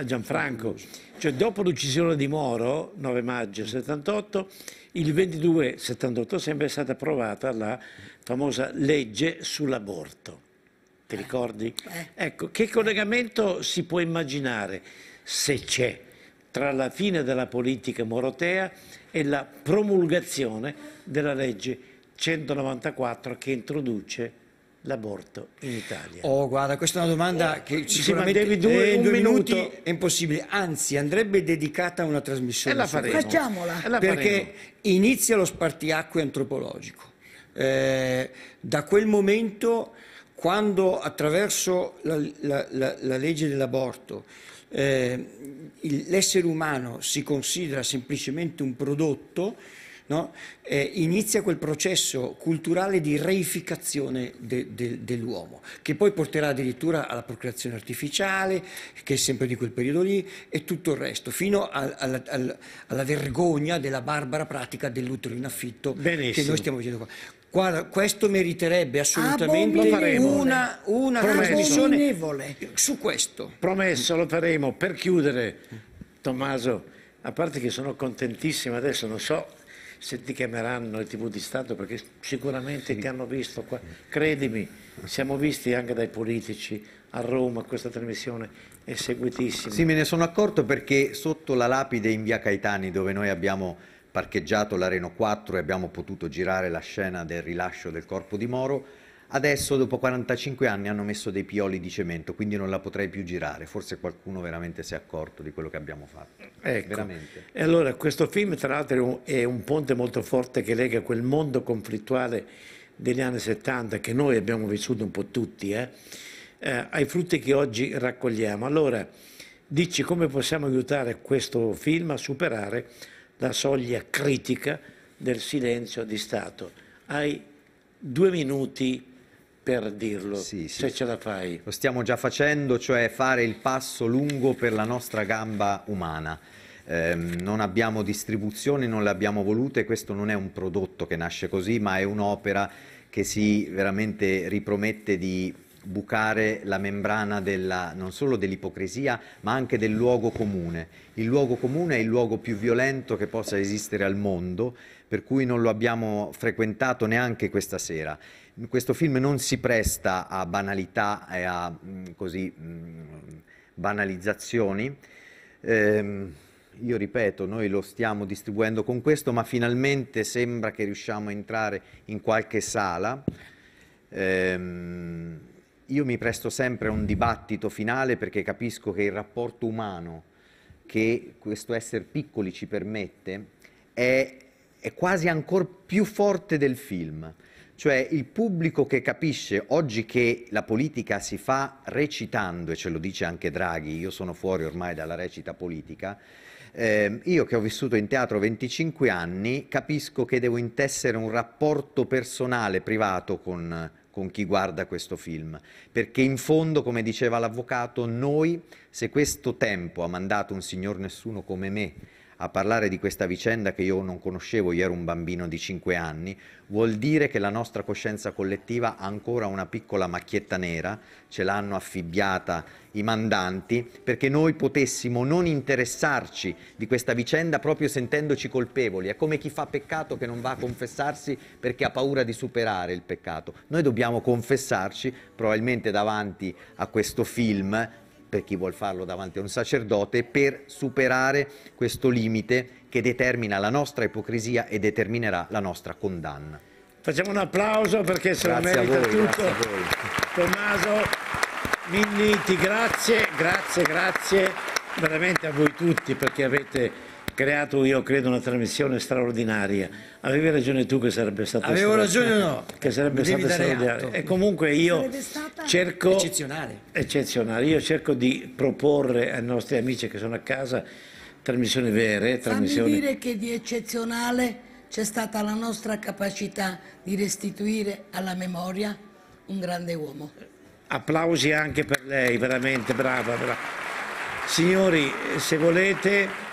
a Gianfranco. Cioè, dopo l'uccisione di Moro, 9 maggio 78, il 22 78 sempre è stata approvata la famosa legge sull'aborto. Ti eh. ricordi? Eh. Ecco, che collegamento si può immaginare, se c'è, tra la fine della politica morotea e la promulgazione della legge 194 che introduce l'aborto in Italia? Oh, guarda, questa è una domanda oh, che sicuramente sì, due, eh, due minuti è impossibile, anzi andrebbe dedicata a una trasmissione. E la faremo. Facciamola. perché inizia lo spartiacque antropologico. Eh, da quel momento, quando attraverso la, la, la, la legge dell'aborto eh, l'essere umano si considera semplicemente un prodotto, no? eh, inizia quel processo culturale di reificazione de, de, dell'uomo, che poi porterà addirittura alla procreazione artificiale, che è sempre di quel periodo lì, e tutto il resto, fino al, al, al, alla vergogna della barbara pratica dell'utero in affitto Benissimo. che noi stiamo vedendo qua. Guarda, questo meriterebbe assolutamente una, una trasmissione su questo. Promesso, lo faremo. Per chiudere, Tommaso, a parte che sono contentissimo adesso, non so se ti chiameranno le tv di Stato perché sicuramente sì. ti hanno visto qua. Credimi, siamo visti anche dai politici a Roma, questa trasmissione è seguitissima. Sì, me ne sono accorto perché sotto la lapide in via Caetani dove noi abbiamo parcheggiato l'Areno 4 e abbiamo potuto girare la scena del rilascio del corpo di Moro, Adesso, dopo 45 anni, hanno messo dei pioli di cemento, quindi non la potrei più girare. Forse qualcuno veramente si è accorto di quello che abbiamo fatto. Ecco. Veramente. E allora, questo film, tra l'altro, è un ponte molto forte che lega quel mondo conflittuale degli anni 70, che noi abbiamo vissuto un po' tutti, eh, eh, ai frutti che oggi raccogliamo. Allora, dici come possiamo aiutare questo film a superare la soglia critica del silenzio di Stato. Hai due minuti per dirlo, sì, sì. se ce la fai. Lo stiamo già facendo, cioè fare il passo lungo per la nostra gamba umana. Eh, non abbiamo distribuzioni, non le abbiamo volute, questo non è un prodotto che nasce così, ma è un'opera che si veramente ripromette di bucare la membrana della, non solo dell'ipocrisia, ma anche del luogo comune. Il luogo comune è il luogo più violento che possa esistere al mondo, per cui non lo abbiamo frequentato neanche questa sera questo film non si presta a banalità e a mm, così, mm, banalizzazioni. Eh, io ripeto, noi lo stiamo distribuendo con questo, ma finalmente sembra che riusciamo a entrare in qualche sala. Eh, io mi presto sempre a un dibattito finale perché capisco che il rapporto umano che questo essere piccoli ci permette è, è quasi ancora più forte del film. Cioè il pubblico che capisce oggi che la politica si fa recitando, e ce lo dice anche Draghi, io sono fuori ormai dalla recita politica, eh, io che ho vissuto in teatro 25 anni capisco che devo intessere un rapporto personale, privato con, con chi guarda questo film, perché in fondo, come diceva l'avvocato, noi, se questo tempo ha mandato un signor nessuno come me, a parlare di questa vicenda che io non conoscevo, io ero un bambino di 5 anni, vuol dire che la nostra coscienza collettiva ha ancora una piccola macchietta nera, ce l'hanno affibbiata i mandanti, perché noi potessimo non interessarci di questa vicenda proprio sentendoci colpevoli. È come chi fa peccato che non va a confessarsi perché ha paura di superare il peccato. Noi dobbiamo confessarci probabilmente davanti a questo film per chi vuol farlo davanti a un sacerdote, per superare questo limite che determina la nostra ipocrisia e determinerà la nostra condanna. Facciamo un applauso perché se lo merita voi, tutto. Tommaso Minniti, grazie, grazie, grazie veramente a voi tutti perché avete creato io credo una trasmissione straordinaria. Avevi ragione tu che sarebbe stata Avevo ragione o no? Che sarebbe stata straordinaria. E comunque io cerco eccezionale. eccezionale. Io cerco di proporre ai nostri amici che sono a casa trasmissioni vere, trasmissioni Fammi dire che di eccezionale c'è stata la nostra capacità di restituire alla memoria un grande uomo. Applausi anche per lei, veramente brava. brava. Signori, se volete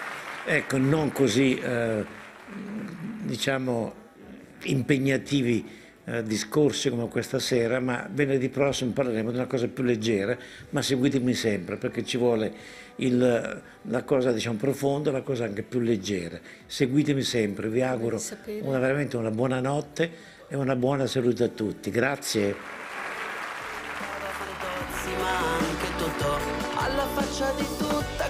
ecco, non così eh, diciamo, impegnativi eh, discorsi come questa sera, ma venerdì prossimo parleremo di una cosa più leggera, ma seguitemi sempre perché ci vuole il, la cosa diciamo, profonda, la cosa anche più leggera. Seguitemi sempre, vi auguro una, veramente una buona notte e una buona salute a tutti. Grazie. alla faccia di tutta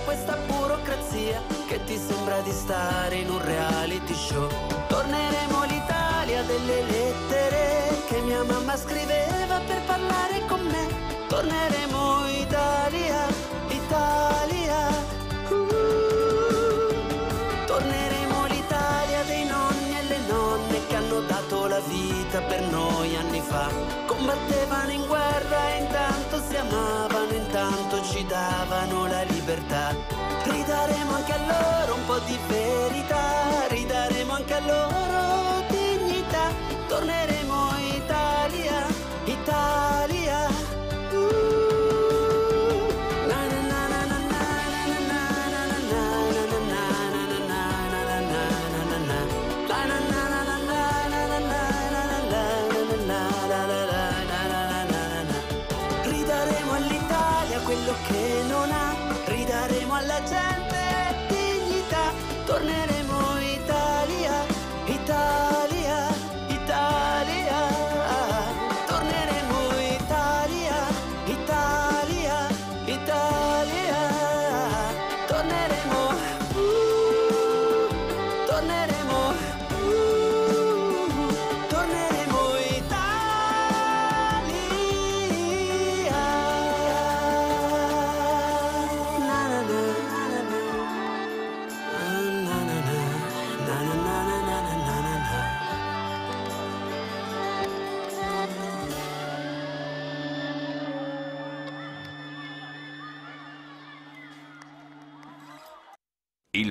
sembra di stare in un reality show. Torneremo l'Italia delle lettere che mia mamma scriveva per parlare con me. Torneremo Italia, Italia. Uh-huh. Torneremo l'Italia dei nonni e le nonne che hanno dato la vita per noi anni fa. Combattevano in guerra e intanto si amavano ci davano la libertà. Ridaremo anche a loro un po' di verità, ridaremo anche a loro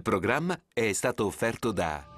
programma è stato offerto da